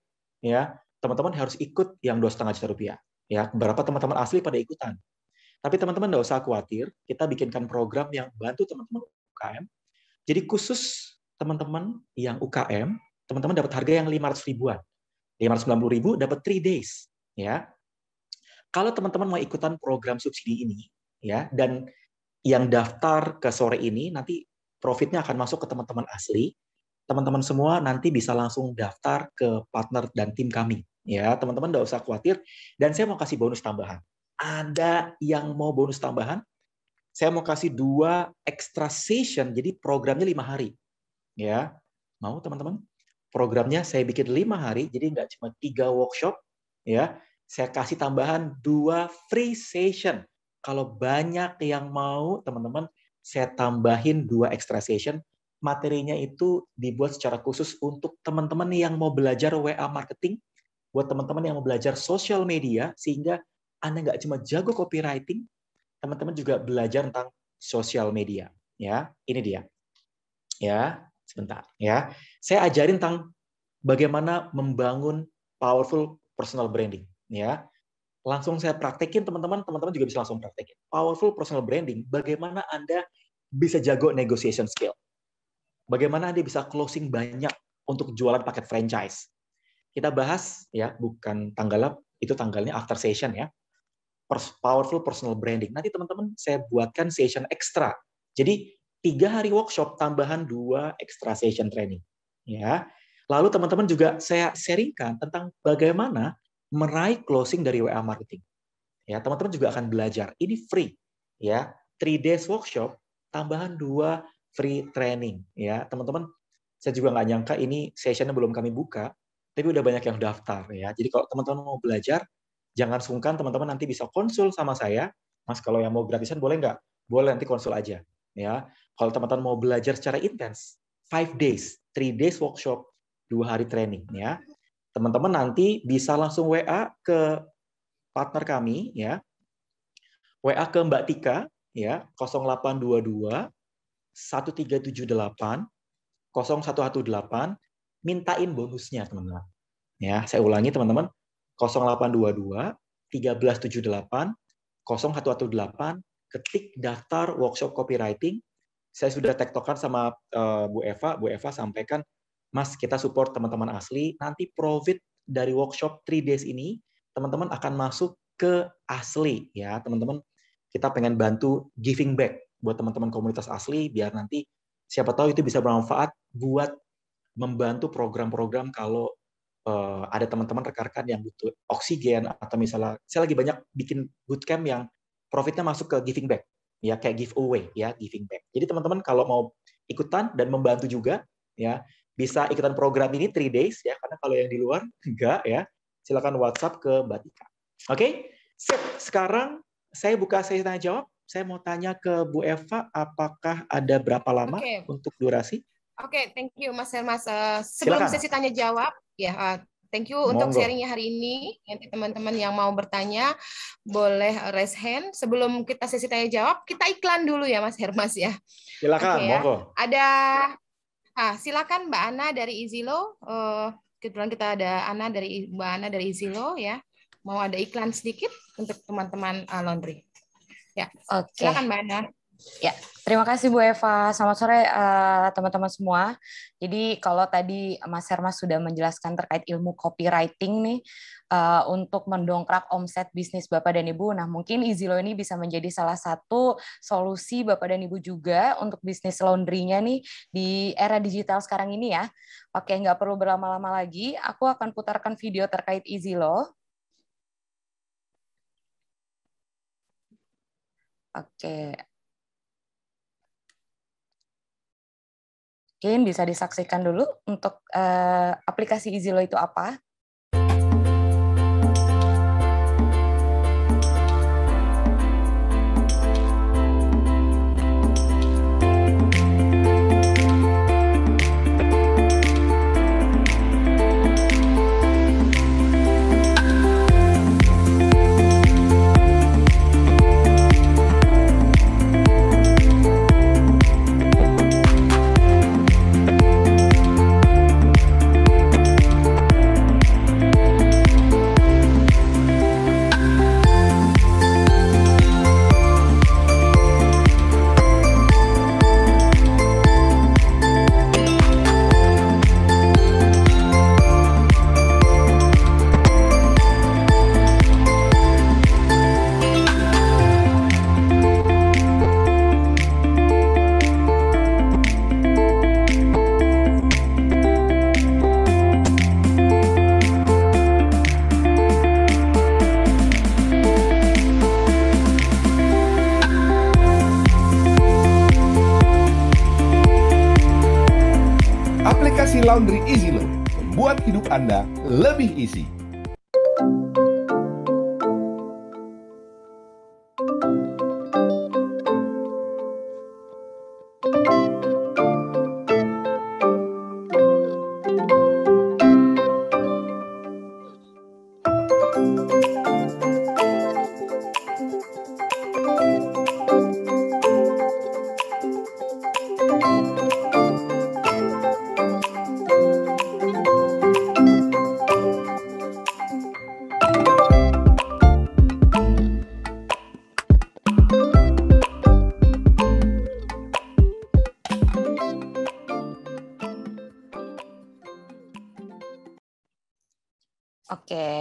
Ya, teman-teman harus ikut yang dua setengah juta rupiah. Ya, beberapa teman-teman asli pada ikutan. Tapi teman-teman nggak usah khawatir, kita bikinkan program yang bantu teman-teman UKM. Jadi khusus teman-teman yang UKM, teman-teman dapat harga yang 500 ribuan. 590 ribu dapat 3 days. ya. Kalau teman-teman mau ikutan program subsidi ini, ya dan yang daftar ke sore ini nanti profitnya akan masuk ke teman-teman asli. Teman-teman semua nanti bisa langsung daftar ke partner dan tim kami. Ya, teman-teman nggak usah khawatir. Dan saya mau kasih bonus tambahan. Ada yang mau bonus tambahan? Saya mau kasih dua extra session, jadi programnya lima hari ya mau teman-teman programnya saya bikin lima hari jadi nggak cuma tiga workshop ya saya kasih tambahan dua free session kalau banyak yang mau teman-teman saya tambahin dua extra session materinya itu dibuat secara khusus untuk teman-teman yang mau belajar WA marketing buat teman-teman yang mau belajar social media sehingga anda nggak cuma jago copywriting teman-teman juga belajar tentang social media ya ini dia ya sebentar ya. Saya ajarin tentang bagaimana membangun powerful personal branding ya. Langsung saya praktekin teman-teman, teman-teman juga bisa langsung praktekin. Powerful personal branding, bagaimana Anda bisa jago negotiation skill. Bagaimana Anda bisa closing banyak untuk jualan paket franchise. Kita bahas ya, bukan tanggal itu tanggalnya after session ya. Powerful personal branding. Nanti teman-teman saya buatkan session ekstra. Jadi tiga hari workshop tambahan dua extra session training. Ya, lalu teman-teman juga saya sharingkan tentang bagaimana meraih closing dari WA marketing. Ya, teman-teman juga akan belajar. Ini free, ya. three days workshop tambahan dua free training, ya. Teman-teman, saya juga nggak nyangka ini sessionnya belum kami buka, tapi udah banyak yang daftar, ya. Jadi kalau teman-teman mau belajar, jangan sungkan teman-teman nanti bisa konsul sama saya. Mas, kalau yang mau gratisan boleh nggak? Boleh nanti konsul aja, ya. Kalau teman-teman mau belajar secara intens, five days, three days workshop, dua hari training ya. Teman-teman nanti bisa langsung WA ke partner kami ya. WA ke Mbak Tika ya 0822 1378 0118 mintain bonusnya teman-teman. Ya, saya ulangi teman-teman 0822 1378 0118 ketik daftar workshop copywriting saya sudah tektokan sama uh, Bu Eva, Bu Eva sampaikan, Mas kita support teman-teman asli, nanti profit dari workshop 3 days ini, teman-teman akan masuk ke asli ya teman-teman. Kita pengen bantu giving back buat teman-teman komunitas asli biar nanti siapa tahu itu bisa bermanfaat buat membantu program-program kalau uh, ada teman-teman rekan-rekan yang butuh oksigen atau misalnya saya lagi banyak bikin bootcamp yang profitnya masuk ke giving back ya kayak giveaway ya giving back. Jadi teman-teman kalau mau ikutan dan membantu juga ya bisa ikutan program ini three days ya karena kalau yang di luar enggak ya silakan WhatsApp ke Mbak Tika. Oke, okay? Sekarang saya buka saya tanya jawab. Saya mau tanya ke Bu Eva, apakah ada berapa lama okay. untuk durasi? Oke, okay, thank you Mas Hermas. Eh, sebelum Silakan. sesi tanya jawab, ya eh, Thank you Monggo. untuk sharingnya hari ini. Nanti teman-teman yang mau bertanya boleh raise hand. Sebelum kita sesi tanya jawab, kita iklan dulu ya Mas Hermas ya. Silakan, okay, ya. Ada ah, silakan Mbak Ana dari Izilo. Uh, kebetulan kita ada Ana dari Mbak Ana dari Izilo ya. Mau ada iklan sedikit untuk teman-teman uh, laundry. Ya. Oke. Okay. Silakan Mbak Ana. Ya, terima kasih Bu Eva. Selamat sore eh, teman-teman uh, semua. Jadi kalau tadi Mas Hermas sudah menjelaskan terkait ilmu copywriting nih uh, untuk mendongkrak omset bisnis Bapak dan Ibu. Nah, mungkin EasyLo ini bisa menjadi salah satu solusi Bapak dan Ibu juga untuk bisnis laundry-nya nih di era digital sekarang ini ya. Oke, nggak perlu berlama-lama lagi. Aku akan putarkan video terkait EasyLo. Oke, Mungkin bisa disaksikan dulu untuk uh, aplikasi EasyLaw itu apa.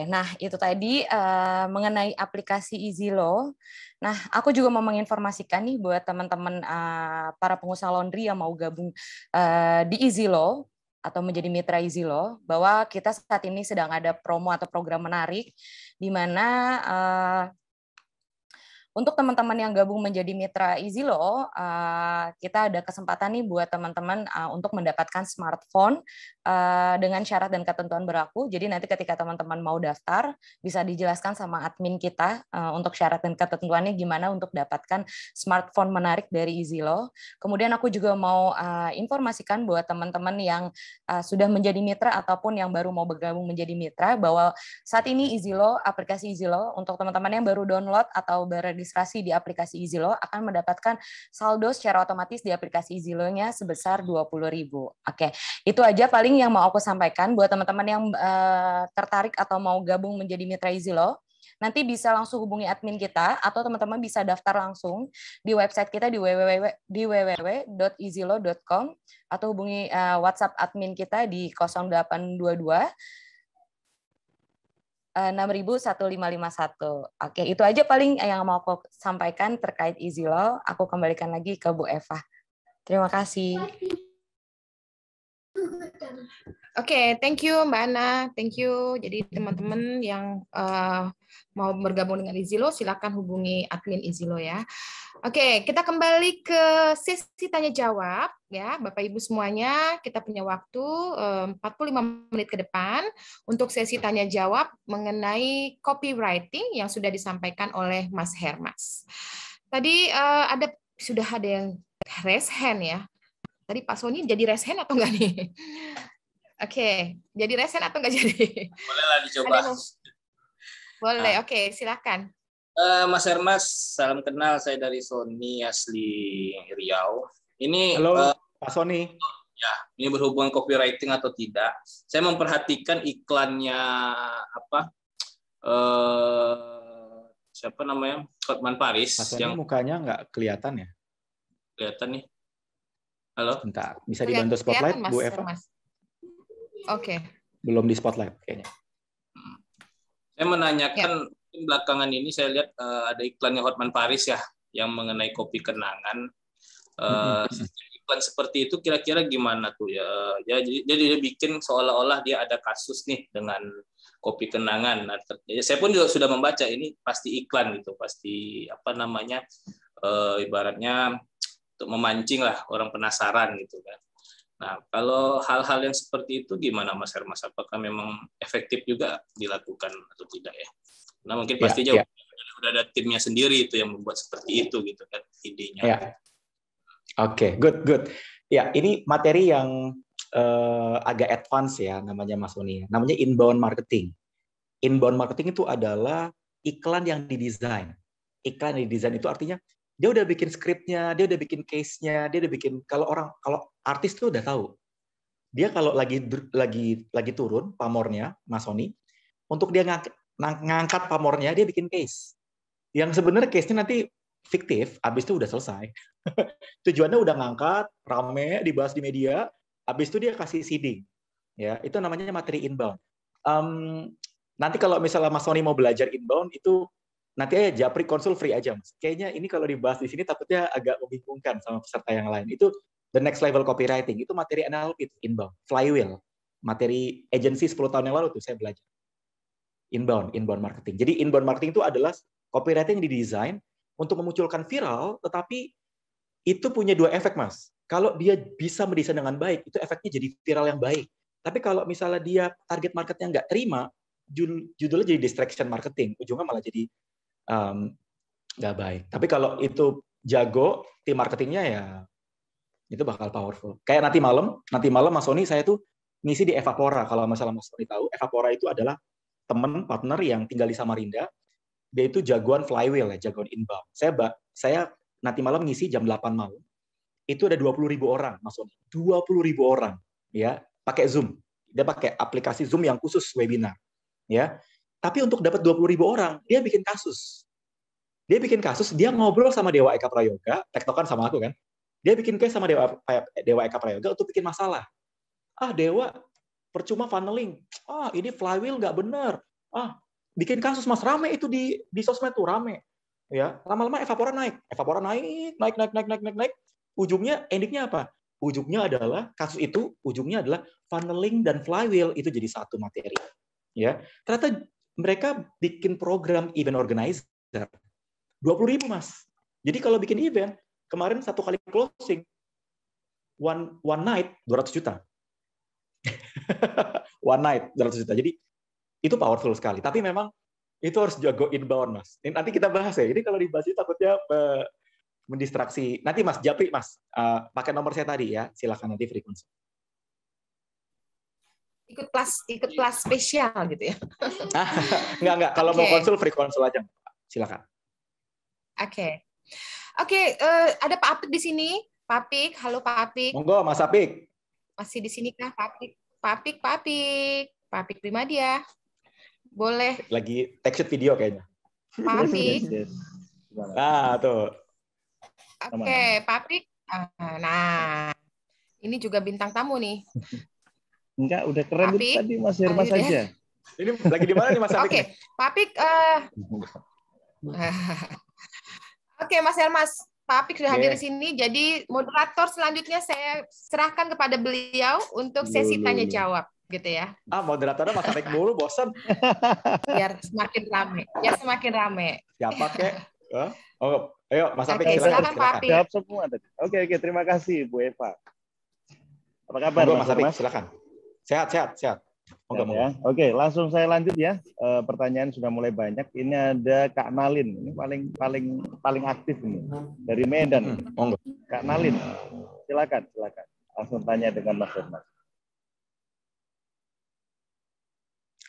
nah itu tadi uh, mengenai aplikasi Law. Nah, aku juga mau menginformasikan nih buat teman-teman uh, para pengusaha laundry yang mau gabung uh, di Law atau menjadi mitra Law, bahwa kita saat ini sedang ada promo atau program menarik di mana uh, untuk teman-teman yang gabung menjadi mitra Izilo, uh, eh, kita ada kesempatan nih buat teman-teman uh, untuk mendapatkan smartphone uh, dengan syarat dan ketentuan berlaku. Jadi nanti ketika teman-teman mau daftar, bisa dijelaskan sama admin kita uh, untuk syarat dan ketentuannya gimana untuk dapatkan smartphone menarik dari Law. Kemudian aku juga mau uh, informasikan buat teman-teman yang uh, sudah menjadi mitra ataupun yang baru mau bergabung menjadi mitra bahwa saat ini Law, aplikasi Law untuk teman-teman yang baru download atau di registrasi di aplikasi Easylo akan mendapatkan saldo secara otomatis di aplikasi easylo nya sebesar 20.000. Oke, itu aja paling yang mau aku sampaikan buat teman-teman yang uh, tertarik atau mau gabung menjadi mitra Easylo. nanti bisa langsung hubungi admin kita atau teman-teman bisa daftar langsung di website kita di www di www.izilo.com atau hubungi uh, WhatsApp admin kita di 0822 6.1551. Eh, Oke, itu aja paling yang mau aku sampaikan terkait Easy Law. Aku kembalikan lagi ke Bu Eva. Terima kasih. Oke, okay, thank you Mbak Ana, thank you. Jadi teman-teman yang uh, mau bergabung dengan Izilo, silakan hubungi admin Izilo ya. Oke, okay, kita kembali ke sesi tanya jawab ya, Bapak Ibu semuanya. Kita punya waktu eh, uh, 45 menit ke depan untuk sesi tanya jawab mengenai copywriting yang sudah disampaikan oleh Mas Hermas. Tadi uh, ada sudah ada yang raise hand ya. Tadi Pak Sony jadi resen atau enggak nih? Oke, okay. jadi resen atau enggak jadi? Boleh lah dicoba. Boleh, nah. oke, okay, silakan. Uh, Mas Hermas, salam kenal. Saya dari Sony asli Riau. Ini Halo, uh, Pak Sony. Ya, ini berhubungan copywriting atau tidak. Saya memperhatikan iklannya apa? Uh, siapa namanya? Kotman Paris Mas yang mukanya nggak kelihatan ya? Kelihatan nih. Halo. Bentar, bisa dibantu spotlight Bu Eva? Oke. Okay. Belum di spotlight kayaknya. Saya menanyakan ya. Kan belakangan ini saya lihat uh, ada iklannya Hotman Paris ya yang mengenai kopi kenangan. Uh, iklan seperti itu kira-kira gimana tuh ya? ya jadi, dia bikin seolah-olah dia ada kasus nih dengan kopi kenangan. Nah, ya, saya pun juga sudah membaca ini pasti iklan gitu, pasti apa namanya uh, ibaratnya untuk memancing lah orang penasaran gitu kan. Nah, kalau hal-hal yang seperti itu gimana Mas Hermas? Apakah memang efektif juga dilakukan atau tidak ya? Nah, mungkin ya, pasti ya, jauh ya. udah ada timnya sendiri itu yang membuat seperti itu gitu kan idenya. Ya. Oke, okay, good good. Ya, ini materi yang uh, agak advance ya namanya Mas Uni. Namanya inbound marketing. Inbound marketing itu adalah iklan yang didesain. Iklan yang didesain itu artinya dia udah bikin skripnya, dia udah bikin case-nya, dia udah bikin kalau orang kalau artis tuh udah tahu. Dia kalau lagi lagi lagi turun pamornya Mas Sony, untuk dia ngangkat, ngangkat pamornya dia bikin case. Yang sebenarnya case-nya nanti fiktif, habis itu udah selesai. Tujuannya udah ngangkat, rame, dibahas di media, habis itu dia kasih CD Ya, itu namanya materi inbound. Um, nanti kalau misalnya Mas Sony mau belajar inbound itu nanti aja japri konsul free aja mas kayaknya ini kalau dibahas di sini takutnya agak membingungkan sama peserta yang lain itu the next level copywriting itu materi NLP itu inbound flywheel materi agensi 10 tahun yang lalu tuh saya belajar inbound inbound marketing jadi inbound marketing itu adalah copywriting yang didesain untuk memunculkan viral tetapi itu punya dua efek mas kalau dia bisa mendesain dengan baik itu efeknya jadi viral yang baik tapi kalau misalnya dia target marketnya nggak terima judulnya jadi distraction marketing ujungnya malah jadi um, nggak baik. Tapi kalau itu jago tim marketingnya ya itu bakal powerful. Kayak nanti malam, nanti malam Mas Sony saya tuh ngisi di Evapora. Kalau masalah Mas Sony tahu, Evapora itu adalah teman partner yang tinggal di Samarinda. Dia itu jagoan flywheel ya, jagoan inbound. Saya saya nanti malam ngisi jam 8 malam. Itu ada 20 ribu orang, Mas Sony. 20 ribu orang ya pakai Zoom. Dia pakai aplikasi Zoom yang khusus webinar. Ya, tapi untuk dapat 20 ribu orang, dia bikin kasus. Dia bikin kasus, dia ngobrol sama Dewa Eka Prayoga, tektokan sama aku kan. Dia bikin kayak sama Dewa, Dewa Eka Prayoga untuk bikin masalah. Ah Dewa, percuma funneling. Ah ini flywheel nggak bener. Ah bikin kasus mas rame itu di di sosmed tuh rame. Ya lama-lama evapora naik, evapora naik, naik, naik, naik, naik, naik, naik. Ujungnya endingnya apa? Ujungnya adalah kasus itu, ujungnya adalah funneling dan flywheel itu jadi satu materi ya ternyata mereka bikin program event organizer 20 ribu mas. Jadi kalau bikin event kemarin satu kali closing one one night 200 juta. one night 200 juta. Jadi itu powerful sekali. Tapi memang itu harus jago inbound mas. Nanti kita bahas ya. Ini kalau dibahas takutnya mendistraksi. Nanti mas Japri mas eh, pakai nomor saya tadi ya. silahkan nanti frekuensi ikut kelas ikut kelas spesial gitu ya ah, nggak nggak kalau okay. mau konsul free konsul aja silakan oke okay. oke okay, uh, eh, ada Pak Apik di sini Pak Apik halo Pak Apik monggo Mas Apik masih di sini kah Pak Apik Pak Apik Pak Apik Pak Apik Prima dia. boleh lagi texted video kayaknya Pak Apik yes, yes. ah tuh oke okay, Pak Apik ah, nah ini juga bintang tamu nih Enggak, udah keren Papi, itu tadi Mas Hermas saja. Ini lagi di mana nih Mas Oke, Papi. Papik. Eh, oke, Mas Hermas. Papi sudah hadir yeah. di sini. Jadi moderator selanjutnya saya serahkan kepada beliau untuk sesi tanya jawab gitu ya. Ah, moderatornya Mas Apek mulu bosan. Biar semakin rame. Ya semakin rame. Siapa kek? Oh, ayo Mas Apik okay, silakan. silakan Jawab semua tadi. Oke, oke, terima kasih Bu Eva. Apa kabar Mas, Mas Silakan. Sehat, sehat, sehat. Moga, ya, Oke, langsung saya lanjut ya. E, pertanyaan sudah mulai banyak. Ini ada Kak Nalin. Ini paling paling paling aktif ini dari Medan. Hmm, Kak Nalin, silakan, silakan. Langsung tanya dengan Mas Herman.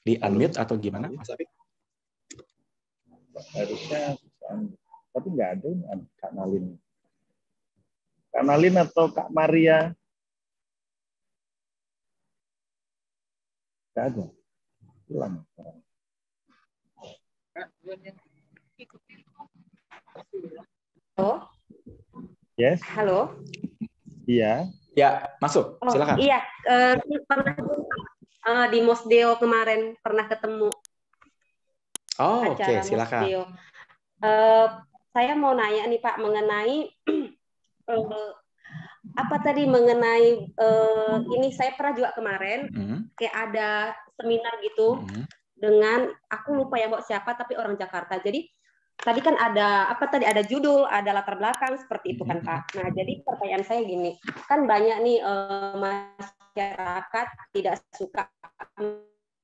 Di unmute atau gimana, Mas Abi? Harusnya, tapi nggak ada Kak Nalin. Kak Nalin atau Kak Maria Tidak ada. Hilang. Halo? Yes. Halo. Iya. Ya, masuk. Oh, Silakan. Iya, uh, pernah uh, di Mosdeo kemarin pernah ketemu. Oh, oke, okay. silakan. Uh, saya mau nanya nih Pak mengenai uh, apa tadi mengenai uh, ini saya pernah juga kemarin mm. kayak ada seminar gitu mm. dengan aku lupa ya mbak siapa tapi orang Jakarta jadi tadi kan ada apa tadi ada judul ada latar belakang seperti itu kan pak hmm. nah jadi pertanyaan saya gini kan banyak nih uh, masyarakat tidak suka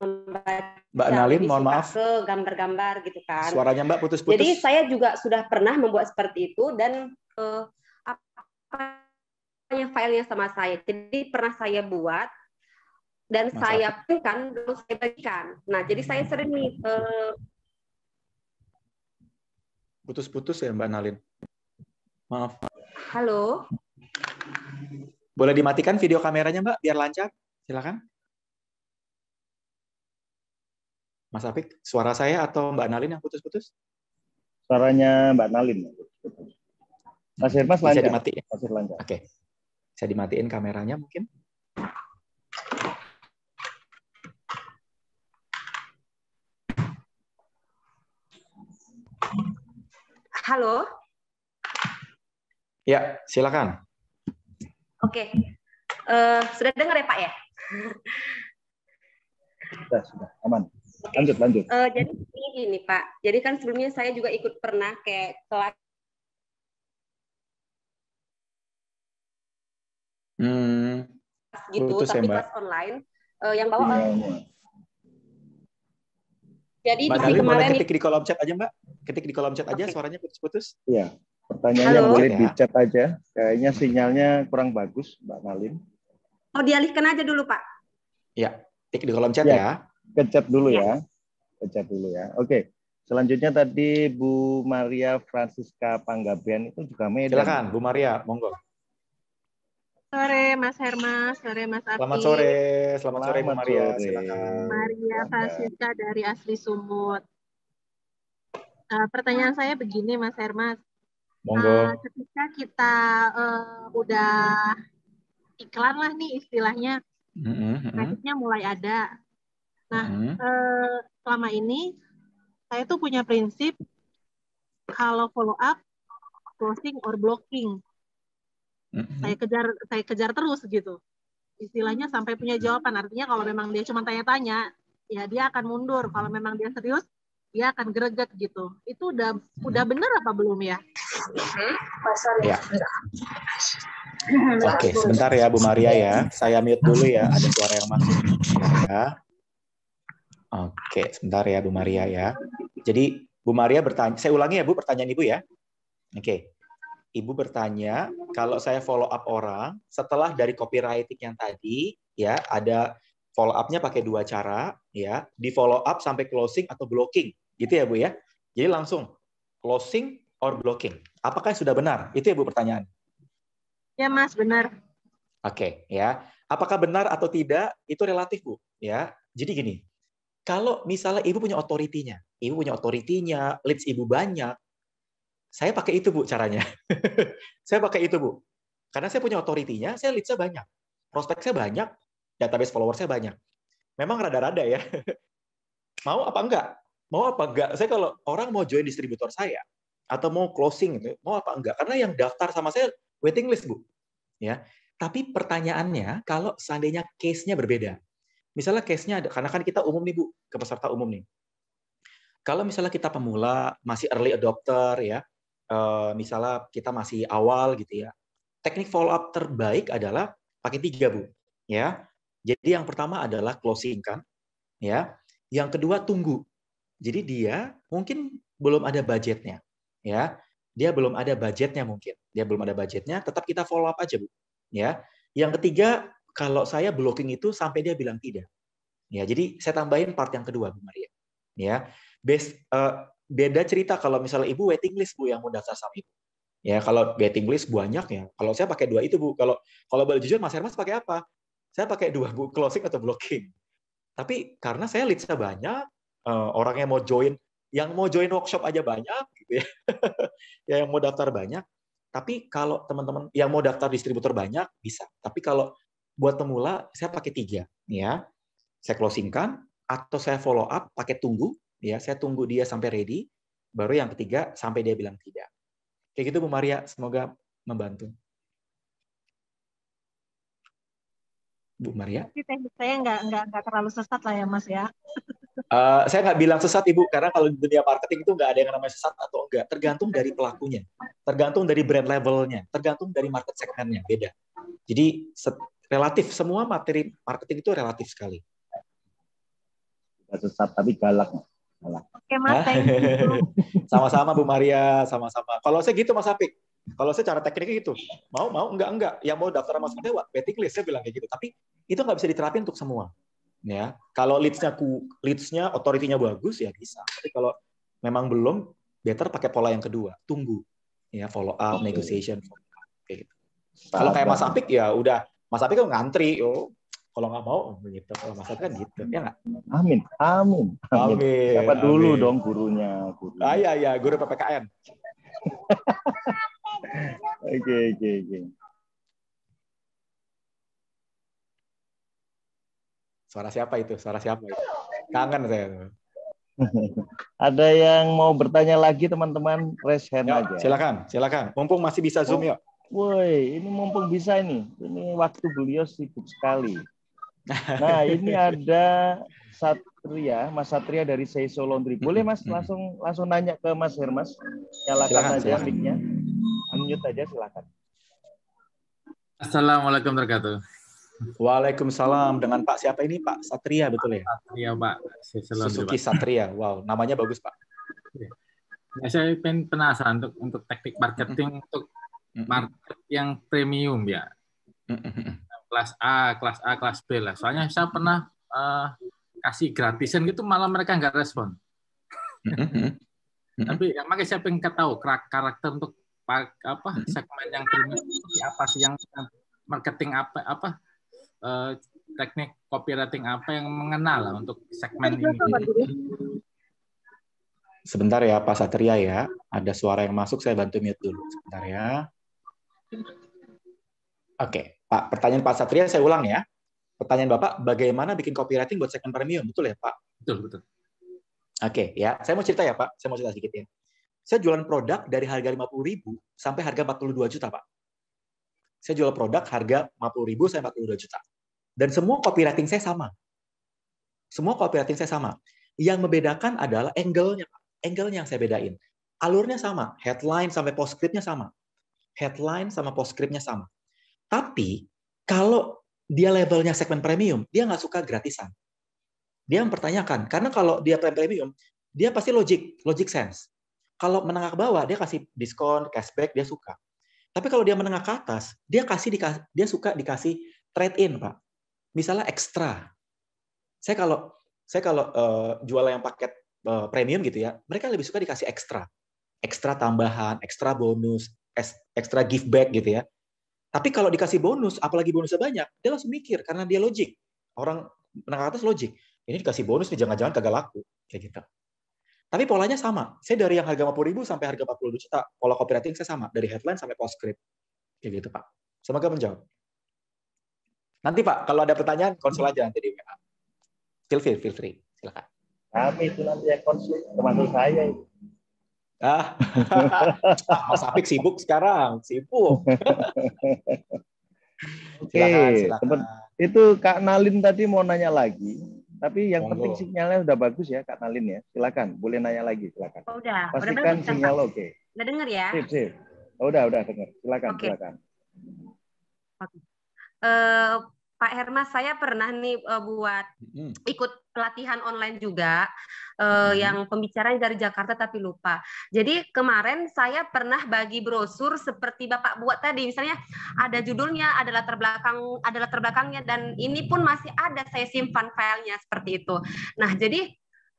membaca mbak Nalin mohon maaf ke gambar-gambar gitu kan suaranya mbak putus-putus jadi saya juga sudah pernah membuat seperti itu dan uh, apa banyak filenya sama saya. Jadi pernah saya buat dan Masa. saya pun kan saya bagikan. Nah, jadi saya hmm. sering nih eh, putus-putus ya Mbak Nalin. Maaf. Halo. Boleh dimatikan video kameranya Mbak biar lancar? Silakan. Mas Apik, suara saya atau Mbak Nalin yang putus-putus? Suaranya Mbak Nalin. Mas Hermas lancar. Bisa dimati. Mas lancar. Oke. Okay. Saya dimatiin kameranya mungkin? Halo. Ya, silakan. Oke. Uh, sudah dengar ya Pak ya? Sudah, sudah. Aman. Lanjut, lanjut. Uh, jadi ini Pak. Jadi kan sebelumnya saya juga ikut pernah kayak kelas Hmm. Gitu, Putus tapi ya, kelas online uh, yang bawa iya, iya. Jadi Mbak Dali kemarin boleh ketik di kolom chat aja Mbak. Ketik di kolom chat okay. aja suaranya putus-putus. Iya. Pertanyaannya Halo? boleh di ya. chat aja. Kayaknya sinyalnya kurang bagus Mbak Nalin. Oh dialihkan aja dulu Pak. Iya. ketik di kolom chat ya. ya. Ke dulu ya. ya. Ke dulu ya. Oke. Selanjutnya tadi Bu Maria Francisca Panggabean itu juga Medan. Silakan Bu Maria, monggo sore Mas Hermas, sore Mas Api. Selamat sore, selamat, selamat sore Mbak Maria. Sore. Silakan. Maria Francisca dari Asli Sumut. Uh, pertanyaan saya begini Mas Hermas. Monggo. Uh, ketika kita uh, udah iklan lah nih istilahnya, mm -hmm. mulai ada. Nah, mm -hmm. uh, selama ini saya tuh punya prinsip kalau follow up, closing or blocking hmm Saya kejar saya kejar terus gitu. Istilahnya sampai punya mm-hmm. jawaban. Artinya kalau memang dia cuma tanya-tanya, ya dia akan mundur. Kalau mm-hmm. memang dia serius, dia akan greget gitu. Itu udah hmm. udah bener apa belum ya? Pasar mm-hmm. ya. Oke, okay, sebentar ya Bu Maria ya. Saya mute dulu ya, ada suara yang masuk. Ya. Oke, sebentar ya Bu Maria ya. Jadi Bu Maria bertanya, saya ulangi ya Bu pertanyaan Ibu ya. Oke. Okay. Ibu bertanya, kalau saya follow up orang, setelah dari copywriting yang tadi, ya ada follow upnya pakai dua cara, ya di follow up sampai closing atau blocking, gitu ya Bu ya. Jadi langsung closing or blocking. Apakah sudah benar? Itu ya Bu pertanyaan. Ya Mas, benar. Oke, okay, ya. Apakah benar atau tidak itu relatif Bu, ya. Jadi gini, kalau misalnya ibu punya otoritinya, ibu punya otoritinya, leads ibu banyak, saya pakai itu, Bu, caranya. saya pakai itu, Bu. Karena saya punya otoritinya, saya lead saya banyak. Prospek saya banyak, database follower saya banyak. Memang rada-rada ya. mau apa enggak? Mau apa enggak? Saya kalau orang mau join distributor saya, atau mau closing, mau apa enggak? Karena yang daftar sama saya waiting list, Bu. Ya. Tapi pertanyaannya, kalau seandainya case-nya berbeda. Misalnya case-nya, karena kan kita umum nih, Bu, ke peserta umum nih kalau misalnya kita pemula, masih early adopter ya, Eh, misalnya kita masih awal gitu ya. Teknik follow up terbaik adalah pakai tiga bu, ya. Jadi yang pertama adalah closing kan, ya. Yang kedua tunggu. Jadi dia mungkin belum ada budgetnya, ya. Dia belum ada budgetnya mungkin. Dia belum ada budgetnya, tetap kita follow up aja bu, ya. Yang ketiga kalau saya blocking itu sampai dia bilang tidak. Ya, jadi saya tambahin part yang kedua Bu Maria. Ya. Base uh, beda cerita kalau misalnya ibu waiting list bu yang mau daftar sama ibu ya kalau waiting list banyak ya kalau saya pakai dua itu bu kalau kalau boleh jujur mas Hermas pakai apa saya pakai dua bu closing atau blocking tapi karena saya listnya banyak eh, orang yang mau join yang mau join workshop aja banyak gitu ya. ya yang mau daftar banyak tapi kalau teman-teman yang mau daftar distributor banyak bisa tapi kalau buat pemula saya pakai tiga ya saya closingkan atau saya follow up pakai tunggu ya saya tunggu dia sampai ready baru yang ketiga sampai dia bilang tidak kayak gitu Bu Maria semoga membantu Bu Maria saya nggak nggak nggak terlalu sesat lah ya Mas ya Uh, saya nggak bilang sesat ibu karena kalau di dunia marketing itu nggak ada yang namanya sesat atau enggak tergantung dari pelakunya tergantung dari brand levelnya tergantung dari market segmentnya, beda jadi relatif semua materi marketing itu relatif sekali Tidak sesat tapi galak Oke Mas, Sama-sama Bu Maria, sama-sama. Kalau saya gitu Mas Apik, kalau saya cara tekniknya gitu. Mau, mau, enggak, enggak. Yang mau daftar Mas Dewa, waiting list, saya bilang kayak gitu. Tapi itu nggak bisa diterapin untuk semua. Ya, kalau leads-nya ku, leads-nya otoritinya bagus ya bisa. Tapi kalau memang belum, better pakai pola yang kedua. Tunggu, ya follow up, negotiation, gitu. Kalau kayak Mas Apik ya udah, Mas Apik kan ngantri, yo oh kalau nggak mau oh, gitu kalau maksud kan gitu ya nggak amin amin amin, amin. siapa dulu amin. dong gurunya guru ah ya ya guru ppkn oke oke oke suara siapa itu suara siapa itu kangen saya ada yang mau bertanya lagi teman-teman raise hand ya, aja silakan silakan mumpung masih bisa zoom oh, yuk Woi, ini mumpung bisa ini. Ini waktu beliau sibuk sekali. Nah, ini ada Satria, Mas Satria dari Seiso Laundry. Boleh Mas langsung langsung nanya ke Mas Hermas. Nyalakan silakan, aja mic-nya. Unmute aja silakan. Assalamualaikum warahmatullahi Waalaikumsalam dengan Pak siapa ini Pak Satria betul ya? Satria Pak. Suzuki Satria. Wow, namanya bagus Pak. Ya, saya pengen penasaran untuk untuk teknik marketing untuk market yang premium ya kelas A, kelas A, kelas B lah. Soalnya saya pernah uh, kasih gratisan gitu malah mereka nggak respon. Tapi yang makanya saya pengen tahu karakter untuk apa segmen yang primer apa sih yang eh, marketing apa apa uh, teknik copywriting apa yang mengenal lah untuk segmen ini. Gitu ya? Sebentar ya Pak Satria ya, ada suara yang masuk saya bantu mute dulu sebentar ya. Oke. Okay. Pak, pertanyaan Pak Satria saya ulang ya. Pertanyaan Bapak, bagaimana bikin copywriting buat segmen premium? Betul ya, Pak? Betul, betul. Oke, okay, ya. Saya mau cerita ya, Pak. Saya mau cerita sedikit ya. Saya jualan produk dari harga 50.000 ribu sampai harga 42 juta, Pak. Saya jual produk harga 50.000 ribu sampai 42 juta. Dan semua copywriting saya sama. Semua copywriting saya sama. Yang membedakan adalah angle-nya, Pak. Angle-nya yang saya bedain. Alurnya sama, headline sampai postscript-nya sama. Headline sama postscript-nya sama tapi kalau dia levelnya segmen premium, dia nggak suka gratisan. Dia mempertanyakan, karena kalau dia premium, dia pasti logic, logic sense. Kalau menengah ke bawah, dia kasih diskon, cashback, dia suka. Tapi kalau dia menengah ke atas, dia kasih dia suka dikasih trade in, Pak. Misalnya ekstra. Saya kalau saya kalau uh, jual yang paket uh, premium gitu ya, mereka lebih suka dikasih ekstra. Ekstra tambahan, ekstra bonus, ekstra gift back gitu ya. Tapi kalau dikasih bonus, apalagi bonusnya banyak, dia langsung mikir karena dia logik. Orang menengah atas logik. Ini dikasih bonus nih, jangan-jangan kagak laku. Kayak gitu. Tapi polanya sama. Saya dari yang harga 50 ribu sampai harga 40 juta, pola copywriting saya sama. Dari headline sampai postscript. Kayak gitu, Pak. Semoga menjawab. Nanti, Pak, kalau ada pertanyaan, konsul aja nanti di WA. Feel free, feel free. Silakan. Kami itu nanti ya konsul, teman-teman saya itu. Ah, Mas Apik sibuk sekarang, sibuk. Oke, okay. itu Kak Nalin tadi mau nanya lagi, tapi yang Monggo. penting sinyalnya sudah bagus ya Kak Nalin ya. Silakan, boleh nanya lagi, silakan. Oh, udah, pastikan udah sinyal oke. Okay. Udah dengar ya? Sip, sip. Oh, udah, udah dengar. Silakan, okay. silakan. Oke. Okay. Uh, eh, Pak Hermas, saya pernah nih uh, buat hmm. ikut pelatihan online juga uh, hmm. yang pembicaraan dari Jakarta tapi lupa. Jadi kemarin saya pernah bagi brosur seperti Bapak buat tadi misalnya ada judulnya, ada latar belakang, ada latar belakangnya dan ini pun masih ada saya simpan filenya seperti itu. Nah, jadi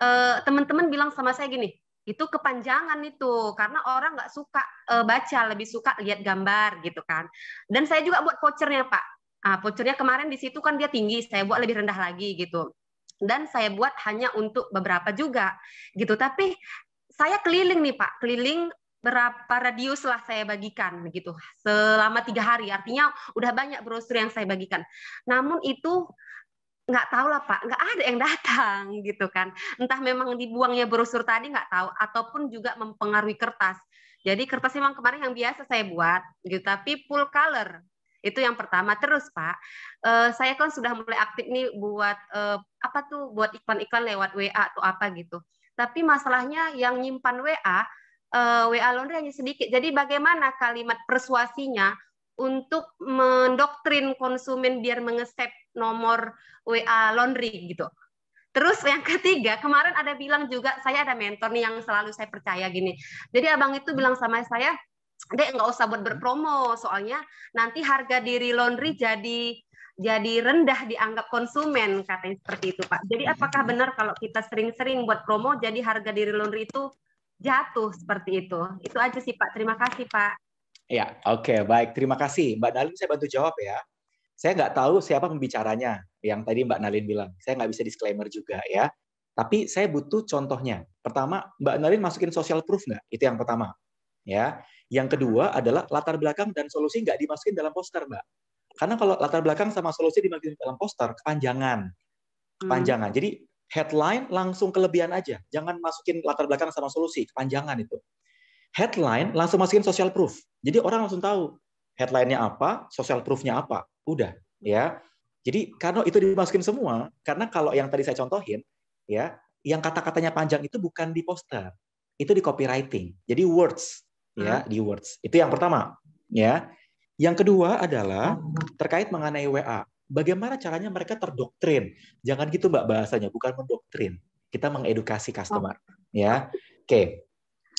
eh, teman-teman bilang sama saya gini, itu kepanjangan itu karena orang nggak suka eh, baca lebih suka lihat gambar gitu kan dan saya juga buat vouchernya pak ah, vouchernya kemarin di situ kan dia tinggi, saya buat lebih rendah lagi gitu dan saya buat hanya untuk beberapa juga gitu tapi saya keliling nih Pak keliling berapa radius lah saya bagikan begitu selama tiga hari artinya udah banyak brosur yang saya bagikan namun itu nggak tahu lah pak nggak ada yang datang gitu kan entah memang dibuangnya brosur tadi nggak tahu ataupun juga mempengaruhi kertas jadi kertas memang kemarin yang biasa saya buat gitu tapi full color itu yang pertama. Terus Pak, uh, saya kan sudah mulai aktif nih buat uh, apa tuh buat iklan-iklan lewat WA atau apa gitu. Tapi masalahnya yang nyimpan WA uh, eh, WA laundry hanya sedikit. Jadi bagaimana kalimat persuasinya untuk mendoktrin konsumen biar mengesep nomor WA laundry gitu. Terus yang ketiga, kemarin ada bilang juga saya ada mentor nih yang selalu saya percaya gini. Jadi abang itu bilang sama saya, Dek nggak usah buat hmm. berpromo soalnya nanti harga diri laundry hmm. jadi jadi rendah dianggap konsumen katanya seperti itu Pak. Jadi hmm. apakah benar kalau kita sering-sering buat promo jadi harga diri laundry itu jatuh seperti itu? Itu aja sih Pak. Terima kasih Pak. Ya, oke okay, baik. Terima kasih Mbak Dalim saya bantu jawab ya. Saya nggak tahu siapa pembicaranya yang tadi Mbak Nalin bilang. Saya nggak bisa disclaimer juga ya. Tapi saya butuh contohnya. Pertama, Mbak Nalin masukin social proof nggak? Itu yang pertama. Ya, yang kedua ah. adalah latar belakang dan solusi nggak dimasukin dalam poster, Mbak. Karena kalau latar belakang sama solusi dimasukin dalam poster, kepanjangan. Hmm. Kepanjangan. Hmm. Jadi headline langsung kelebihan aja. Jangan masukin latar belakang sama solusi, kepanjangan itu. Headline langsung masukin social proof. Jadi orang langsung tahu headline-nya apa, social proof-nya apa. Udah, ya. Jadi karena itu dimasukin semua, karena kalau yang tadi saya contohin, ya, yang kata-katanya panjang itu bukan di poster, itu di copywriting. Jadi words, ya hmm. di Words. Itu yang pertama, ya. Yang kedua adalah hmm. terkait mengenai WA. Bagaimana caranya mereka terdoktrin? Jangan gitu Mbak bahasanya, bukan mendoktrin. Kita mengedukasi customer, oh. ya. Oke.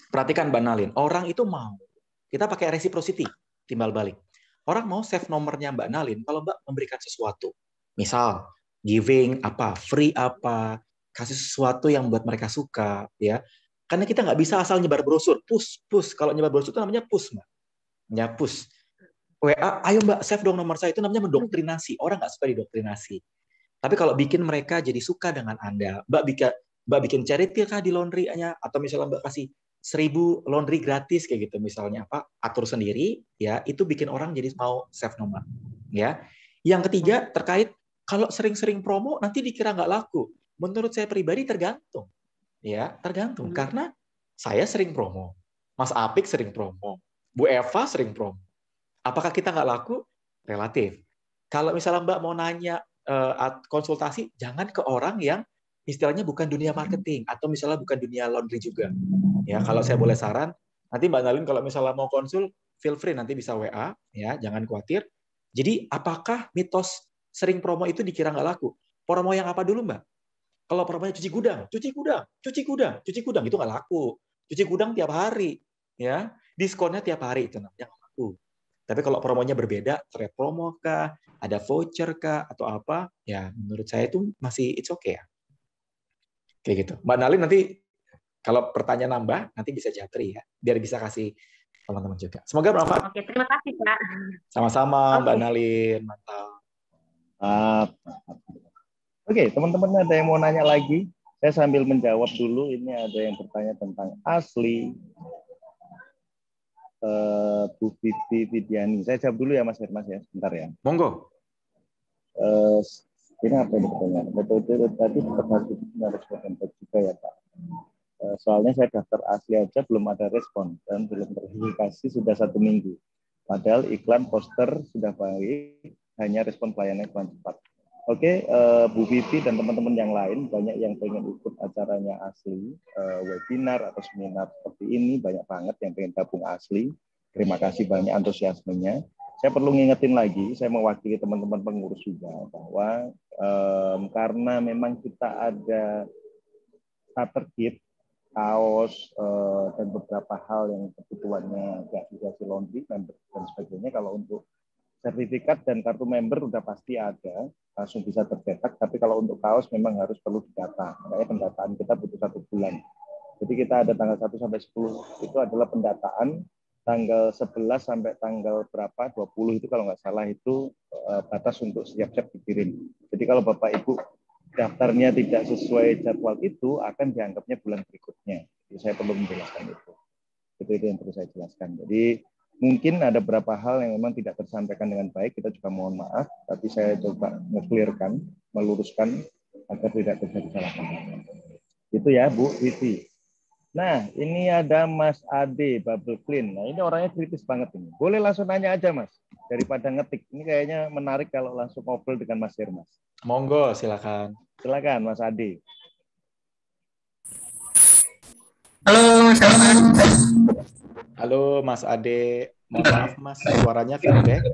Perhatikan Mbak Nalin, orang itu mau. Kita pakai reciprocity, timbal balik. Orang mau save nomornya Mbak Nalin kalau Mbak memberikan sesuatu. Misal giving apa, free apa, kasih sesuatu yang buat mereka suka, ya karena kita nggak bisa asal nyebar brosur. pus pus Kalau nyebar brosur itu namanya pus Mbak. Ya, push. WA, ayo Mbak, save dong nomor saya. Itu namanya mendoktrinasi. Orang nggak suka didoktrinasi. Tapi kalau bikin mereka jadi suka dengan Anda, Mbak bikin, Mbak bikin charity kah di laundry-nya? Atau misalnya Mbak kasih seribu laundry gratis kayak gitu misalnya apa atur sendiri ya itu bikin orang jadi mau save nomor ya yang ketiga terkait kalau sering-sering promo nanti dikira nggak laku menurut saya pribadi tergantung ya tergantung hmm. karena saya sering promo Mas Apik sering promo Bu Eva sering promo apakah kita nggak laku relatif kalau misalnya Mbak mau nanya eh, konsultasi jangan ke orang yang istilahnya bukan dunia hmm. marketing atau misalnya bukan dunia laundry juga ya kalau saya boleh saran nanti Mbak Nalin kalau misalnya mau konsul feel free nanti bisa WA ya jangan khawatir jadi apakah mitos sering promo itu dikira nggak laku promo yang apa dulu Mbak kalau promonya cuci gudang, cuci gudang, cuci gudang, cuci gudang itu nggak laku. Cuci gudang tiap hari, ya diskonnya tiap hari itu namanya nggak laku. Tapi kalau promonya berbeda, trade promo kah, ada voucher kah atau apa, ya menurut saya itu masih it's okay ya. Kayak gitu. Mbak Nalin nanti kalau pertanyaan nambah nanti bisa jatri ya, biar bisa kasih teman-teman juga. Semoga bermanfaat. Oke, terima kasih, Pak. Sama-sama, okay. Mbak Nalin. Mantap. Mantap. Oke, okay, teman-teman ada yang mau nanya lagi? Saya sambil menjawab dulu, ini ada yang bertanya tentang asli. Uh, Bu Fitri Vidiani. Saya jawab dulu ya Mas Hermas ya, sebentar ya. Monggo. Uh, ini apa yang bertanya? Metode tadi perhatian harus juga ya Pak. Uh, soalnya saya daftar asli aja belum ada respon dan belum terindikasi sudah satu minggu. Padahal iklan poster sudah baik, hanya respon pelayanan kurang cepat Oke, okay, uh, eh, Bu Vivi dan teman-teman yang lain banyak yang pengen ikut acaranya asli, uh, webinar atau seminar seperti ini banyak banget yang pengen gabung asli. Terima kasih banyak antusiasmenya. Saya perlu ngingetin lagi, saya mewakili teman-teman pengurus juga bahwa um, karena memang kita ada starter kit, kaos uh, dan beberapa hal yang kebutuhannya gratifikasi laundry dan sebagainya. Kalau untuk sertifikat dan kartu member sudah pasti ada, langsung bisa tercetak. Tapi kalau untuk kaos memang harus perlu didata. Makanya pendataan kita butuh satu bulan. Jadi kita ada tanggal 1 sampai 10 itu adalah pendataan, tanggal 11 sampai tanggal berapa 20 itu kalau nggak salah itu eh, batas untuk siap-siap dikirim. Jadi kalau Bapak Ibu daftarnya tidak sesuai jadwal itu akan dianggapnya bulan berikutnya. Jadi saya perlu menjelaskan itu. Itu itu yang perlu saya jelaskan. Jadi mungkin ada beberapa hal yang memang tidak tersampaikan dengan baik, kita juga mohon maaf, tapi saya coba ngeklirkan, meluruskan agar tidak terjadi salah paham. Itu ya Bu Vivi. Nah, ini ada Mas Ade Bubble Clean. Nah, ini orangnya kritis banget ini. Boleh langsung nanya aja, Mas, daripada ngetik. Ini kayaknya menarik kalau langsung ngobrol dengan Mas Hermas. Monggo, silakan. Silakan, Mas Ade. Halo, Mas Halo Mas Ade, mohon maaf Mas, suaranya feedback.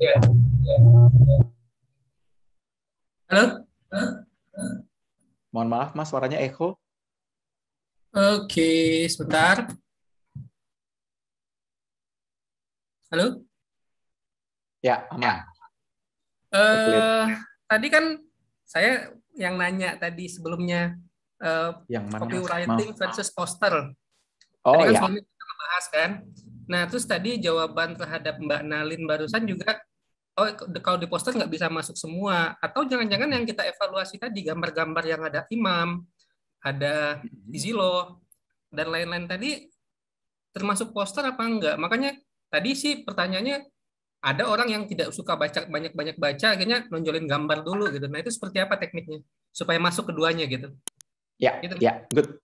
Halo? Mohon maaf Mas, suaranya echo. Oke, sebentar. Halo? Ya, aman. Uh, tadi kan saya yang nanya tadi sebelumnya uh, yang mana, copywriting versus poster. Oh kan ya bahas kan. Nah, terus tadi jawaban terhadap Mbak Nalin barusan juga oh kalau di poster nggak bisa masuk semua atau jangan-jangan yang kita evaluasi tadi gambar-gambar yang ada imam, ada mm-hmm. Zilo dan lain-lain tadi termasuk poster apa enggak? Makanya tadi sih pertanyaannya ada orang yang tidak suka baca banyak-banyak baca akhirnya nonjolin gambar dulu gitu. Nah, itu seperti apa tekniknya supaya masuk keduanya gitu? Ya, gitu. ya, good.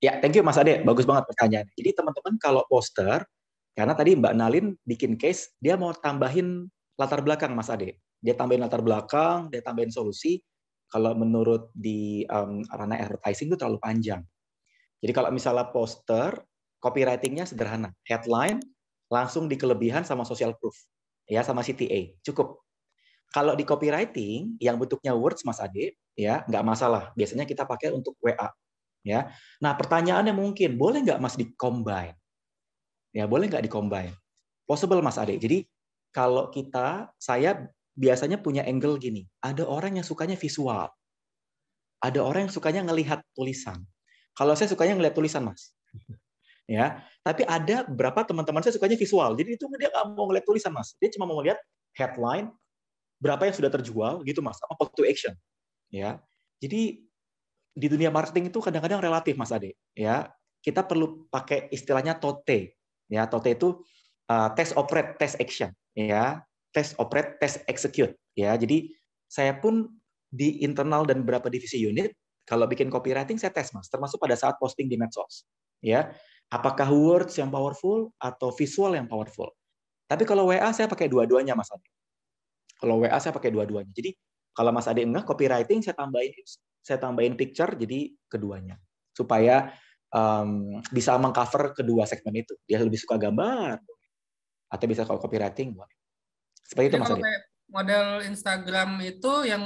Ya, thank you Mas Ade. Bagus banget pertanyaan. Jadi teman-teman kalau poster, karena tadi Mbak Nalin bikin case, dia mau tambahin latar belakang Mas Ade. Dia tambahin latar belakang, dia tambahin solusi. Kalau menurut di um, ranah advertising itu terlalu panjang. Jadi kalau misalnya poster, copywritingnya sederhana. Headline, langsung di kelebihan sama social proof. Ya, sama CTA. Cukup. Kalau di copywriting, yang bentuknya words, Mas Ade, ya nggak masalah. Biasanya kita pakai untuk WA ya. Nah, pertanyaannya mungkin boleh nggak Mas dikombin? Ya, boleh nggak dikombin? Possible Mas Ade. Jadi kalau kita saya biasanya punya angle gini. Ada orang yang sukanya visual. Ada orang yang sukanya ngelihat tulisan. Kalau saya sukanya ngelihat tulisan, Mas. Ya, tapi ada berapa teman-teman saya sukanya visual. Jadi itu dia nggak mau ngelihat tulisan, Mas. Dia cuma mau lihat headline, berapa yang sudah terjual gitu, Mas, Apa call to action. Ya. Jadi di dunia marketing itu kadang-kadang relatif Mas Ade ya kita perlu pakai istilahnya TOTE ya TOTE itu uh, test operate test action ya test operate test execute ya jadi saya pun di internal dan beberapa divisi unit kalau bikin copywriting saya tes Mas termasuk pada saat posting di medsos ya apakah words yang powerful atau visual yang powerful tapi kalau WA saya pakai dua-duanya Mas Ade kalau WA saya pakai dua-duanya jadi kalau Mas Ade enggak copywriting saya tambahin saya tambahin picture jadi keduanya supaya um, bisa mengcover kedua segmen itu. Dia lebih suka gambar atau bisa kalau copywriting buat Seperti itu maksudnya Model Instagram itu yang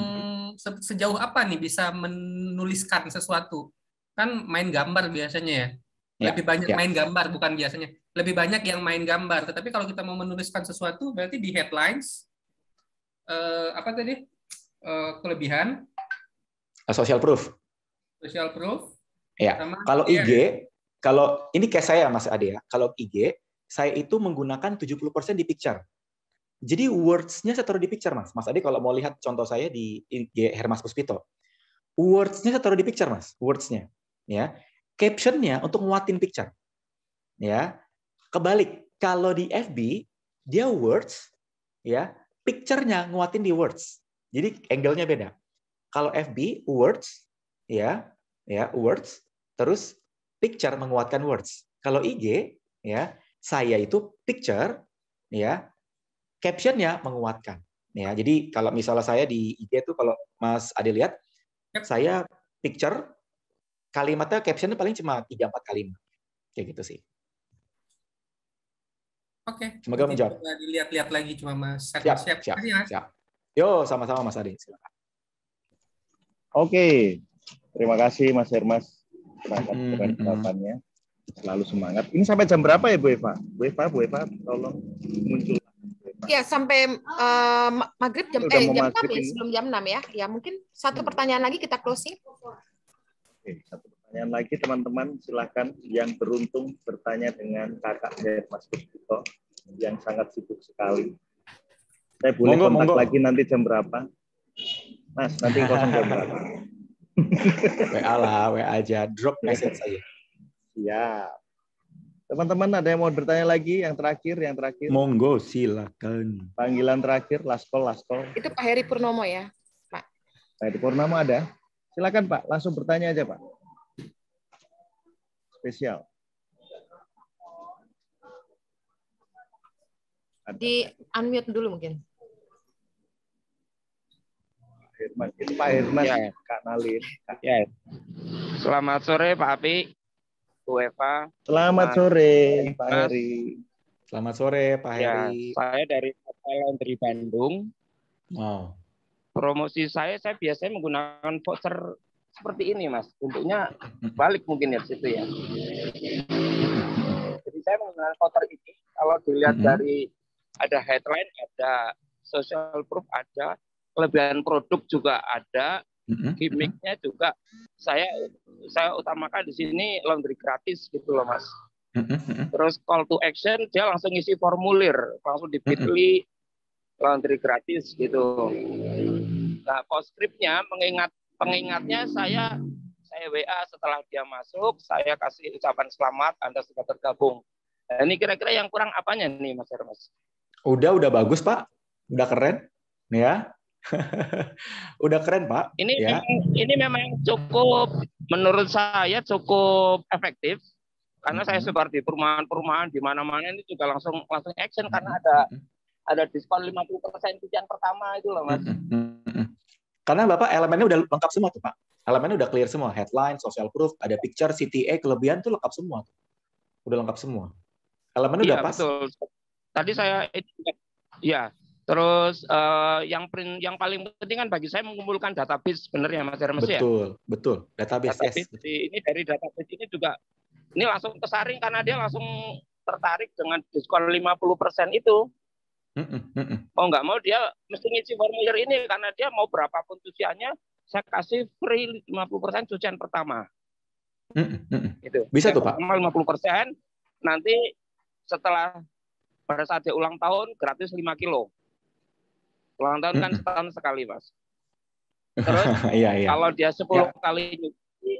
mm-hmm. sejauh apa nih bisa menuliskan sesuatu? Kan main gambar biasanya ya. ya lebih ya, banyak ya. main gambar bukan biasanya. Lebih banyak yang main gambar. Tetapi kalau kita mau menuliskan sesuatu berarti di headlines eh, apa tadi? Eh, kelebihan Ah, social proof. Social proof. Ya. Sama kalau IG, ya. kalau ini kayak saya Mas Ade ya. Kalau IG, saya itu menggunakan 70% di picture. Jadi wordsnya saya taruh di picture, Mas. Mas Ade kalau mau lihat contoh saya di IG Hermas Puspito. wordsnya saya taruh di picture, Mas. Wordsnya. Ya. Captionnya untuk nguatin picture. Ya. Kebalik, kalau di FB dia words ya, Picturenya nya nguatin di words. Jadi angle-nya beda. Kalau FB words ya, ya words terus picture menguatkan words. Kalau IG ya, saya itu picture ya, captionnya menguatkan. Ya, jadi kalau misalnya saya di IG itu kalau Mas Adi lihat yep. saya picture kalimatnya captionnya paling cuma 3 empat kalimat. Kayak gitu sih. Oke. Okay. Semoga menjawab. Dilihat-lihat lagi cuma Mas. Siap, siap. Siap. siap. siap. Yo, sama-sama Mas Adi. Silakan. Oke, terima kasih Mas Hermas berangkat hmm, dengan hmm, hmm. Selalu semangat. Ini sampai jam berapa ya Bu Eva? Bu Eva, Bu Eva, tolong muncul. Ya sampai uh, maghrib jam eh, jam enam ya sebelum jam 6 ya. Ya mungkin satu pertanyaan lagi kita closing. Oke, satu pertanyaan lagi teman-teman silahkan yang beruntung bertanya dengan kakak Hermas Mas Kito yang sangat sibuk sekali. Saya boleh monggo, kontak monggo. lagi nanti jam berapa? Mas, nanti kosong berapa? WA lah, WA aja. Drop message saja. Siap. Teman-teman ada yang mau bertanya lagi yang terakhir, yang terakhir. Monggo silakan. Panggilan terakhir, last call, last call. Itu Pak Heri Purnomo ya, Pak. Pak Heri Purnomo ada. Silakan Pak, langsung bertanya aja Pak. Spesial. Di unmute dulu mungkin. Herman. Pak Herman, iya, ya. Kak Nalin. Iya, ya. Selamat sore Pak Api, Bu Eva. Selamat Pak sore Pak Heri. Selamat sore Pak ya, Heri. Saya dari Laundry Bandung. Oh. Promosi saya, saya biasanya menggunakan voucher seperti ini mas. Untuknya balik mungkin ya situ ya. Jadi saya menggunakan voucher ini. Kalau dilihat mm -hmm. dari ada headline, ada social proof, ada kelebihan produk juga ada, gimmicknya juga saya saya utamakan di sini laundry gratis gitu loh mas. Terus call to action dia langsung isi formulir, langsung di Bitly laundry gratis gitu. Nah, postscriptnya mengingat pengingatnya saya saya WA setelah dia masuk, saya kasih ucapan selamat Anda sudah tergabung. Nah, ini kira-kira yang kurang apanya nih Mas Hermes? Udah udah bagus Pak, udah keren, ya. Udah keren Pak. Ini ya. ini memang cukup menurut saya cukup efektif karena saya mm-hmm. seperti perumahan-perumahan di mana-mana ini juga langsung langsung action karena mm-hmm. ada mm-hmm. ada diskon 50% cucian pertama itu loh Mas. Karena Bapak elemennya udah lengkap semua tuh Pak. Elemennya udah clear semua, headline, social proof, ada picture, CTA, kelebihan tuh lengkap semua. Udah lengkap semua. Elemennya iya, udah pas. Betul. Tadi saya ya, Terus uh, yang print yang paling penting kan bagi saya mengumpulkan database sebenarnya Mas Hermes betul, ya. Betul, betul. Database. database yes. Ini dari database ini juga ini langsung tersaring karena dia langsung tertarik dengan diskon 50% itu. Mm -mm, mm mau nggak mau dia mesti ngisi formulir ini karena dia mau berapapun cuciannya saya kasih free 50% cucian pertama. Itu. Bisa tuh Pak. 50% nanti setelah pada saat dia ulang tahun gratis 5 kilo. Ulang tahun kan setahun sekali, Mas. Terus iya, iya. kalau dia sepuluh ya. kali nyuci,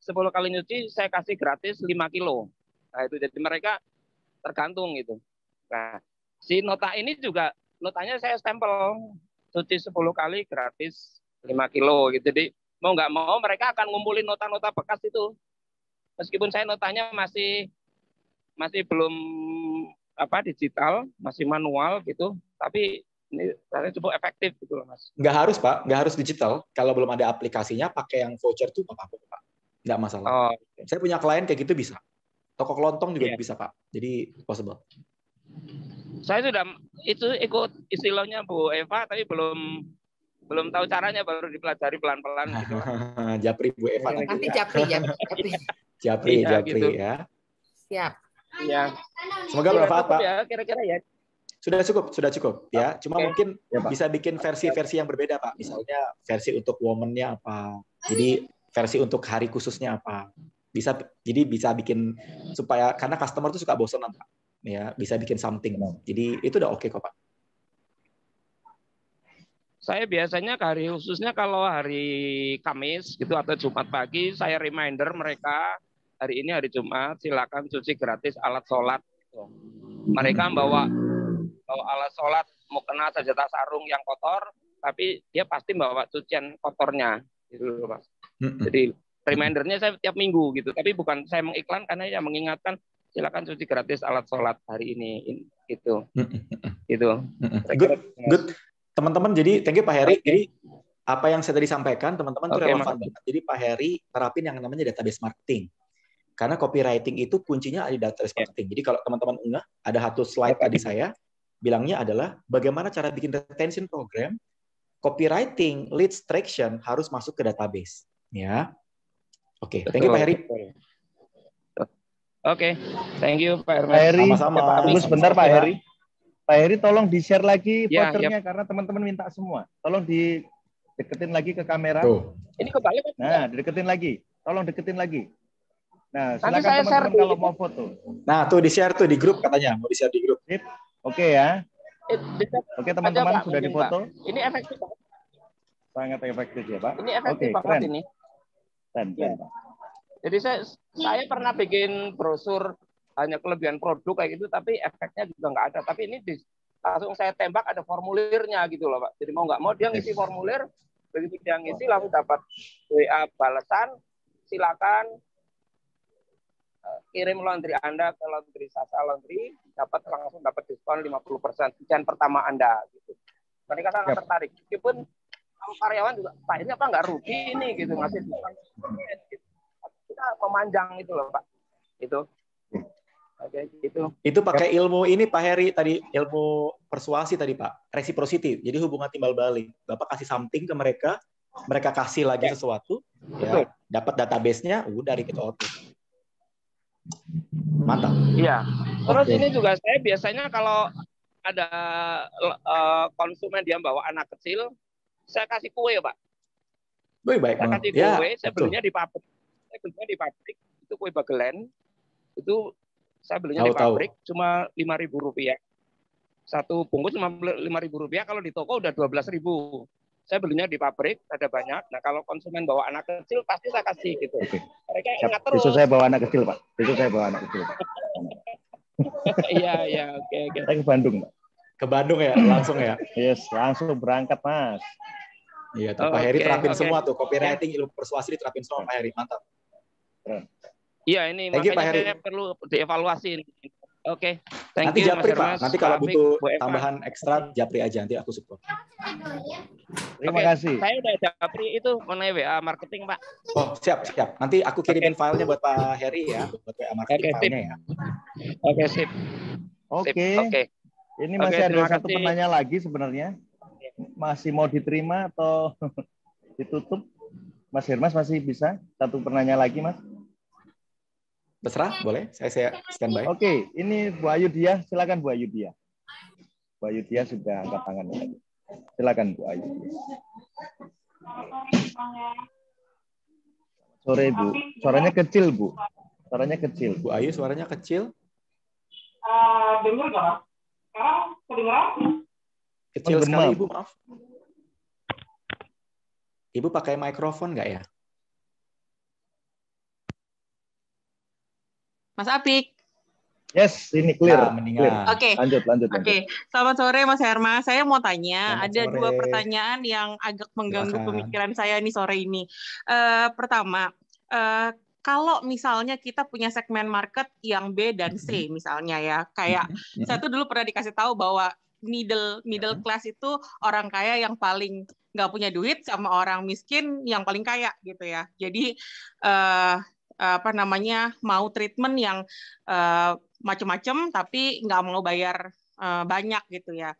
sepuluh kali nyuci saya kasih gratis lima kilo. Nah, itu jadi mereka tergantung gitu. Nah, si nota ini juga notanya saya stempel cuci sepuluh kali gratis lima kilo gitu. Jadi mau nggak mau mereka akan ngumpulin nota-nota bekas itu. Meskipun saya notanya masih masih belum apa digital, masih manual gitu, tapi ini karena cukup efektif gitu loh mas. Nggak harus pak, nggak harus digital. Kalau belum ada aplikasinya, pakai yang voucher tuh apa pak, nggak masalah. Oh. Saya punya klien kayak gitu bisa. Toko kelontong juga yeah. bisa pak, jadi possible. Saya sudah itu ikut istilahnya Bu Eva, tapi belum belum tahu caranya baru dipelajari pelan-pelan gitu. japri Bu Eva nanti. japri, japri, japri. Iya, japri, japri gitu. ya. Siap. Ya. Semoga bermanfaat, Pak. Ya, kira-kira ya. Sudah cukup, sudah cukup ya. Cuma okay. mungkin ya, bisa bikin versi-versi yang berbeda, Pak. Misalnya versi untuk woman apa. Jadi versi untuk hari khususnya apa. Bisa jadi bisa bikin supaya karena customer tuh suka bosan, Pak. Ya, bisa bikin something. Jadi itu udah oke okay, kok, Pak. Saya biasanya hari khususnya kalau hari Kamis gitu atau Jumat pagi saya reminder mereka hari ini hari Jumat silakan cuci gratis alat sholat. Gitu. Mereka bawa alas sholat mau kena tas sarung yang kotor, tapi dia pasti bawa cucian kotornya gitu loh mas. Jadi remindernya saya tiap minggu gitu, tapi bukan saya mengiklan, karena ya mengingatkan silakan cuci gratis alat sholat hari ini itu, Itu. Good, good. Teman-teman jadi thank you Pak Heri. Jadi apa yang saya tadi sampaikan teman-teman okay, relevan Jadi Pak Heri terapin yang namanya database marketing. Karena copywriting itu kuncinya ada database marketing. Jadi kalau teman-teman enggak ada satu slide tadi saya bilangnya adalah bagaimana cara bikin retention program, copywriting, lead traction harus masuk ke database. Ya, oke, okay, thank you Pak Heri. Oke, okay, thank you Pak Herman. Pak Heri, Sama-sama. Ya, tunggu sebentar Pak Heri. Pak Heri tolong di-share lagi ya, ya. karena teman-teman minta semua. Tolong di deketin lagi ke kamera. Tuh. Ini kebalik. Nah, deketin lagi. Tolong deketin lagi. Nah, silakan teman-teman kalau mau foto. Nah, tuh di-share tuh di grup katanya, mau di-share di grup. Oke okay, ya. Eh, Oke okay, teman-teman sudah difoto. Pak. Ini efektif Pak. Sangat efektif ya Pak. Ini efektif okay, banget keren. ini. Keren, keren, iya. Pak. Jadi saya saya pernah bikin brosur hanya kelebihan produk kayak gitu tapi efeknya juga nggak ada. Tapi ini di, langsung saya tembak ada formulirnya gitu loh Pak. Jadi mau nggak mau dia ngisi formulir, begitu dia ngisi langsung dapat WA balasan silakan kirim laundry Anda ke laundry Sasa Laundry dapat langsung dapat diskon 50% cucian pertama Anda gitu. Mereka sangat yep. tertarik. Meskipun karyawan juga, Pak ini apa nggak rugi ini gitu ngasih diskon. Gitu. Kita memanjang itu loh Pak. Itu. Oke, gitu. Itu pakai ilmu ini Pak Heri tadi ilmu persuasi tadi Pak, reciprocity. Jadi hubungan timbal balik. Bapak kasih something ke mereka, mereka kasih lagi sesuatu, ya, dapat database-nya, udah dari kita otot Mantap. Iya. Terus okay. ini juga saya biasanya kalau ada uh, konsumen dia bawa anak kecil, saya kasih kue, Pak. Baik, baik. Saya kasih ya, saya belinya di pabrik. Saya belinya di pabrik, itu kue bagelen. Itu saya belinya tau, di pabrik tau. cuma rp ribu rupiah. Satu bungkus lima ribu rupiah, kalau di toko udah rp belas ribu saya belinya di pabrik ada banyak. Nah kalau konsumen bawa anak kecil pasti saya kasih gitu. Oke. Mereka Siap. terus. Besok saya bawa anak kecil pak. Besok saya bawa anak kecil. Iya iya oke oke. Saya ke Bandung pak. Ke Bandung ya langsung ya. yes langsung berangkat mas. Iya oh, Pak Heri okay, terapin okay. semua tuh copywriting ilmu persuasi terapin semua Pak Heri mantap. Iya ini Thank makanya you, Pak Heri. perlu dievaluasi. ini. Oke, okay. nanti you, Japri Mas Pak. Mas. Nanti kalau butuh butuh tambahan ekstra Japri aja nanti aku support. Terima kasih. Saya udah Japri itu mengenai WA marketing Pak. Oh siap siap. Nanti aku kirimin okay. filenya buat Pak Heri ya, buat WA marketing okay, filenya ya. Oke okay, sip. Oke. Okay. Oke. Okay. Ini masih okay, ada satu kasih. pertanyaan lagi sebenarnya. Masih mau diterima atau ditutup? Mas Hermas masih bisa satu pertanyaan lagi Mas. Terserah, boleh? Saya saya standby. Oke, okay, ini Bu Ayu Dia, silakan Bu Ayu Dia. Bu Ayu Dia sudah angkat tangan. Silakan Bu Ayu. Sore Bu, suaranya kecil Bu. Suaranya kecil. Bu Ayu suaranya kecil. Uh, dengar nggak Pak? Sekarang Kecil sekali Ibu, maaf. Ibu pakai mikrofon nggak ya? Mas Apik. Yes, ini clear. Nah, clear. Oke. Okay. Lanjut, lanjut. Oke. Okay. Selamat sore Mas Herma. Saya mau tanya, Selamat ada sore. dua pertanyaan yang agak mengganggu Silakan. pemikiran saya nih sore ini. Uh, pertama, uh, kalau misalnya kita punya segmen market yang B dan C mm-hmm. misalnya ya, kayak mm-hmm. saya mm-hmm. tuh dulu pernah dikasih tahu bahwa middle middle mm-hmm. class itu orang kaya yang paling nggak punya duit sama orang miskin yang paling kaya gitu ya. Jadi uh, Eh, apa namanya mau treatment yang uh, eh, macam-macam tapi nggak mau bayar uh, banyak gitu ya.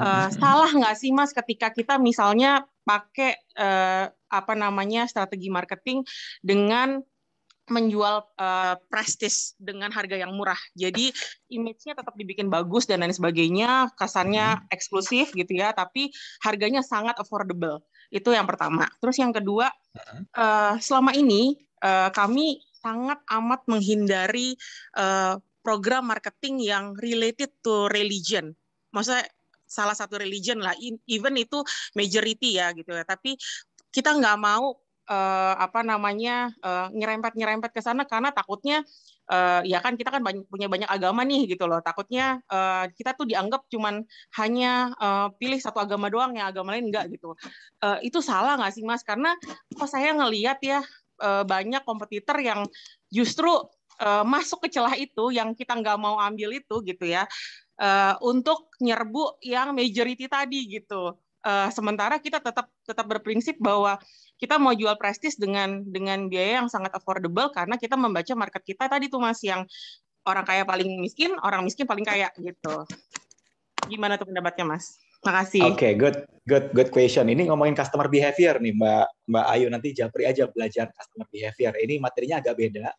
Uh, salah nggak sih mas ketika kita misalnya pakai uh, apa namanya strategi marketing dengan menjual uh, prestis dengan harga yang murah. Jadi image-nya tetap dibikin bagus dan lain sebagainya, kesannya hmm. eksklusif gitu ya, tapi harganya sangat affordable. Itu yang pertama. Terus yang kedua, uh, selama ini uh, kami sangat amat menghindari uh, program marketing yang related to religion. Maksudnya salah satu religion lah, even itu majority ya gitu ya. Tapi kita nggak mau eh, apa namanya eh, nyerempet nyerempet ke sana karena takutnya eh, ya kan kita kan banyak, punya banyak agama nih gitu loh takutnya eh, kita tuh dianggap cuman hanya eh, pilih satu agama doang yang agama lain enggak gitu eh, itu salah nggak sih mas karena kok saya ngelihat ya eh, banyak kompetitor yang justru eh, masuk ke celah itu yang kita nggak mau ambil itu gitu ya uh, untuk nyerbu yang majority tadi gitu uh, sementara kita tetap tetap berprinsip bahwa kita mau jual prestis dengan dengan biaya yang sangat affordable karena kita membaca market kita tadi tuh mas yang orang kaya paling miskin, orang miskin paling kaya gitu. Gimana tuh pendapatnya mas? Makasih. Oke, okay, good, good, good question. Ini ngomongin customer behavior nih Mbak Mbak Ayu nanti Japri aja belajar customer behavior. Ini materinya agak beda.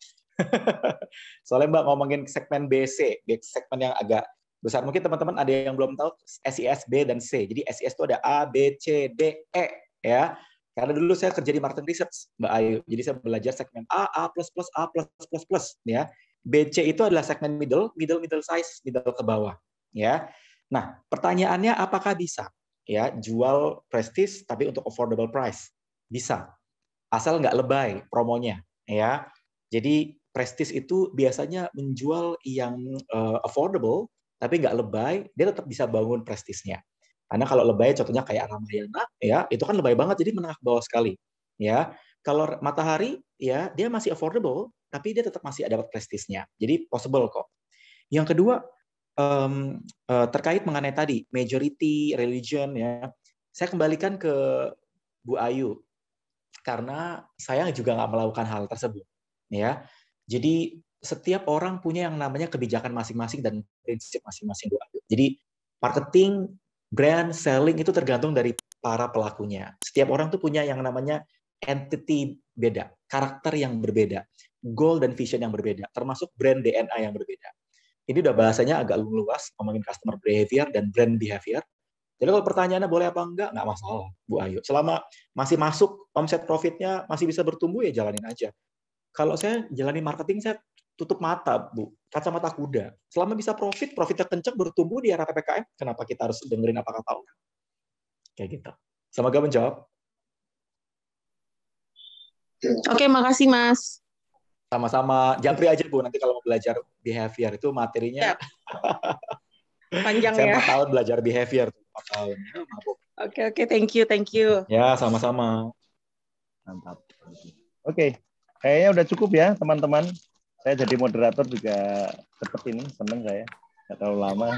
Soalnya Mbak ngomongin segmen BC, segmen yang agak besar. Mungkin teman-teman ada yang belum tahu SIS B dan C. Jadi SIS itu ada A, B, C, D, E ya. Karena dulu saya kerja di marketing research, Mbak Ayu. Jadi saya belajar segmen A, A++, A++++, ya. B, C itu adalah segmen middle, middle, middle size, middle ke bawah, ya. Nah, pertanyaannya apakah bisa ya jual prestis tapi untuk affordable price? Bisa. Asal nggak lebay promonya, ya. Jadi prestige itu biasanya menjual yang uh, affordable tapi nggak lebay, dia tetap bisa bangun prestisnya. Karena kalau lebay, contohnya kayak Ramayana, ya itu kan lebay banget, jadi menengah bawah sekali. Ya, kalau Matahari, ya dia masih affordable, tapi dia tetap masih dapat prestisnya. Jadi possible kok. Yang kedua, um, uh, terkait mengenai tadi majority religion, ya, saya kembalikan ke Bu Ayu karena saya juga nggak melakukan hal tersebut. Ya, jadi setiap orang punya yang namanya kebijakan masing-masing dan prinsip masing-masing. Jadi marketing, brand, selling itu tergantung dari para pelakunya. Setiap orang tuh punya yang namanya entity beda, karakter yang berbeda, goal dan vision yang berbeda, termasuk brand DNA yang berbeda. Ini udah bahasanya agak luas, ngomongin customer behavior dan brand behavior. Jadi kalau pertanyaannya boleh apa enggak, nggak masalah, Bu Ayu. Selama masih masuk omset profitnya, masih bisa bertumbuh, ya jalanin aja. Kalau saya jalani marketing, saya tutup mata, Bu. Kacamata kuda. Selama bisa profit, profitnya kenceng, bertumbuh di era PPKM, kenapa kita harus dengerin apa kata orang? Kayak gitu. Semoga menjawab. Oke, makasih Mas. Sama-sama. Japri aja, Bu. Nanti kalau mau belajar behavior itu materinya. Ya. Panjang Saya ya. Saya tahun belajar behavior. 4 tahun. Ya, oke, oke. Okay, thank you, thank you. Ya, sama-sama. Mantap. Oke. Okay. Kayaknya udah cukup ya, teman-teman saya jadi moderator juga cepet ini seneng saya nggak terlalu lama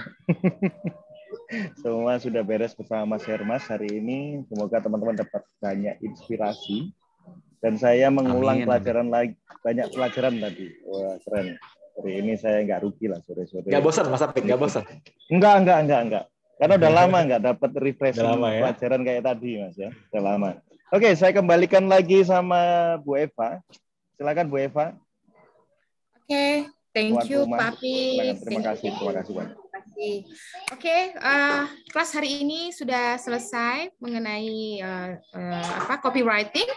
semua sudah beres bersama Mas Hermas hari ini semoga teman-teman dapat banyak inspirasi dan saya mengulang amin, pelajaran lagi banyak pelajaran tadi wah keren hari ini saya nggak rugi lah sore-sore nggak bosan Mas Apik nggak bosan enggak enggak enggak enggak karena udah lama nggak dapat refresh lama, ya? pelajaran kayak tadi Mas ya udah lama oke saya kembalikan lagi sama Bu Eva silakan Bu Eva okay. thank Tuan you rumah. Papi. Terima kasih, terima kasih Pak. Oke, okay, uh, eh, kelas hari ini sudah selesai mengenai uh, uh, apa copywriting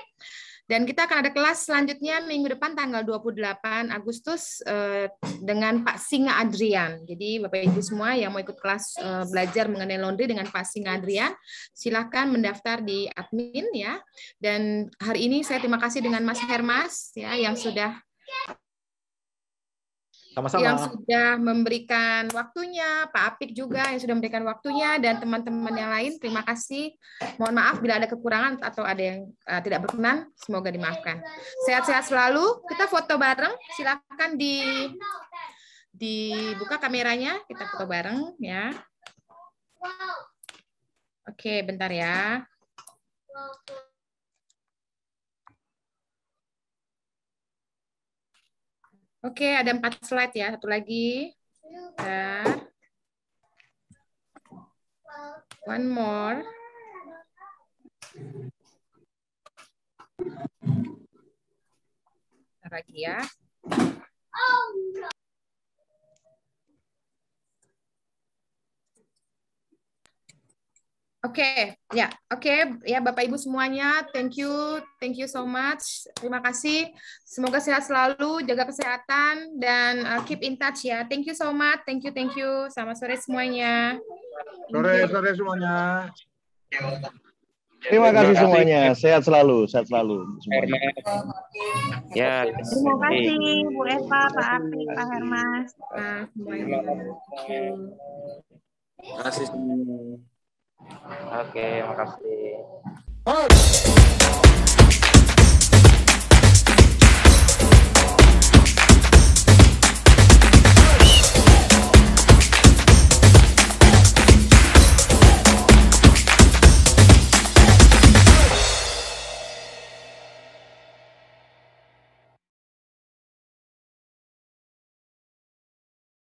dan kita akan ada kelas selanjutnya minggu depan tanggal 28 Agustus uh, dengan Pak Singa Adrian. Jadi Bapak Ibu semua yang mau ikut kelas uh, belajar mengenai laundry dengan Pak Singa Adrian, silahkan mendaftar di admin ya. Dan hari ini saya terima kasih dengan Mas Hermas ya yang sudah sama-sama. Yang sudah memberikan waktunya, Pak Apik juga yang sudah memberikan waktunya dan teman-teman yang lain terima kasih. Mohon maaf bila ada kekurangan atau ada yang uh, tidak berkenan, semoga dimaafkan. Sehat-sehat selalu. Kita foto bareng, silakan di dibuka kameranya, kita foto bareng ya. Oke, bentar ya. Oke, ada empat slide ya. Satu lagi. Bentar. One more. Bentar lagi ya. Oke, okay, ya, yeah, oke, okay, ya Bapak Ibu semuanya, thank you, thank you so much, terima kasih. Semoga sehat selalu, jaga kesehatan dan uh, keep in touch ya. Thank you so much, thank you, thank you. Selamat sore semuanya. Sore, sore semuanya. Terima kasih semuanya, sehat selalu, sehat selalu semuanya. Ya, terima kasih Bu Eva, Pak Apik, Pak Hermas, Pak semuanya. Terima kasih semuanya. Oke, okay, makasih.